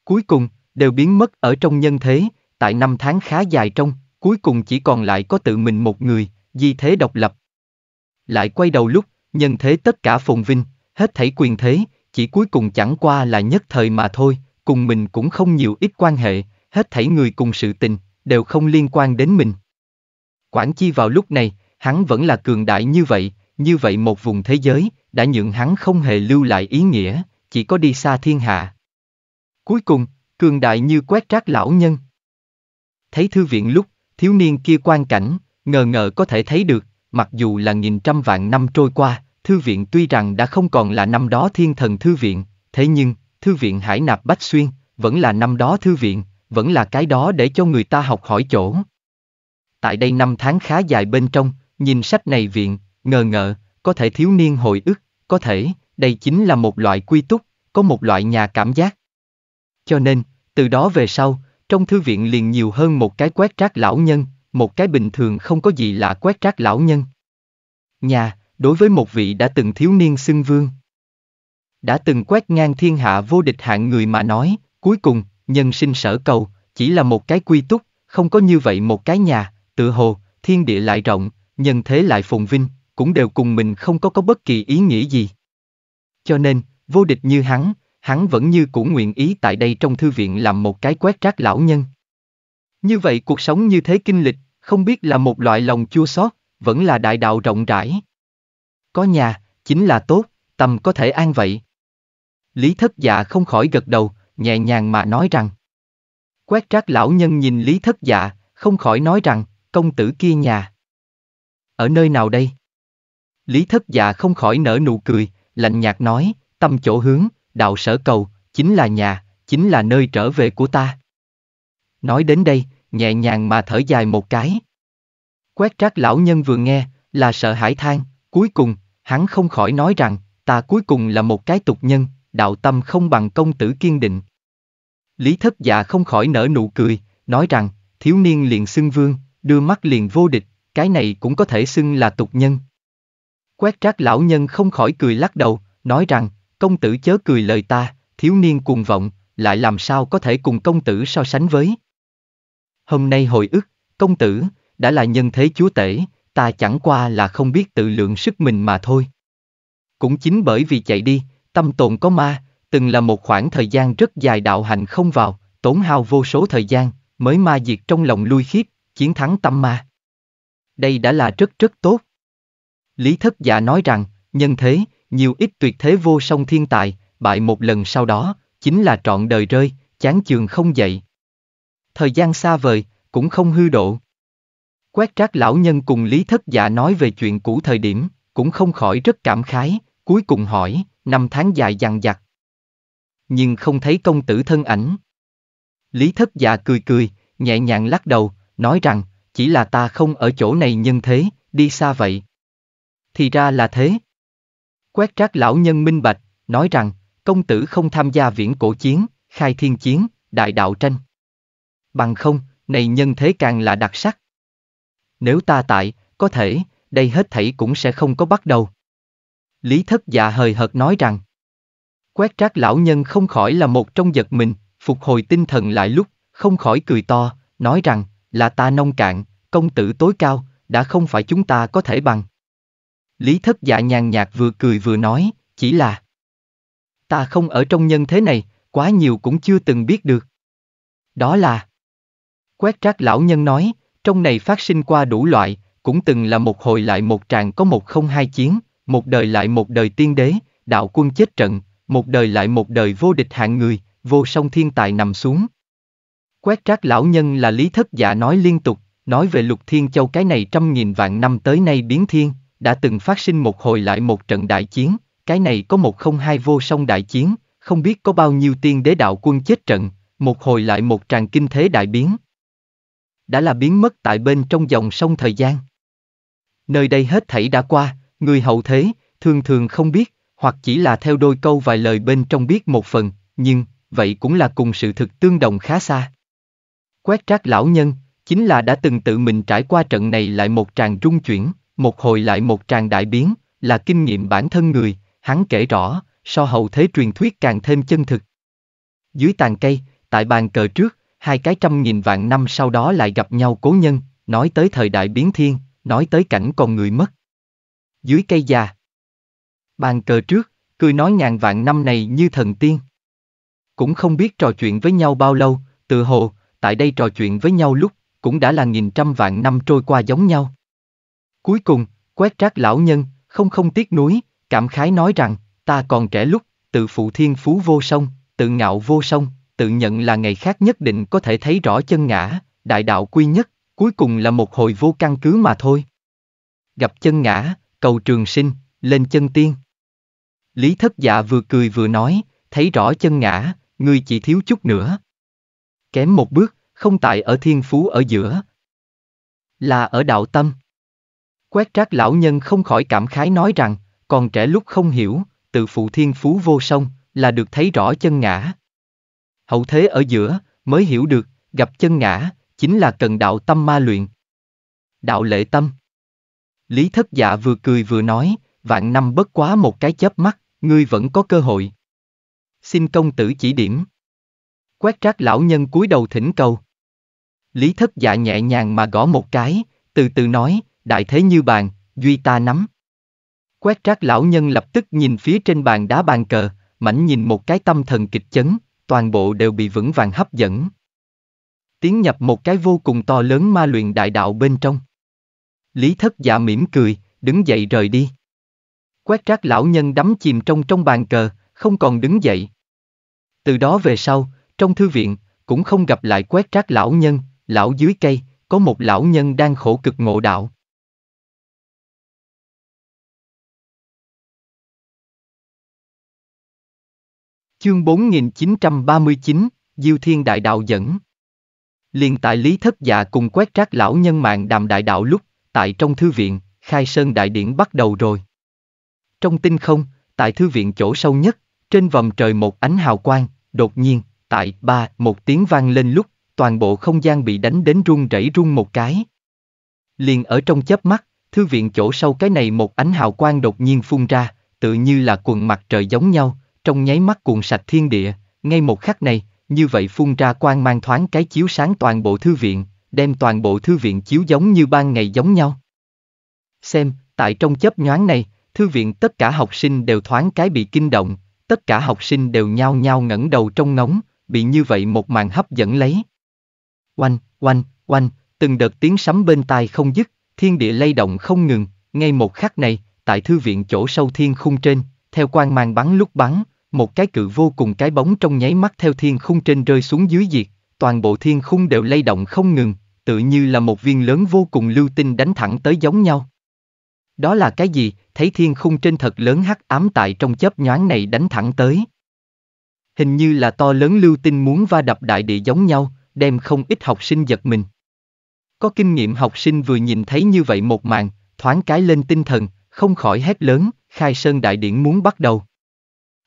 Cuối cùng, đều biến mất ở trong nhân thế, tại năm tháng khá dài trong, cuối cùng chỉ còn lại có tự mình một người, di thế độc lập. Lại quay đầu lúc, nhân thế tất cả phồn vinh, hết thảy quyền thế, chỉ cuối cùng chẳng qua là nhất thời mà thôi, cùng mình cũng không nhiều ít quan hệ, hết thảy người cùng sự tình, đều không liên quan đến mình. Quản chi vào lúc này, hắn vẫn là cường đại như vậy, như vậy một vùng thế giới, đã nhượng hắn không hề lưu lại ý nghĩa, chỉ có đi xa thiên hạ. Cuối cùng, cường đại như quét rác lão nhân. Thấy thư viện lúc, thiếu niên kia quan cảnh, ngờ ngờ có thể thấy được, mặc dù là nghìn trăm vạn năm trôi qua, thư viện tuy rằng đã không còn là năm đó thiên thần thư viện, thế nhưng, thư viện Hải Nạp Bách Xuyên, vẫn là năm đó thư viện, vẫn là cái đó để cho người ta học hỏi chỗ. Tại đây năm tháng khá dài bên trong, nhìn sách này viện, ngờ ngợ, có thể thiếu niên hồi ức, có thể, đây chính là một loại quy túc, có một loại nhà cảm giác. Cho nên, từ đó về sau, trong thư viện liền nhiều hơn một cái quét trác lão nhân, một cái bình thường không có gì lạ quét trác lão nhân. Nhà, đối với một vị đã từng thiếu niên xưng vương. Đã từng quét ngang thiên hạ vô địch hạng người mà nói, cuối cùng, nhân sinh sở cầu, chỉ là một cái quy túc, không có như vậy một cái nhà, tự hồ, thiên địa lại rộng, nhân thế lại phồn vinh, cũng đều cùng mình không có có bất kỳ ý nghĩa gì. Cho nên, vô địch như hắn, hắn vẫn như cũ nguyện ý tại đây trong thư viện làm một cái quét rác lão nhân. Như vậy cuộc sống như thế kinh lịch, không biết là một loại lòng chua xót, vẫn là đại đạo rộng rãi có nhà, chính là tốt, tầm có thể an vậy. Lý thất dạ không khỏi gật đầu, nhẹ nhàng mà nói rằng. Quét trác lão nhân nhìn Lý thất dạ, không khỏi nói rằng, công tử kia nhà. Ở nơi nào đây? Lý thất dạ không khỏi nở nụ cười, lạnh nhạt nói, tâm chỗ hướng, đạo sở cầu, chính là nhà, chính là nơi trở về của ta. Nói đến đây, nhẹ nhàng mà thở dài một cái. Quét trác lão nhân vừa nghe, là sợ hãi than, cuối cùng, hắn không khỏi nói rằng, ta cuối cùng là một cái tục nhân, đạo tâm không bằng công tử kiên định. Lý thất dạ không khỏi nở nụ cười, nói rằng, thiếu niên liền xưng vương, đưa mắt liền vô địch, cái này cũng có thể xưng là tục nhân. Quét trác lão nhân không khỏi cười lắc đầu, nói rằng, công tử chớ cười lời ta, thiếu niên cuồng vọng, lại làm sao có thể cùng công tử so sánh với. Hôm nay hồi ức, công tử, đã là nhân thế chúa tể, ta chẳng qua là không biết tự lượng sức mình mà thôi. Cũng chính bởi vì chạy đi, tâm tồn có ma, từng là một khoảng thời gian rất dài đạo hành không vào, tốn hao vô số thời gian, mới ma diệt trong lòng lui khiếp, chiến thắng tâm ma. Đây đã là rất rất tốt. Lý thất giả dạ nói rằng, nhân thế, nhiều ít tuyệt thế vô song thiên tài, bại một lần sau đó, chính là trọn đời rơi, chán chường không dậy. Thời gian xa vời, cũng không hư độ. Quét trác lão nhân cùng Lý Thất Dạ nói về chuyện cũ thời điểm, cũng không khỏi rất cảm khái, cuối cùng hỏi, năm tháng dài dằng dặc. Nhưng không thấy công tử thân ảnh. Lý Thất Dạ cười cười, nhẹ nhàng lắc đầu, nói rằng, chỉ là ta không ở chỗ này nhân thế, đi xa vậy. Thì ra là thế. Quét trác lão nhân minh bạch, nói rằng, công tử không tham gia viễn cổ chiến, khai thiên chiến, đại đạo tranh. Bằng không, này nhân thế càng là đặc sắc nếu ta tại, có thể, đây hết thảy cũng sẽ không có bắt đầu. Lý thất dạ hời hợt nói rằng, quét trác lão nhân không khỏi là một trong giật mình, phục hồi tinh thần lại lúc, không khỏi cười to, nói rằng, là ta nông cạn, công tử tối cao, đã không phải chúng ta có thể bằng. Lý thất dạ nhàn nhạt vừa cười vừa nói, chỉ là Ta không ở trong nhân thế này, quá nhiều cũng chưa từng biết được. Đó là Quét trác lão nhân nói, trong này phát sinh qua đủ loại, cũng từng là một hồi lại một tràng có một không hai chiến, một đời lại một đời tiên đế, đạo quân chết trận, một đời lại một đời vô địch hạng người, vô song thiên tài nằm xuống. Quét trác lão nhân là lý thất giả nói liên tục, nói về lục thiên châu cái này trăm nghìn vạn năm tới nay biến thiên, đã từng phát sinh một hồi lại một trận đại chiến, cái này có một không hai vô song đại chiến, không biết có bao nhiêu tiên đế đạo quân chết trận, một hồi lại một tràng kinh thế đại biến, đã là biến mất tại bên trong dòng sông thời gian. Nơi đây hết thảy đã qua, người hậu thế, thường thường không biết, hoặc chỉ là theo đôi câu vài lời bên trong biết một phần, nhưng, vậy cũng là cùng sự thực tương đồng khá xa. Quét trác lão nhân, chính là đã từng tự mình trải qua trận này lại một tràng trung chuyển, một hồi lại một tràng đại biến, là kinh nghiệm bản thân người, hắn kể rõ, so hậu thế truyền thuyết càng thêm chân thực. Dưới tàn cây, tại bàn cờ trước, hai cái trăm nghìn vạn năm sau đó lại gặp nhau cố nhân, nói tới thời đại biến thiên, nói tới cảnh con người mất. Dưới cây già. Bàn cờ trước, cười nói ngàn vạn năm này như thần tiên. Cũng không biết trò chuyện với nhau bao lâu, tự hồ, tại đây trò chuyện với nhau lúc, cũng đã là nghìn trăm vạn năm trôi qua giống nhau. Cuối cùng, quét rác lão nhân, không không tiếc nuối, cảm khái nói rằng, ta còn trẻ lúc, tự phụ thiên phú vô song, tự ngạo vô song, tự nhận là ngày khác nhất định có thể thấy rõ chân ngã, đại đạo quy nhất, cuối cùng là một hồi vô căn cứ mà thôi. Gặp chân ngã, cầu trường sinh, lên chân tiên. Lý thất dạ vừa cười vừa nói, thấy rõ chân ngã, ngươi chỉ thiếu chút nữa. Kém một bước, không tại ở thiên phú ở giữa. Là ở đạo tâm. Quét trác lão nhân không khỏi cảm khái nói rằng, còn trẻ lúc không hiểu, tự phụ thiên phú vô song, là được thấy rõ chân ngã hậu thế ở giữa, mới hiểu được, gặp chân ngã, chính là cần đạo tâm ma luyện. Đạo lệ tâm Lý thất dạ vừa cười vừa nói, vạn năm bất quá một cái chớp mắt, ngươi vẫn có cơ hội. Xin công tử chỉ điểm. Quét trác lão nhân cúi đầu thỉnh cầu. Lý thất dạ nhẹ nhàng mà gõ một cái, từ từ nói, đại thế như bàn, duy ta nắm. Quét trác lão nhân lập tức nhìn phía trên bàn đá bàn cờ, mảnh nhìn một cái tâm thần kịch chấn, toàn bộ đều bị vững vàng hấp dẫn. Tiến nhập một cái vô cùng to lớn ma luyện đại đạo bên trong. Lý thất giả mỉm cười, đứng dậy rời đi. Quét rác lão nhân đắm chìm trong trong bàn cờ, không còn đứng dậy. Từ đó về sau, trong thư viện, cũng không gặp lại quét rác lão nhân, lão dưới cây, có một lão nhân đang khổ cực ngộ đạo. Chương 4939, Diêu Thiên Đại Đạo dẫn. Liên tại Lý Thất Dạ cùng quét rác lão nhân mạng đàm đại đạo lúc, tại trong thư viện, khai sơn đại điển bắt đầu rồi. Trong tinh không, tại thư viện chỗ sâu nhất, trên vòng trời một ánh hào quang, đột nhiên, tại ba, một tiếng vang lên lúc, toàn bộ không gian bị đánh đến run rẩy run một cái. Liền ở trong chớp mắt, thư viện chỗ sâu cái này một ánh hào quang đột nhiên phun ra, tự như là quần mặt trời giống nhau, trong nháy mắt cuồn sạch thiên địa, ngay một khắc này, như vậy phun ra quang mang thoáng cái chiếu sáng toàn bộ thư viện, đem toàn bộ thư viện chiếu giống như ban ngày giống nhau. Xem, tại trong chớp nhoáng này, thư viện tất cả học sinh đều thoáng cái bị kinh động, tất cả học sinh đều nhao nhao ngẩng đầu trong ngóng, bị như vậy một màn hấp dẫn lấy. Oanh, oanh, oanh, từng đợt tiếng sấm bên tai không dứt, thiên địa lay động không ngừng, ngay một khắc này, tại thư viện chỗ sâu thiên khung trên, theo quang mang bắn lúc bắn, một cái cự vô cùng cái bóng trong nháy mắt theo thiên khung trên rơi xuống dưới diệt, toàn bộ thiên khung đều lay động không ngừng, tự như là một viên lớn vô cùng lưu tinh đánh thẳng tới giống nhau. Đó là cái gì, thấy thiên khung trên thật lớn hắc ám tại trong chớp nhoáng này đánh thẳng tới. Hình như là to lớn lưu tinh muốn va đập đại địa giống nhau, đem không ít học sinh giật mình. Có kinh nghiệm học sinh vừa nhìn thấy như vậy một màn, thoáng cái lên tinh thần, không khỏi hét lớn, khai sơn đại điển muốn bắt đầu.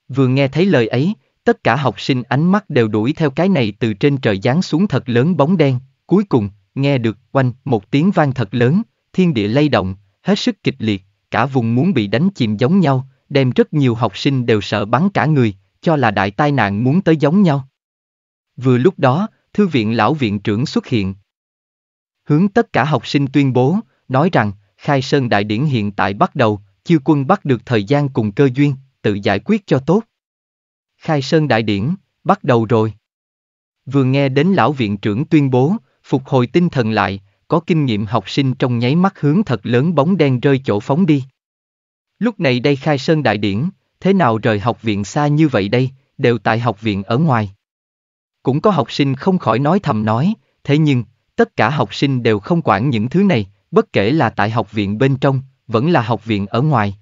Vừa nghe thấy lời ấy, tất cả học sinh ánh mắt đều đuổi theo cái này từ trên trời giáng xuống thật lớn bóng đen, cuối cùng, nghe được oanh một tiếng vang thật lớn, thiên địa lay động, hết sức kịch liệt, cả vùng muốn bị đánh chìm giống nhau, đem rất nhiều học sinh đều sợ bắn cả người, cho là đại tai nạn muốn tới giống nhau. Vừa lúc đó, thư viện lão viện trưởng xuất hiện. Hướng tất cả học sinh tuyên bố, nói rằng, khai sơn đại điển hiện tại bắt đầu, chiêu quân bắt được thời gian cùng cơ duyên, tự giải quyết cho tốt. Khai Sơn Đại Điển, bắt đầu rồi. Vừa nghe đến lão viện trưởng tuyên bố, phục hồi tinh thần lại, có kinh nghiệm học sinh trong nháy mắt hướng thật lớn bóng đen rơi chỗ phóng đi. Lúc này đây khai sơn đại điển, thế nào rời học viện xa như vậy đây, đều tại học viện ở ngoài. Cũng có học sinh không khỏi nói thầm nói, thế nhưng, tất cả học sinh đều không quản những thứ này, bất kể là tại học viện bên trong, vẫn là học viện ở ngoài,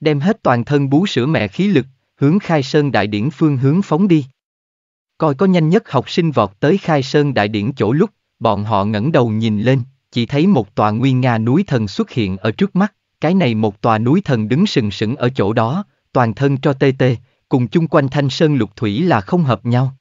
đem hết toàn thân bú sữa mẹ khí lực, hướng khai sơn đại điển phương hướng phóng đi. Coi có nhanh nhất học sinh vọt tới khai sơn đại điển chỗ lúc, bọn họ ngẩng đầu nhìn lên, chỉ thấy một tòa nguyên Nga núi thần xuất hiện ở trước mắt, cái này một tòa núi thần đứng sừng sững ở chỗ đó, toàn thân cho tê tê, cùng chung quanh thanh sơn lục thủy là không hợp nhau.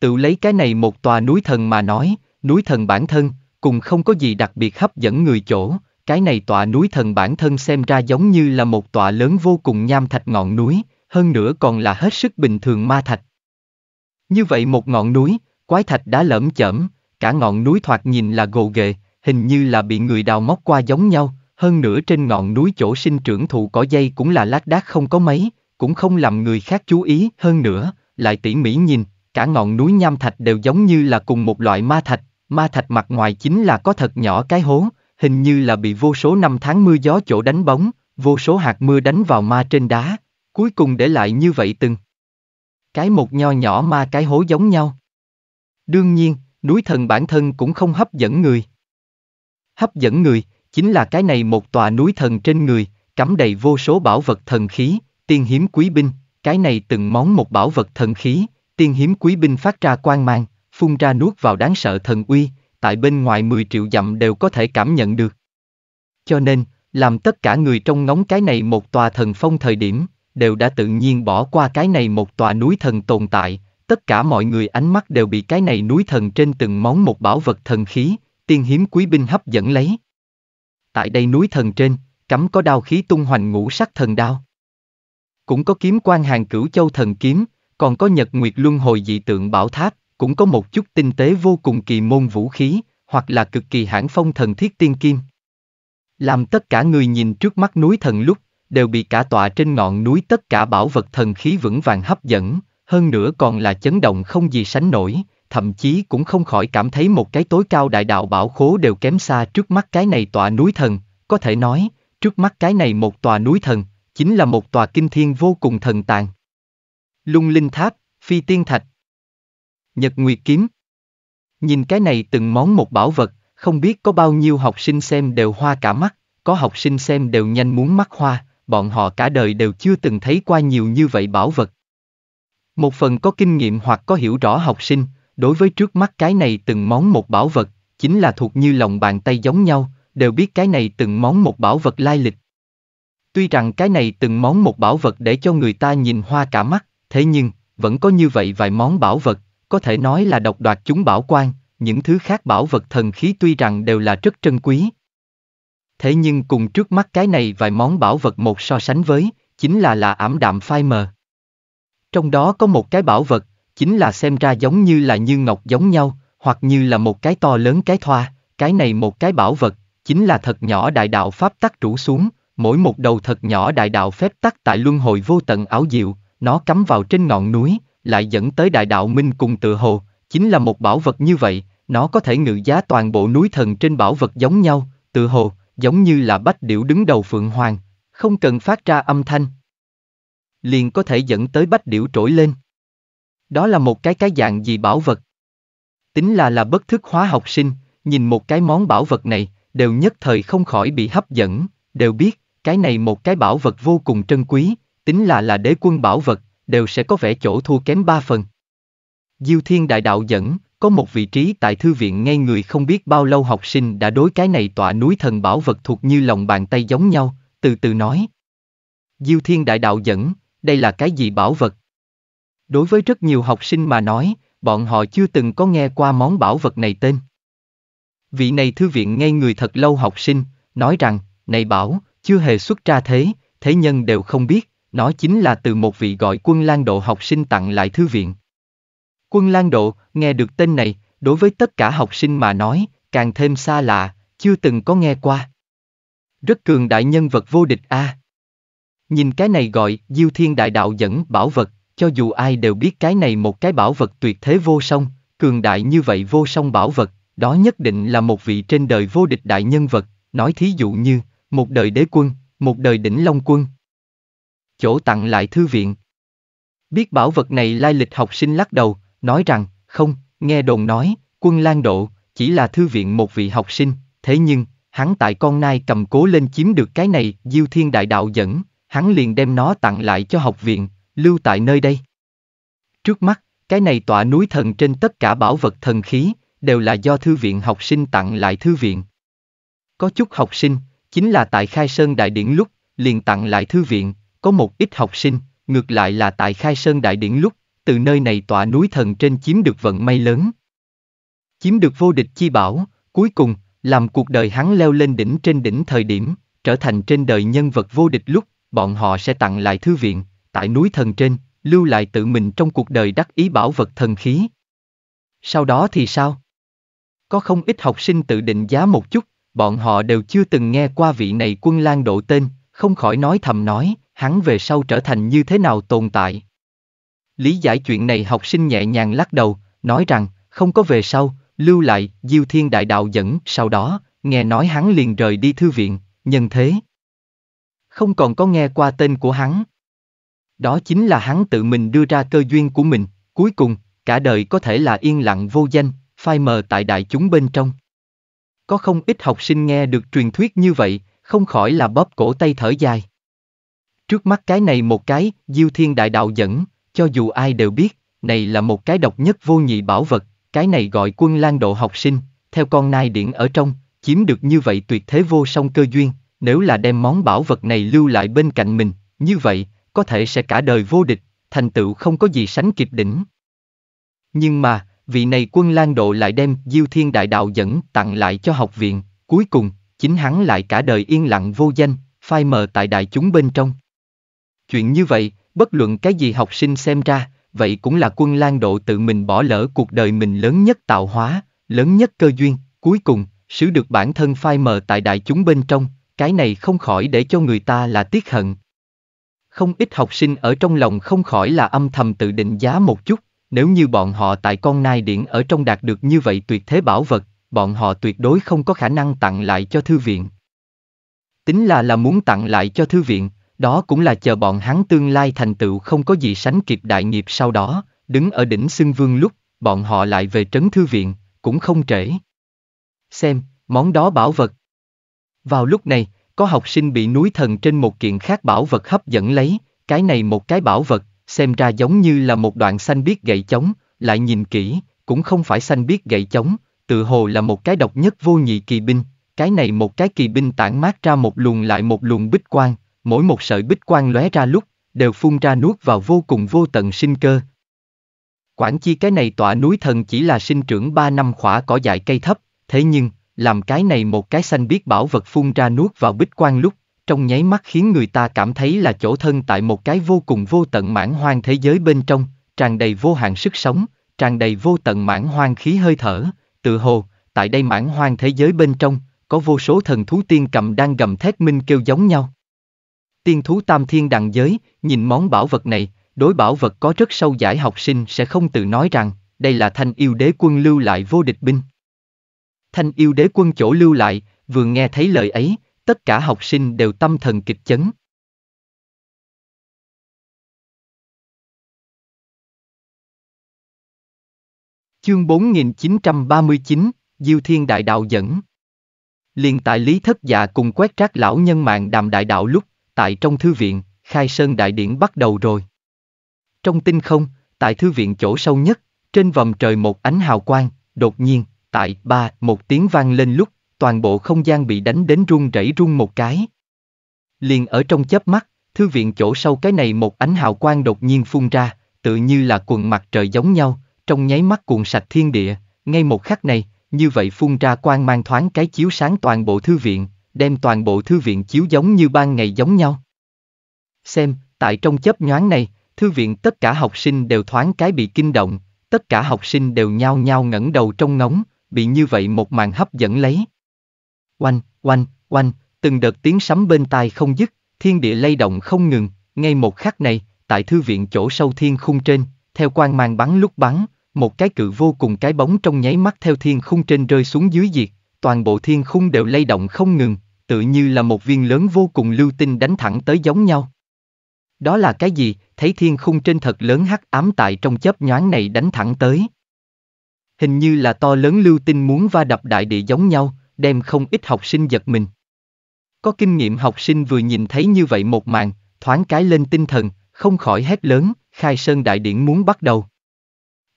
Tự lấy cái này một tòa núi thần mà nói, núi thần bản thân, cùng không có gì đặc biệt hấp dẫn người chỗ, cái này tọa núi thần bản thân xem ra giống như là một tọa lớn vô cùng nham thạch ngọn núi, hơn nữa còn là hết sức bình thường ma thạch. Như vậy một ngọn núi, quái thạch đã lởm chởm, cả ngọn núi thoạt nhìn là gồ ghề, hình như là bị người đào móc qua giống nhau, hơn nữa trên ngọn núi chỗ sinh trưởng thụ cỏ dây cũng là lác đác không có mấy, cũng không làm người khác chú ý, hơn nữa, lại tỉ mỉ nhìn, cả ngọn núi nham thạch đều giống như là cùng một loại ma thạch, ma thạch mặt ngoài chính là có thật nhỏ cái hố, hình như là bị vô số năm tháng mưa gió chỗ đánh bóng, vô số hạt mưa đánh vào ma trên đá, cuối cùng để lại như vậy từng. Cái một nho nhỏ ma cái hố giống nhau. Đương nhiên, núi thần bản thân cũng không hấp dẫn người. Hấp dẫn người, chính là cái này một tòa núi thần trên người, cắm đầy vô số bảo vật thần khí, tiên hiếm quý binh, cái này từng món một bảo vật thần khí, tiên hiếm quý binh phát ra quang mang, phun ra nuốt vào đáng sợ thần uy, tại bên ngoài 10 triệu dặm đều có thể cảm nhận được. Cho nên, làm tất cả người trong ngóng cái này một tòa thần phong thời điểm, đều đã tự nhiên bỏ qua cái này một tòa núi thần tồn tại, tất cả mọi người ánh mắt đều bị cái này núi thần trên từng món một bảo vật thần khí, tiên hiếm quý binh hấp dẫn lấy. Tại đây núi thần trên, cắm có đao khí tung hoành ngũ sắc thần đao. Cũng có kiếm quan hàng cửu châu thần kiếm, còn có nhật nguyệt luân hồi dị tượng bảo tháp, cũng có một chút tinh tế vô cùng kỳ môn vũ khí, hoặc là cực kỳ hãng phong thần thiết tiên kim. Làm tất cả người nhìn trước mắt núi thần lúc, đều bị cả tọa trên ngọn núi tất cả bảo vật thần khí vững vàng hấp dẫn, hơn nữa còn là chấn động không gì sánh nổi, thậm chí cũng không khỏi cảm thấy một cái tối cao đại đạo bảo khố đều kém xa trước mắt cái này tọa núi thần, có thể nói, trước mắt cái này một tòa núi thần, chính là một tòa kinh thiên vô cùng thần tàn. Lung linh tháp, phi tiên thạch, Nhật Nguyệt Kiếm. Nhìn cái này từng món một bảo vật, không biết có bao nhiêu học sinh xem đều hoa cả mắt, có học sinh xem đều nhanh muốn mắt hoa, bọn họ cả đời đều chưa từng thấy qua nhiều như vậy bảo vật. Một phần có kinh nghiệm hoặc có hiểu rõ học sinh, đối với trước mắt cái này từng món một bảo vật, chính là thuộc như lòng bàn tay giống nhau, đều biết cái này từng món một bảo vật lai lịch. Tuy rằng cái này từng món một bảo vật để cho người ta nhìn hoa cả mắt, thế nhưng, vẫn có như vậy vài món bảo vật, có thể nói là độc đoạt chúng bảo quan, những thứ khác bảo vật thần khí tuy rằng đều là rất trân quý. Thế nhưng cùng trước mắt cái này vài món bảo vật một so sánh với, chính là là ảm đạm phai mờ. Trong đó có một cái bảo vật, chính là xem ra giống như là như ngọc giống nhau, hoặc như là một cái to lớn cái thoa, cái này một cái bảo vật, chính là thật nhỏ đại đạo pháp tắc trụ xuống, mỗi một đầu thật nhỏ đại đạo phép tắc tại luân hồi vô tận ảo diệu, nó cắm vào trên ngọn núi, lại dẫn tới đại đạo minh cùng tự hồ, chính là một bảo vật như vậy, nó có thể ngự giá toàn bộ núi thần trên bảo vật giống nhau, tự hồ, giống như là bách điểu đứng đầu phượng hoàng, không cần phát ra âm thanh. Liền có thể dẫn tới bách điểu trỗi lên. Đó là một cái cái dạng gì bảo vật. Tính là là bất thức hóa học sinh, nhìn một cái món bảo vật này, đều nhất thời không khỏi bị hấp dẫn, đều biết, cái này một cái bảo vật vô cùng trân quý, tính là là đế quân bảo vật, đều sẽ có vẻ chỗ thua kém ba phần. Diêu Thiên Đại Đạo dẫn, có một vị trí tại thư viện ngay người không biết bao lâu học sinh đã đối cái này tọa núi thần bảo vật thuộc như lòng bàn tay giống nhau, từ từ nói. Diêu Thiên Đại Đạo dẫn, đây là cái gì bảo vật? Đối với rất nhiều học sinh mà nói, bọn họ chưa từng có nghe qua món bảo vật này tên. Vị này thư viện ngay người thật lâu học sinh, nói rằng, này bảo, chưa hề xuất ra thế, thế nhân đều không biết nó chính là từ một vị gọi quân Lan Độ học sinh tặng lại thư viện. Quân Lan Độ, nghe được tên này, đối với tất cả học sinh mà nói, càng thêm xa lạ, chưa từng có nghe qua. Rất cường đại nhân vật vô địch a. À. Nhìn cái này gọi Diêu Thiên Đại Đạo dẫn bảo vật, cho dù ai đều biết cái này một cái bảo vật tuyệt thế vô song, cường đại như vậy vô song bảo vật, đó nhất định là một vị trên đời vô địch đại nhân vật, nói thí dụ như, một đời đế quân, một đời đỉnh long quân, chỗ tặng lại thư viện. Biết bảo vật này lai lịch học sinh lắc đầu, nói rằng, không, nghe đồn nói, quân lan độ, chỉ là thư viện một vị học sinh, thế nhưng, hắn tại con nai cầm cố lên chiếm được cái này, diêu thiên đại đạo dẫn, hắn liền đem nó tặng lại cho học viện, lưu tại nơi đây. Trước mắt, cái này tọa núi thần trên tất cả bảo vật thần khí, đều là do thư viện học sinh tặng lại thư viện. Có chút học sinh, chính là tại khai sơn đại điển lúc, liền tặng lại thư viện, có một ít học sinh, ngược lại là tại Khai Sơn Đại Điển lúc, từ nơi này tọa núi thần trên chiếm được vận may lớn. Chiếm được vô địch chi bảo, cuối cùng, làm cuộc đời hắn leo lên đỉnh trên đỉnh thời điểm, trở thành trên đời nhân vật vô địch lúc, bọn họ sẽ tặng lại thư viện, tại núi thần trên, lưu lại tự mình trong cuộc đời đắc ý bảo vật thần khí. Sau đó thì sao? Có không ít học sinh tự định giá một chút, bọn họ đều chưa từng nghe qua vị này quân lang độ tên, không khỏi nói thầm nói, hắn về sau trở thành như thế nào tồn tại. Lý giải chuyện này học sinh nhẹ nhàng lắc đầu, nói rằng, không có về sau, lưu lại, Diêu Thiên Đại Đạo dẫn, sau đó, nghe nói hắn liền rời đi thư viện, nhân thế. Không còn có nghe qua tên của hắn. Đó chính là hắn tự mình đưa ra cơ duyên của mình, cuối cùng, cả đời có thể là yên lặng vô danh, phai mờ tại đại chúng bên trong. Có không ít học sinh nghe được truyền thuyết như vậy, không khỏi là bóp cổ tay thở dài. Trước mắt cái này một cái, Diêu Thiên Đại Đạo dẫn, cho dù ai đều biết, này là một cái độc nhất vô nhị bảo vật, cái này gọi quân lan độ học sinh, theo con nai điển ở trong, chiếm được như vậy tuyệt thế vô song cơ duyên, nếu là đem món bảo vật này lưu lại bên cạnh mình, như vậy, có thể sẽ cả đời vô địch, thành tựu không có gì sánh kịp đỉnh. Nhưng mà, vị này quân lan độ lại đem Diêu Thiên Đại Đạo dẫn tặng lại cho học viện, cuối cùng, chính hắn lại cả đời yên lặng vô danh, phai mờ tại đại chúng bên trong, Chuyện như vậy, bất luận cái gì học sinh xem ra, vậy cũng là quân lan độ tự mình bỏ lỡ cuộc đời mình lớn nhất tạo hóa, lớn nhất cơ duyên, cuối cùng, sứ được bản thân phai mờ tại đại chúng bên trong, cái này không khỏi để cho người ta là tiếc hận. Không ít học sinh ở trong lòng không khỏi là âm thầm tự định giá một chút, nếu như bọn họ tại con nai điển ở trong đạt được như vậy tuyệt thế bảo vật, bọn họ tuyệt đối không có khả năng tặng lại cho thư viện. Tính là là muốn tặng lại cho thư viện, đó cũng là chờ bọn hắn tương lai thành tựu không có gì sánh kịp đại nghiệp sau đó, đứng ở đỉnh xưng vương lúc, bọn họ lại về trấn thư viện, cũng không trễ. Xem, món đó bảo vật. Vào lúc này, có học sinh bị núi thần trên một kiện khác bảo vật hấp dẫn lấy, cái này một cái bảo vật, xem ra giống như là một đoạn xanh biết gậy chống, lại nhìn kỹ, cũng không phải xanh biết gậy chống, tự hồ là một cái độc nhất vô nhị kỳ binh, cái này một cái kỳ binh tản mát ra một luồng lại một luồng bích quang, mỗi một sợi bích quang lóe ra lúc, đều phun ra nuốt vào vô cùng vô tận sinh cơ. Quản chi cái này tọa núi thần chỉ là sinh trưởng ba năm khỏa cỏ dại cây thấp, thế nhưng, làm cái này một cái xanh biết bảo vật phun ra nuốt vào bích quang lúc, trong nháy mắt khiến người ta cảm thấy là chỗ thân tại một cái vô cùng vô tận mãn hoang thế giới bên trong, tràn đầy vô hạn sức sống, tràn đầy vô tận mãn hoang khí hơi thở, tự hồ, tại đây mãn hoang thế giới bên trong, có vô số thần thú tiên cầm đang gầm thét minh kêu giống nhau. Tiên thú tam thiên đẳng giới, nhìn món bảo vật này, đối bảo vật có rất sâu giải học sinh sẽ không tự nói rằng, đây là thanh yêu đế quân lưu lại vô địch binh. Thanh yêu đế quân chỗ lưu lại, vừa nghe thấy lời ấy, tất cả học sinh đều tâm thần kịch chấn. Chương 4939, Diêu Thiên Đại Đạo dẫn liên tại Lý Thất Dạ cùng quét trác lão nhân mạng đàm đại đạo lúc tại trong thư viện, khai sơn đại điển bắt đầu rồi. Trong tinh không, tại thư viện chỗ sâu nhất, trên vòng trời một ánh hào quang, đột nhiên, tại ba, một tiếng vang lên lúc, toàn bộ không gian bị đánh đến rung rẩy rung một cái. Liền ở trong chớp mắt, thư viện chỗ sâu cái này một ánh hào quang đột nhiên phun ra, tự như là quần mặt trời giống nhau, trong nháy mắt cuồng sạch thiên địa, ngay một khắc này, như vậy phun ra quang mang thoáng cái chiếu sáng toàn bộ thư viện, đem toàn bộ thư viện chiếu giống như ban ngày giống nhau. Xem, tại trong chớp nhoáng này, thư viện tất cả học sinh đều thoáng cái bị kinh động, tất cả học sinh đều nhao nhao ngẩng đầu trong ngóng, bị như vậy một màn hấp dẫn lấy. Oanh, oanh, oanh, từng đợt tiếng sấm bên tai không dứt, thiên địa lay động không ngừng, ngay một khắc này, tại thư viện chỗ sâu thiên khung trên, theo quang mang bắn lúc bắn, một cái cự vô cùng cái bóng trong nháy mắt theo thiên khung trên rơi xuống dưới diệt, toàn bộ thiên khung đều lay động không ngừng, tự như là một viên lớn vô cùng lưu tinh đánh thẳng tới giống nhau. Đó là cái gì, thấy thiên khung trên thật lớn hắc ám tại trong chớp nhoáng này đánh thẳng tới. Hình như là to lớn lưu tinh muốn va đập đại địa giống nhau, đem không ít học sinh giật mình. Có kinh nghiệm học sinh vừa nhìn thấy như vậy một màn, thoáng cái lên tinh thần, không khỏi hét lớn, khai sơn đại điển muốn bắt đầu.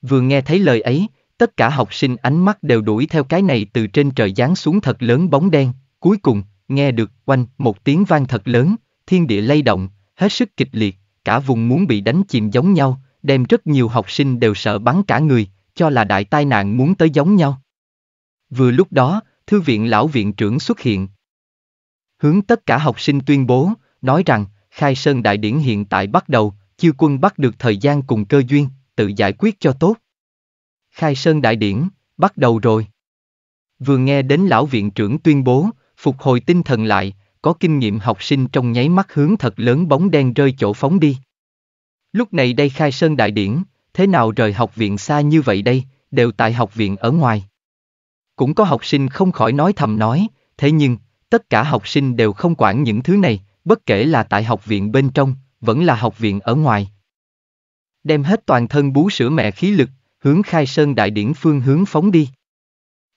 Vừa nghe thấy lời ấy, tất cả học sinh ánh mắt đều đuổi theo cái này từ trên trời giáng xuống thật lớn bóng đen, cuối cùng, nghe được oanh một tiếng vang thật lớn, thiên địa lay động, hết sức kịch liệt, cả vùng muốn bị đánh chìm giống nhau, đem rất nhiều học sinh đều sợ bắn cả người, cho là đại tai nạn muốn tới giống nhau. Vừa lúc đó, thư viện lão viện trưởng xuất hiện. Hướng tất cả học sinh tuyên bố, nói rằng, khai sơn đại điển hiện tại bắt đầu, chiêu quân bắt được thời gian cùng cơ duyên, tự giải quyết cho tốt. Khai Sơn Đại Điển, bắt đầu rồi. Vừa nghe đến lão viện trưởng tuyên bố, phục hồi tinh thần lại, có kinh nghiệm học sinh trong nháy mắt hướng thật lớn bóng đen rơi chỗ phóng đi. Lúc này đây Khai Sơn Đại Điển, thế nào rời học viện xa như vậy đây, đều tại học viện ở ngoài. Cũng có học sinh không khỏi nói thầm nói, thế nhưng, tất cả học sinh đều không quản những thứ này, bất kể là tại học viện bên trong, vẫn là học viện ở ngoài. Đem hết toàn thân bú sữa mẹ khí lực, hướng khai sơn đại điển phương hướng phóng đi.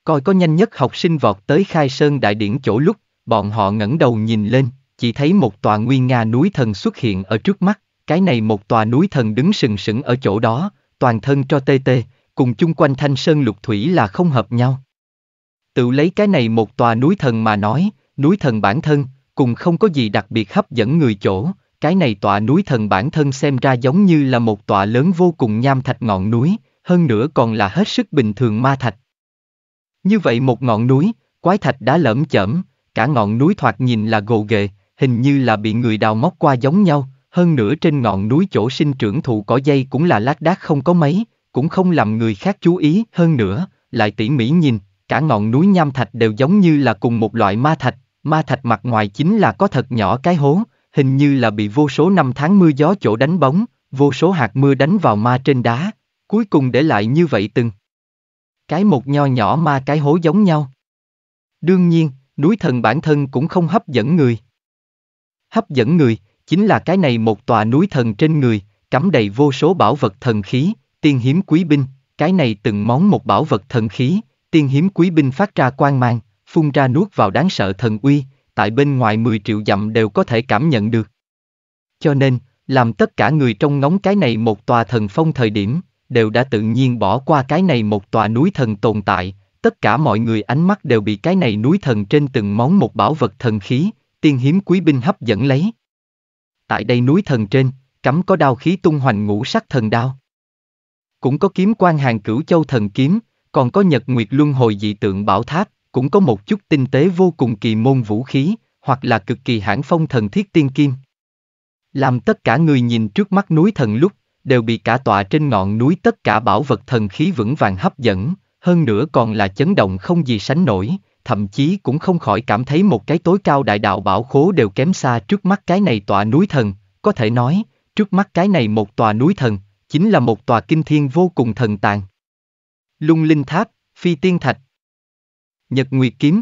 Coi có nhanh nhất học sinh vọt tới khai sơn đại điển chỗ lúc, bọn họ ngẩng đầu nhìn lên, chỉ thấy một tòa nguyên Nga núi thần xuất hiện ở trước mắt, cái này một tòa núi thần đứng sừng sững ở chỗ đó, toàn thân cho tê tê, cùng chung quanh thanh sơn lục thủy là không hợp nhau. Tự lấy cái này một tòa núi thần mà nói, núi thần bản thân, cùng không có gì đặc biệt hấp dẫn người chỗ, cái này tòa núi thần bản thân xem ra giống như là một tòa lớn vô cùng nham thạch ngọn núi, hơn nữa còn là hết sức bình thường ma thạch. Như vậy một ngọn núi, quái thạch đá lởm chởm, cả ngọn núi thoạt nhìn là gồ ghề, hình như là bị người đào móc qua giống nhau, hơn nữa trên ngọn núi chỗ sinh trưởng thụ cỏ dây cũng là lác đác không có mấy, cũng không làm người khác chú ý, hơn nữa, lại tỉ mỉ nhìn, cả ngọn núi nham thạch đều giống như là cùng một loại ma thạch, ma thạch mặt ngoài chính là có thật nhỏ cái hố, hình như là bị vô số năm tháng mưa gió chỗ đánh bóng, vô số hạt mưa đánh vào ma trên đá, cuối cùng để lại như vậy từng. Cái một nho nhỏ mà cái hố giống nhau. Đương nhiên, núi thần bản thân cũng không hấp dẫn người. Hấp dẫn người, chính là cái này một tòa núi thần trên người, cắm đầy vô số bảo vật thần khí, tiên hiếm quý binh, cái này từng món một bảo vật thần khí, tiên hiếm quý binh phát ra quang mang, phun ra nuốt vào đáng sợ thần uy, tại bên ngoài 10 triệu dặm đều có thể cảm nhận được. Cho nên, làm tất cả người trong ngóng cái này một tòa thần phong thời điểm, đều đã tự nhiên bỏ qua cái này một tòa núi thần tồn tại, tất cả mọi người ánh mắt đều bị cái này núi thần trên từng món một bảo vật thần khí, tiên hiếm quý binh hấp dẫn lấy. Tại đây núi thần trên, cắm có đao khí tung hoành ngũ sắc thần đao. Cũng có kiếm quan hàng cửu châu thần kiếm, còn có nhật nguyệt luân hồi dị tượng bảo tháp, cũng có một chút tinh tế vô cùng kỳ môn vũ khí, hoặc là cực kỳ hãng phong thần thiết tiên kim. Làm tất cả người nhìn trước mắt núi thần lúc, đều bị cả tọa trên ngọn núi tất cả bảo vật thần khí vững vàng hấp dẫn, hơn nữa còn là chấn động không gì sánh nổi, thậm chí cũng không khỏi cảm thấy một cái tối cao đại đạo bảo khố đều kém xa trước mắt cái này tọa núi thần, có thể nói, trước mắt cái này một tòa núi thần, chính là một tòa kinh thiên vô cùng thần tàn. Lung linh tháp, phi tiên thạch, nhật nguyệt kiếm.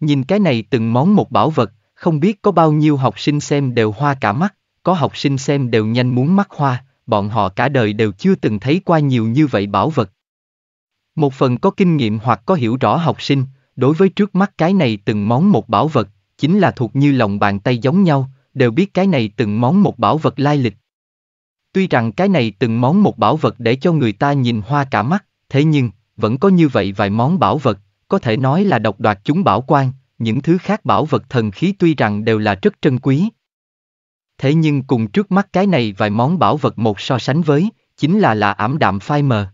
Nhìn cái này từng món một bảo vật, không biết có bao nhiêu học sinh xem đều hoa cả mắt, có học sinh xem đều nhanh muốn mắt hoa, bọn họ cả đời đều chưa từng thấy qua nhiều như vậy bảo vật. Một phần có kinh nghiệm hoặc có hiểu rõ học sinh, đối với trước mắt cái này từng món một bảo vật, chính là thuộc như lòng bàn tay giống nhau, đều biết cái này từng món một bảo vật lai lịch. Tuy rằng cái này từng món một bảo vật để cho người ta nhìn hoa cả mắt, thế nhưng, vẫn có như vậy vài món bảo vật, có thể nói là độc đoạt chúng bảo quan, những thứ khác bảo vật thần khí tuy rằng đều là rất trân quý, thế nhưng cùng trước mắt cái này vài món bảo vật một so sánh với, chính là là ảm đạm phai mờ.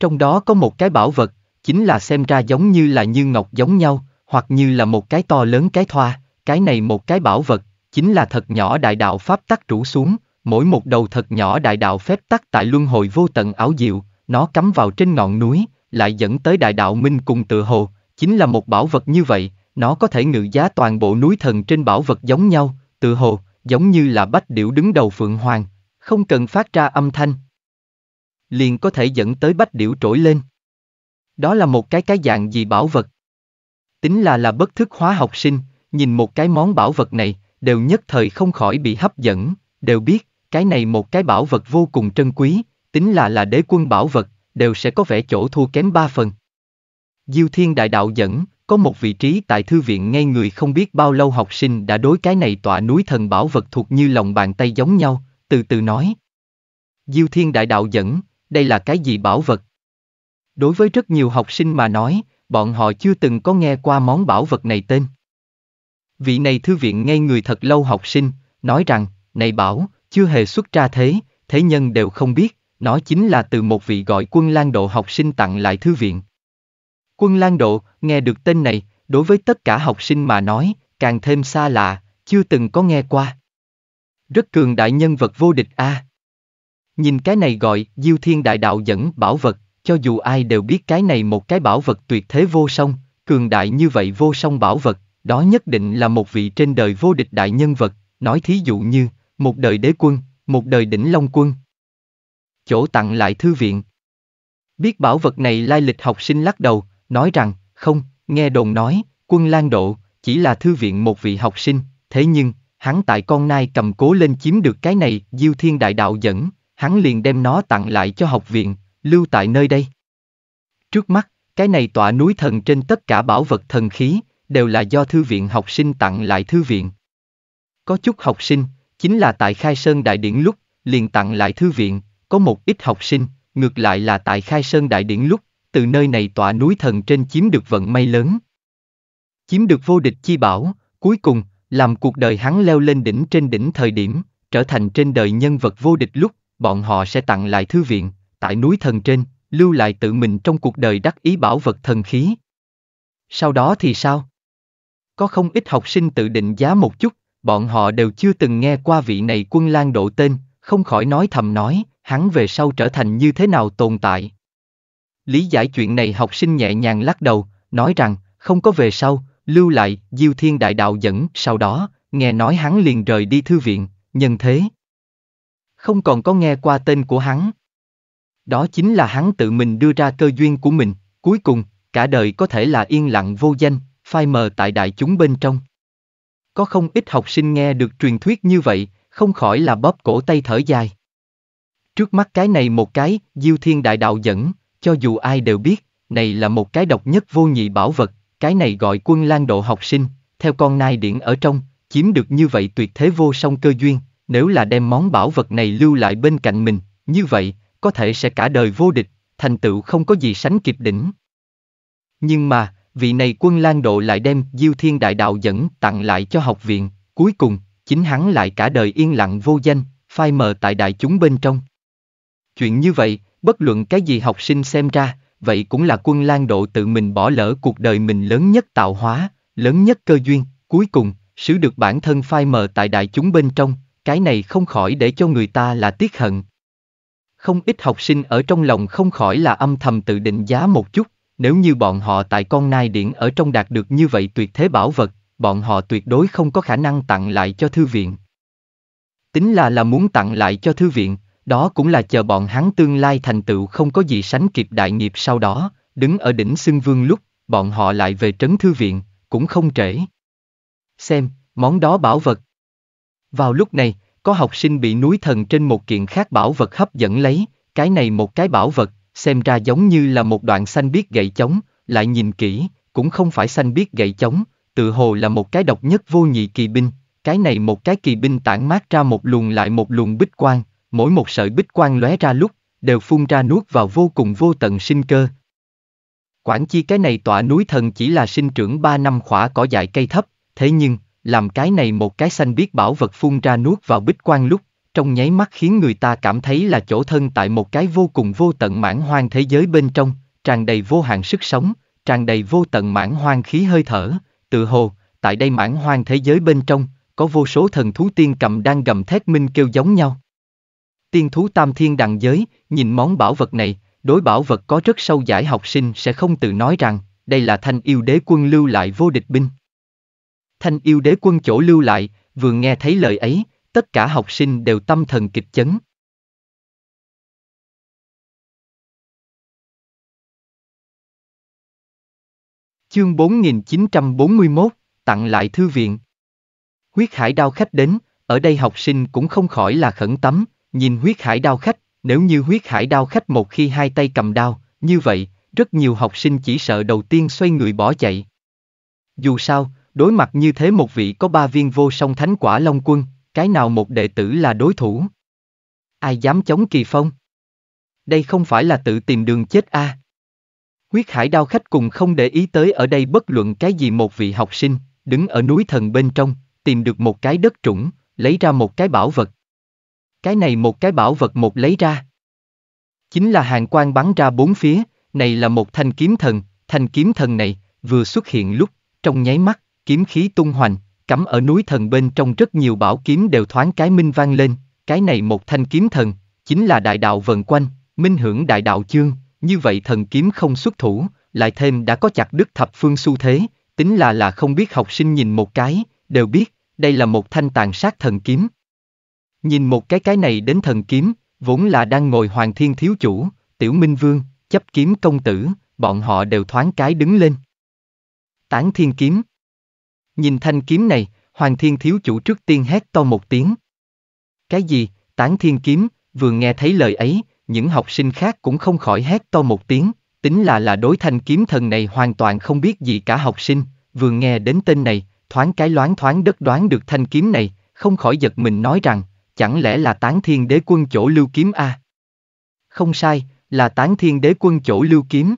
Trong đó có một cái bảo vật, chính là xem ra giống như là như ngọc giống nhau, hoặc như là một cái to lớn cái thoa, cái này một cái bảo vật, chính là thật nhỏ đại đạo pháp tắc rủ xuống, mỗi một đầu thật nhỏ đại đạo phép tắc tại luân hồi vô tận áo diệu, nó cắm vào trên ngọn núi, lại dẫn tới đại đạo minh cùng tự hồ, chính là một bảo vật như vậy, nó có thể ngự giá toàn bộ núi thần trên bảo vật giống nhau, tự hồ, giống như là bách điểu đứng đầu phượng hoàng, không cần phát ra âm thanh. Liền có thể dẫn tới bách điểu trỗi lên. Đó là một cái cái dạng gì bảo vật. Tính là là bất thức hóa học sinh, nhìn một cái món bảo vật này, đều nhất thời không khỏi bị hấp dẫn, đều biết, cái này một cái bảo vật vô cùng trân quý, tính là là đế quân bảo vật, đều sẽ có vẻ chỗ thua kém ba phần. Diêu Thiên Đại Đạo dẫn, có một vị trí tại thư viện ngay người không biết bao lâu học sinh đã đối cái này tọa núi thần bảo vật thuộc như lòng bàn tay giống nhau, từ từ nói. Diêu Thiên Đại Đạo dẫn, đây là cái gì bảo vật? Đối với rất nhiều học sinh mà nói, bọn họ chưa từng có nghe qua món bảo vật này tên. Vị này thư viện ngay người thật lâu học sinh, nói rằng, này bảo, chưa hề xuất ra thế, thế nhân đều không biết, nó chính là từ một vị gọi quân lan độ học sinh tặng lại thư viện. Quân Lan Độ, nghe được tên này, đối với tất cả học sinh mà nói, càng thêm xa lạ, chưa từng có nghe qua. Rất cường đại nhân vật vô địch a. Nhìn cái này gọi Diêu Thiên Đại Đạo dẫn bảo vật, cho dù ai đều biết cái này một cái bảo vật tuyệt thế vô song, cường đại như vậy vô song bảo vật, đó nhất định là một vị trên đời vô địch đại nhân vật, nói thí dụ như, một đời đế quân, một đời đỉnh long quân. Chỗ tặng lại thư viện. Biết bảo vật này lai lịch học sinh lắc đầu, nói rằng, không, nghe đồn nói, quân Lan Độ, chỉ là thư viện một vị học sinh, thế nhưng, hắn tại con nai cầm cố lên chiếm được cái này, Diêu Thiên Đại Đạo dẫn, hắn liền đem nó tặng lại cho học viện, lưu tại nơi đây. Trước mắt, cái này tọa núi thần trên tất cả bảo vật thần khí, đều là do thư viện học sinh tặng lại thư viện. Có chút học sinh, chính là tại Khai Sơn Đại Điển lúc, liền tặng lại thư viện, có một ít học sinh, ngược lại là tại Khai Sơn Đại Điển lúc, từ nơi này tọa núi thần trên chiếm được vận may lớn. Chiếm được vô địch chi bảo, cuối cùng, làm cuộc đời hắn leo lên đỉnh trên đỉnh thời điểm, trở thành trên đời nhân vật vô địch lúc, bọn họ sẽ tặng lại thư viện, tại núi thần trên, lưu lại tự mình trong cuộc đời đắc ý bảo vật thần khí. Sau đó thì sao? Có không ít học sinh tự định giá một chút, bọn họ đều chưa từng nghe qua vị này quân lang độ tên, không khỏi nói thầm nói, hắn về sau trở thành như thế nào tồn tại. Lý giải chuyện này học sinh nhẹ nhàng lắc đầu, nói rằng, không có về sau, lưu lại, Diêu Thiên Đại Đạo dẫn, sau đó, nghe nói hắn liền rời đi thư viện, nhân thế. Không còn có nghe qua tên của hắn. Đó chính là hắn tự mình đưa ra cơ duyên của mình, cuối cùng, cả đời có thể là yên lặng vô danh, phai mờ tại đại chúng bên trong. Có không ít học sinh nghe được truyền thuyết như vậy, không khỏi là bóp cổ tay thở dài. Trước mắt cái này một cái, Diêu Thiên Đại Đạo dẫn, cho dù ai đều biết, này là một cái độc nhất vô nhị bảo vật, cái này gọi quân lan độ học sinh, theo con nai điển ở trong, chiếm được như vậy tuyệt thế vô song cơ duyên, nếu là đem món bảo vật này lưu lại bên cạnh mình, như vậy, có thể sẽ cả đời vô địch, thành tựu không có gì sánh kịp đỉnh. Nhưng mà, vị này quân lan độ lại đem Diêu Thiên Đại Đạo dẫn tặng lại cho học viện, cuối cùng, chính hắn lại cả đời yên lặng vô danh, phai mờ tại đại chúng bên trong. Chuyện như vậy, bất luận cái gì học sinh xem ra, vậy cũng là quân lan độ tự mình bỏ lỡ cuộc đời mình lớn nhất tạo hóa, lớn nhất cơ duyên, cuối cùng, sử được bản thân phai mờ tại đại chúng bên trong, cái này không khỏi để cho người ta là tiếc hận. Không ít học sinh ở trong lòng không khỏi là âm thầm tự định giá một chút, nếu như bọn họ tại con nai điển ở trong đạt được như vậy tuyệt thế bảo vật, bọn họ tuyệt đối không có khả năng tặng lại cho thư viện. Tính là là muốn tặng lại cho thư viện, đó cũng là chờ bọn hắn tương lai thành tựu không có gì sánh kịp đại nghiệp sau đó, đứng ở đỉnh xưng vương lúc, bọn họ lại về trấn thư viện, cũng không trễ. Xem, món đó bảo vật. Vào lúc này, có học sinh bị núi thần trên một kiện khác bảo vật hấp dẫn lấy, cái này một cái bảo vật, xem ra giống như là một đoạn xanh biết gậy chống, lại nhìn kỹ, cũng không phải xanh biết gậy chống, tự hồ là một cái độc nhất vô nhị kỳ binh, cái này một cái kỳ binh tản mát ra một luồng lại một luồng bích quang, mỗi một sợi bích quang lóe ra lúc, đều phun ra nuốt vào vô cùng vô tận sinh cơ. Quản chi cái này tọa núi thần chỉ là sinh trưởng ba năm khỏa cỏ dại cây thấp, thế nhưng, làm cái này một cái xanh biết bảo vật phun ra nuốt vào bích quang lúc, trong nháy mắt khiến người ta cảm thấy là chỗ thân tại một cái vô cùng vô tận mãn hoang thế giới bên trong, tràn đầy vô hạn sức sống, tràn đầy vô tận mãn hoang khí hơi thở, tự hồ, tại đây mãn hoang thế giới bên trong, có vô số thần thú tiên cầm đang gầm thét minh kêu giống nhau. Tiên thú tam thiên đằng giới, nhìn món bảo vật này, đối bảo vật có rất sâu giải học sinh sẽ không tự nói rằng, đây là thanh yêu đế quân lưu lại vô địch binh. Thanh yêu đế quân chỗ lưu lại, vừa nghe thấy lời ấy, tất cả học sinh đều tâm thần kịch chấn. Chương 4941, tặng lại thư viện. Huyết hải đao khách đến, ở đây học sinh cũng không khỏi là khẩn tấm. Nhìn huyết hải đao khách, nếu như huyết hải đao khách một khi hai tay cầm đao, như vậy, rất nhiều học sinh chỉ sợ đầu tiên xoay người bỏ chạy. Dù sao, đối mặt như thế một vị có ba viên vô song thánh quả long quân, cái nào một đệ tử là đối thủ? Ai dám chống kỳ phong? Đây không phải là tự tìm đường chết a. À? Huyết hải đao khách cùng không để ý tới ở đây bất luận cái gì một vị học sinh, đứng ở núi thần bên trong, tìm được một cái đất trũng, lấy ra một cái bảo vật, cái này một cái bảo vật một lấy ra. Chính là hàng quan bắn ra bốn phía, này là một thanh kiếm thần, thanh kiếm thần này, vừa xuất hiện lúc, trong nháy mắt, kiếm khí tung hoành, cắm ở núi thần bên trong rất nhiều bảo kiếm đều thoáng cái minh vang lên, cái này một thanh kiếm thần, chính là đại đạo vần quanh, minh hưởng đại đạo chương, như vậy thần kiếm không xuất thủ, lại thêm đã có chặt đức thập phương xu thế, tính là là không biết học sinh nhìn một cái, đều biết, đây là một thanh tàn sát thần kiếm. Nhìn một cái cái này đến thần kiếm, vốn là đang ngồi hoàng thiên thiếu chủ, tiểu minh vương, chấp kiếm công tử, bọn họ đều thoáng cái đứng lên. Tán thiên kiếm. Nhìn thanh kiếm này, hoàng thiên thiếu chủ trước tiên hét to một tiếng. Cái gì, tán thiên kiếm, vừa nghe thấy lời ấy, những học sinh khác cũng không khỏi hét to một tiếng, tính là là đối thanh kiếm thần này hoàn toàn không biết gì cả học sinh, vừa nghe đến tên này, thoáng cái loáng thoáng đất đoán được thanh kiếm này, không khỏi giật mình nói rằng, chẳng lẽ là tán thiên đế quân chỗ lưu kiếm a? À? Không sai, là tán thiên đế quân chỗ lưu kiếm.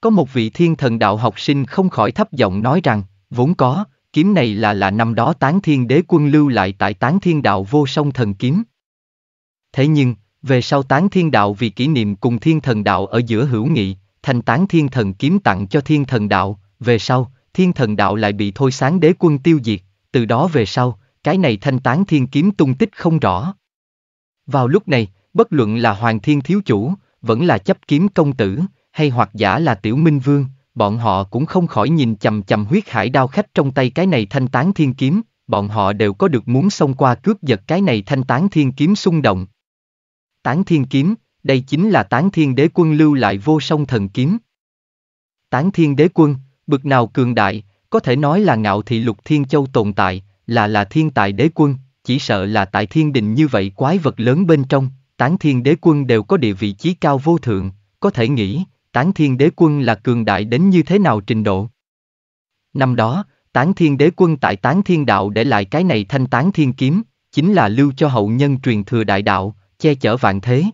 Có một vị thiên thần đạo học sinh không khỏi thấp giọng nói rằng, vốn có, kiếm này là là năm đó tán thiên đế quân lưu lại tại tán thiên đạo vô song thần kiếm. Thế nhưng, về sau tán thiên đạo vì kỷ niệm cùng thiên thần đạo ở giữa hữu nghị, thành tán thiên thần kiếm tặng cho thiên thần đạo, về sau, thiên thần đạo lại bị thôi sáng đế quân tiêu diệt, từ đó về sau, cái này thanh tán thiên kiếm tung tích không rõ. Vào lúc này, bất luận là Hoàng Thiên Thiếu Chủ, vẫn là chấp kiếm công tử, hay hoặc giả là Tiểu Minh Vương, bọn họ cũng không khỏi nhìn chầm chầm huyết hải đao khách trong tay cái này thanh tán thiên kiếm, bọn họ đều có được muốn xông qua cướp giật cái này thanh tán thiên kiếm xung động. Tán thiên kiếm, đây chính là tán thiên đế quân lưu lại vô song thần kiếm. Tán thiên đế quân, bực nào cường đại, có thể nói là ngạo thị lục thiên châu tồn tại, là là thiên tài đế quân, chỉ sợ là tại thiên đình như vậy quái vật lớn bên trong, tán thiên đế quân đều có địa vị trí cao vô thượng, có thể nghĩ, tán thiên đế quân là cường đại đến như thế nào trình độ. Năm đó, tán thiên đế quân tại tán thiên đạo để lại cái này thanh tán thiên kiếm, chính là lưu cho hậu nhân truyền thừa đại đạo, che chở vạn thế.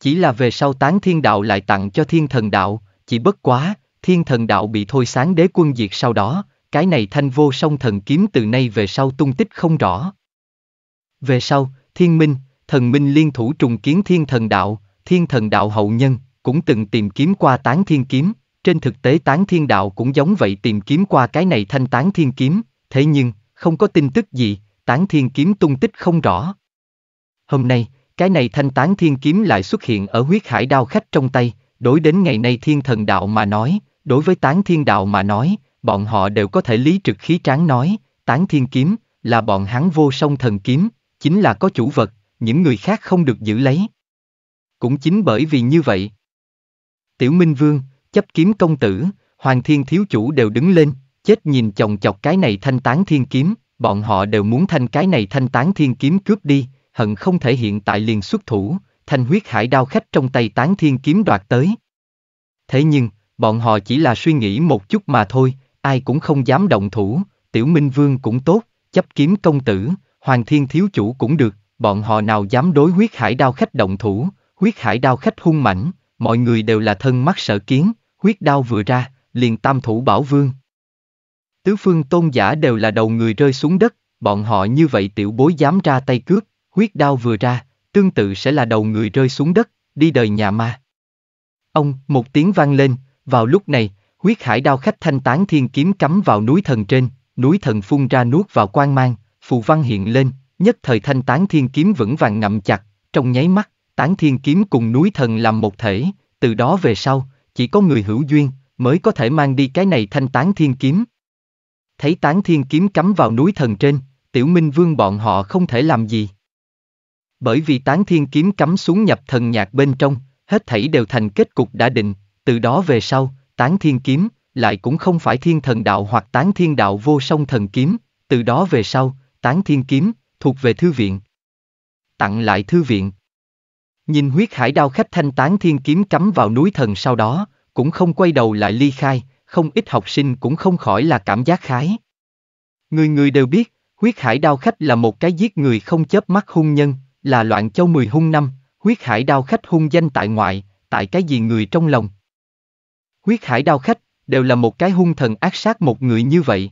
Chỉ là về sau tán thiên đạo lại tặng cho thiên thần đạo, chỉ bất quá, thiên thần đạo bị thôi sáng đế quân diệt sau đó, cái này thanh vô song thần kiếm từ nay về sau tung tích không rõ. Về sau, thiên minh, thần minh liên thủ trùng kiến thiên thần đạo, thiên thần đạo hậu nhân, cũng từng tìm kiếm qua tán thiên kiếm, trên thực tế tán thiên đạo cũng giống vậy tìm kiếm qua cái này thanh tán thiên kiếm, thế nhưng, không có tin tức gì, tán thiên kiếm tung tích không rõ. Hôm nay, cái này thanh tán thiên kiếm lại xuất hiện ở huyết hải đao khách trong tay, đối đến ngày nay thiên thần đạo mà nói, đối với tán thiên đạo mà nói, bọn họ đều có thể lý trực khí tráng nói, tán thiên kiếm, là bọn hắn vô song thần kiếm, chính là có chủ vật, những người khác không được giữ lấy. Cũng chính bởi vì như vậy. Tiểu Minh Vương, chấp kiếm công tử, Hoàng Thiên Thiếu Chủ đều đứng lên, chết nhìn chồng chọc cái này thanh tán thiên kiếm, bọn họ đều muốn thanh cái này thanh tán thiên kiếm cướp đi, hận không thể hiện tại liền xuất thủ, thanh huyết hải đao khách trong tay tán thiên kiếm đoạt tới. Thế nhưng, bọn họ chỉ là suy nghĩ một chút mà thôi, ai cũng không dám động thủ, tiểu minh vương cũng tốt, chấp kiếm công tử, hoàng thiên thiếu chủ cũng được, bọn họ nào dám đối huyết hải đao khách động thủ, huyết hải đao khách hung mảnh, mọi người đều là thân mắt sợ kiến, huyết đao vừa ra, liền tam thủ bảo vương. Tứ phương tôn giả đều là đầu người rơi xuống đất, bọn họ như vậy tiểu bối dám ra tay cướp, huyết đao vừa ra, tương tự sẽ là đầu người rơi xuống đất, đi đời nhà ma. Ông, một tiếng vang lên, vào lúc này, huyết hải đao khách thanh tán thiên kiếm cắm vào núi thần trên, núi thần phun ra nuốt vào quang mang, phù văn hiện lên, nhất thời thanh tán thiên kiếm vững vàng ngậm chặt, trong nháy mắt, tán thiên kiếm cùng núi thần làm một thể, từ đó về sau, chỉ có người hữu duyên, mới có thể mang đi cái này thanh tán thiên kiếm. Thấy tán thiên kiếm cắm vào núi thần trên, tiểu minh vương bọn họ không thể làm gì. Bởi vì tán thiên kiếm cắm xuống nhập thần nhạc bên trong, hết thảy đều thành kết cục đã định, từ đó về sau, tán thiên kiếm, lại cũng không phải thiên thần đạo hoặc tán thiên đạo vô song thần kiếm, từ đó về sau, tán thiên kiếm, thuộc về thư viện. Tặng lại thư viện. Nhìn huyết hải đao khách thanh tán thiên kiếm cắm vào núi thần sau đó, cũng không quay đầu lại ly khai, không ít học sinh cũng không khỏi là cảm giác khái. Người người đều biết, huyết hải đao khách là một cái giết người không chớp mắt hung nhân, là loạn châu mười hung năm, huyết hải đao khách hung danh tại ngoại, tại cái gì người trong lòng, Huyết hải đao khách, đều là một cái hung thần ác sát một người như vậy.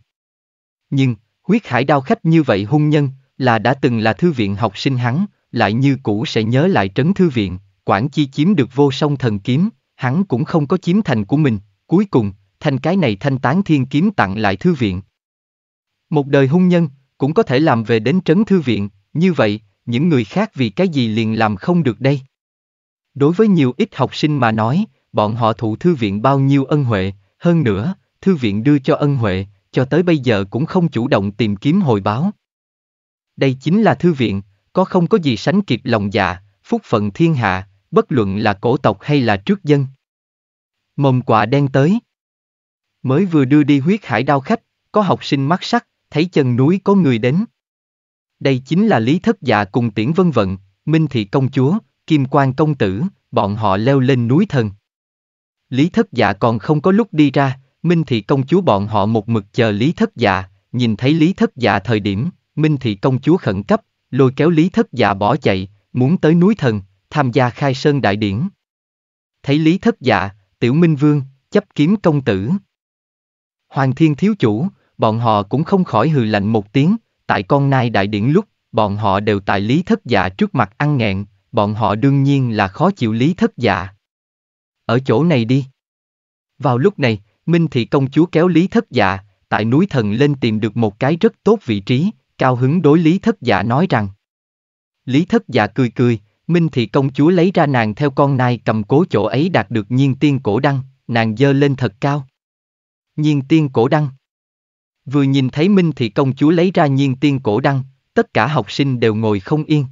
Nhưng, huyết hải đao khách như vậy hung nhân, là đã từng là thư viện học sinh hắn, lại như cũ sẽ nhớ lại trấn thư viện, quản chi chiếm được vô song thần kiếm, hắn cũng không có chiếm thành của mình, cuối cùng, thành cái này thanh tán thiên kiếm tặng lại thư viện. Một đời hung nhân, cũng có thể làm về đến trấn thư viện, như vậy, những người khác vì cái gì liền làm không được đây? Đối với nhiều ít học sinh mà nói, bọn họ thụ thư viện bao nhiêu ân huệ, hơn nữa, thư viện đưa cho ân huệ, cho tới bây giờ cũng không chủ động tìm kiếm hồi báo. Đây chính là thư viện, có không có gì sánh kịp lòng dạ, phúc phận thiên hạ, bất luận là cổ tộc hay là trước dân. Mồm quạ đen tới. Mới vừa đưa đi huyết hải đao khách, có học sinh mắt sắc, thấy chân núi có người đến. Đây chính là Lý Thất Dạ cùng Tiễn Vân Vận, Minh Thị Công Chúa, Kim Quang Công Tử, bọn họ leo lên núi thần. Lý thất dạ còn không có lúc đi ra, Minh Thị công chúa bọn họ một mực chờ Lý thất dạ, nhìn thấy Lý thất dạ thời điểm, Minh Thị công chúa khẩn cấp, lôi kéo Lý thất dạ bỏ chạy, muốn tới núi thần, tham gia khai sơn đại điển. Thấy Lý thất dạ, tiểu Minh Vương, chấp kiếm công tử. Hoàng thiên thiếu chủ, bọn họ cũng không khỏi hừ lạnh một tiếng, tại con nai đại điển lúc, bọn họ đều tại Lý thất dạ trước mặt ăn nghẹn, bọn họ đương nhiên là khó chịu Lý thất dạ ở chỗ này đi. Vào lúc này, Minh Thị công chúa kéo Lý Thất Dạ, tại núi thần lên tìm được một cái rất tốt vị trí, cao hứng đối Lý Thất Dạ nói rằng. Lý Thất Dạ cười cười, Minh Thị công chúa lấy ra nàng theo con nai cầm cố chỗ ấy đạt được nhiên tiên cổ đăng, nàng dơ lên thật cao. Nhiên tiên cổ đăng Vừa nhìn thấy Minh Thị công chúa lấy ra nhiên tiên cổ đăng, tất cả học sinh đều ngồi không yên.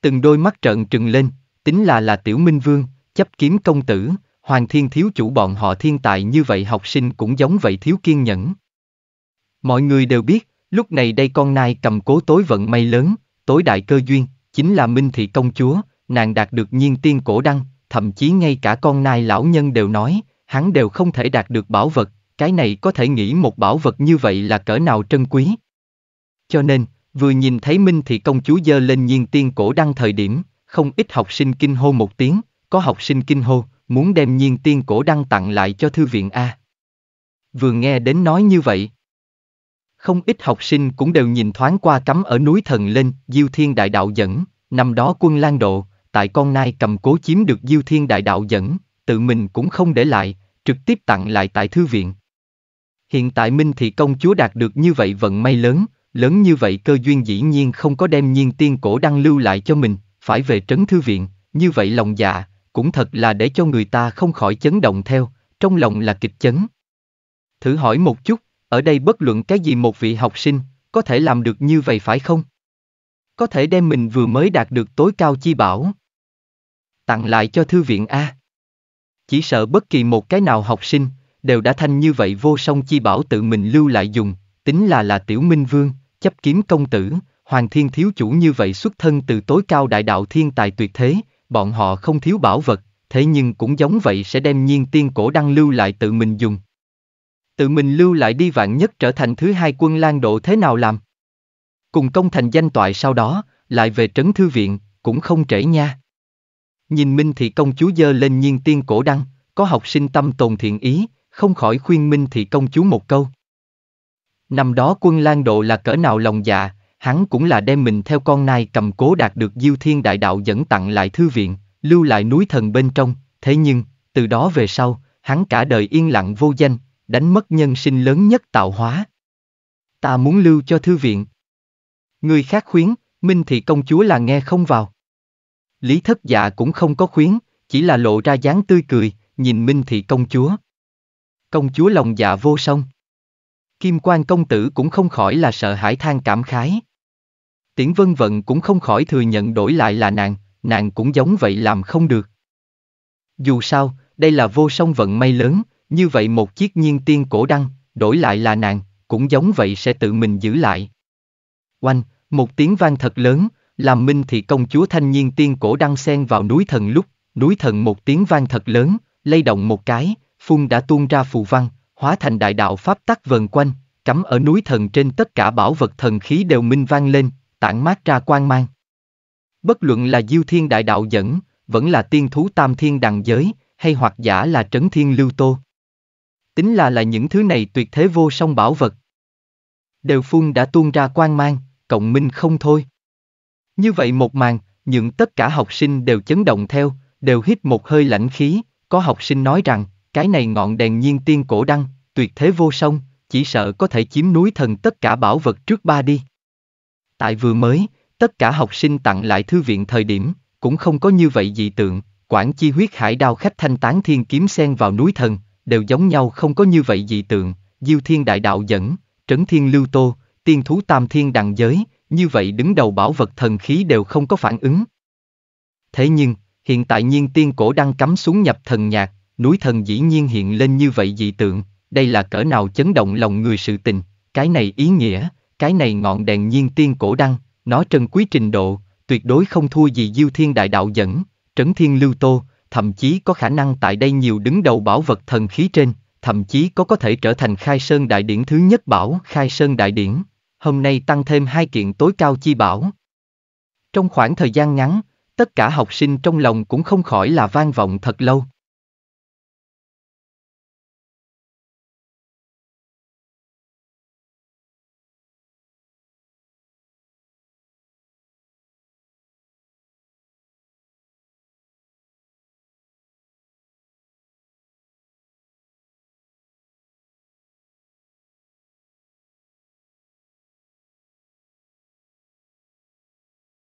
Từng đôi mắt trợn trừng lên, tính là là tiểu minh vương, chấp kiếm công tử, hoàng thiên thiếu chủ bọn họ thiên tài như vậy học sinh cũng giống vậy thiếu kiên nhẫn. Mọi người đều biết, lúc này đây con nai cầm cố tối vận may lớn, tối đại cơ duyên, chính là Minh Thị Công Chúa, nàng đạt được nhiên tiên cổ đăng, thậm chí ngay cả con nai lão nhân đều nói, hắn đều không thể đạt được bảo vật, cái này có thể nghĩ một bảo vật như vậy là cỡ nào trân quý. Cho nên, vừa nhìn thấy Minh Thị Công Chúa dơ lên nhiên tiên cổ đăng thời điểm, không ít học sinh kinh hô một tiếng, có học sinh kinh hô, muốn đem nhiên tiên cổ đăng tặng lại cho thư viện A. Vừa nghe đến nói như vậy, không ít học sinh cũng đều nhìn thoáng qua cắm ở núi thần lên, Diêu Thiên Đại Đạo dẫn, năm đó quân lan độ, tại con nai cầm cố chiếm được Diêu Thiên Đại Đạo dẫn, tự mình cũng không để lại, trực tiếp tặng lại tại thư viện. Hiện tại Minh Thị Công Chúa đạt được như vậy vận may lớn, lớn như vậy cơ duyên dĩ nhiên không có đem nhiên tiên cổ đăng lưu lại cho mình, phải về trấn thư viện, như vậy lòng dạ, cũng thật là để cho người ta không khỏi chấn động theo, trong lòng là kịch chấn. Thử hỏi một chút, ở đây bất luận cái gì một vị học sinh, có thể làm được như vậy phải không? Có thể đem mình vừa mới đạt được tối cao chi bảo. Tặng lại cho thư viện A. Chỉ sợ bất kỳ một cái nào học sinh, đều đã thanh như vậy vô song chi bảo tự mình lưu lại dùng, tính là là tiểu minh vương, chấp kiếm công tử, hoàng thiên thiếu chủ như vậy xuất thân từ tối cao đại đạo thiên tài tuyệt thế, bọn họ không thiếu bảo vật, thế nhưng cũng giống vậy sẽ đem nhiên tiên cổ đăng lưu lại tự mình dùng. Tự mình lưu lại đi vạn nhất trở thành thứ hai quân lan độ thế nào làm? Cùng công thành danh toại sau đó, lại về trấn thư viện, cũng không trễ nha. Nhìn Minh Thị công chúa dơ lên nhiên tiên cổ đăng, có học sinh tâm tồn thiện ý, không khỏi khuyên Minh Thị công chúa một câu. Năm đó quân Lan Độ là cỡ nào lòng dạ, hắn cũng là đem mình theo con nai cầm cố đạt được Diêu Thiên Đại Đạo dẫn tặng lại thư viện, lưu lại núi thần bên trong, thế nhưng, từ đó về sau, hắn cả đời yên lặng vô danh, đánh mất nhân sinh lớn nhất tạo hóa. Ta muốn lưu cho thư viện. Người khác khuyến, Minh Thị công chúa là nghe không vào. Lý thất dạ cũng không có khuyến, chỉ là lộ ra dáng tươi cười, nhìn Minh Thị công chúa. Công chúa lòng dạ vô song. Kim Quan công tử cũng không khỏi là sợ hãi than cảm khái. Tiễn Vân Vận cũng không khỏi thừa nhận đổi lại là nàng, nàng cũng giống vậy làm không được. Dù sao, đây là vô song vận may lớn, như vậy một chiếc nhiên tiên cổ đăng, đổi lại là nàng, cũng giống vậy sẽ tự mình giữ lại. Oanh, một tiếng vang thật lớn, làm minh thị công chúa thanh nhiên tiên cổ đăng xen vào núi thần lúc, núi thần một tiếng vang thật lớn, lay động một cái, phun đã tuôn ra phù văn, hóa thành đại đạo pháp tắc vần quanh, cắm ở núi thần trên tất cả bảo vật thần khí đều minh vang lên, tản mát ra quang mang. Bất luận là diêu thiên đại đạo dẫn, vẫn là tiên thú tam thiên đằng giới, hay hoặc giả là trấn thiên lưu tô. Tính là là những thứ này tuyệt thế vô song bảo vật. Đều phun đã tuôn ra quang mang, cộng minh không thôi. Như vậy một màn, những tất cả học sinh đều chấn động theo, đều hít một hơi lãnh khí, có học sinh nói rằng, cái này ngọn đèn nhiên tiên cổ đăng, tuyệt thế vô song, chỉ sợ có thể chiếm núi thần tất cả bảo vật trước ba đi. Tại vừa mới, tất cả học sinh tặng lại thư viện thời điểm, cũng không có như vậy dị tượng, quản chi huyết hải đao khách thanh tán thiên kiếm sen vào núi thần, đều giống nhau không có như vậy dị tượng, diêu thiên đại đạo dẫn, trấn thiên lưu tô, tiên thú tam thiên đằng giới, như vậy đứng đầu bảo vật thần khí đều không có phản ứng. Thế nhưng, hiện tại nhiên tiên cổ đang cắm xuống nhập thần nhạc, núi thần dĩ nhiên hiện lên như vậy dị tượng, đây là cỡ nào chấn động lòng người sự tình, cái này ý nghĩa, cái này ngọn đèn nhiên tiên cổ đăng, nó trân quý trình độ, tuyệt đối không thua gì Diêu Thiên Đại Đạo dẫn, Trấn Thiên Lưu Tô, thậm chí có khả năng tại đây nhiều đứng đầu bảo vật thần khí trên, thậm chí có có thể trở thành khai sơn đại điển thứ nhất bảo khai sơn đại điển, hôm nay tăng thêm hai kiện tối cao chi bảo. Trong khoảng thời gian ngắn, tất cả học sinh trong lòng cũng không khỏi là vang vọng thật lâu.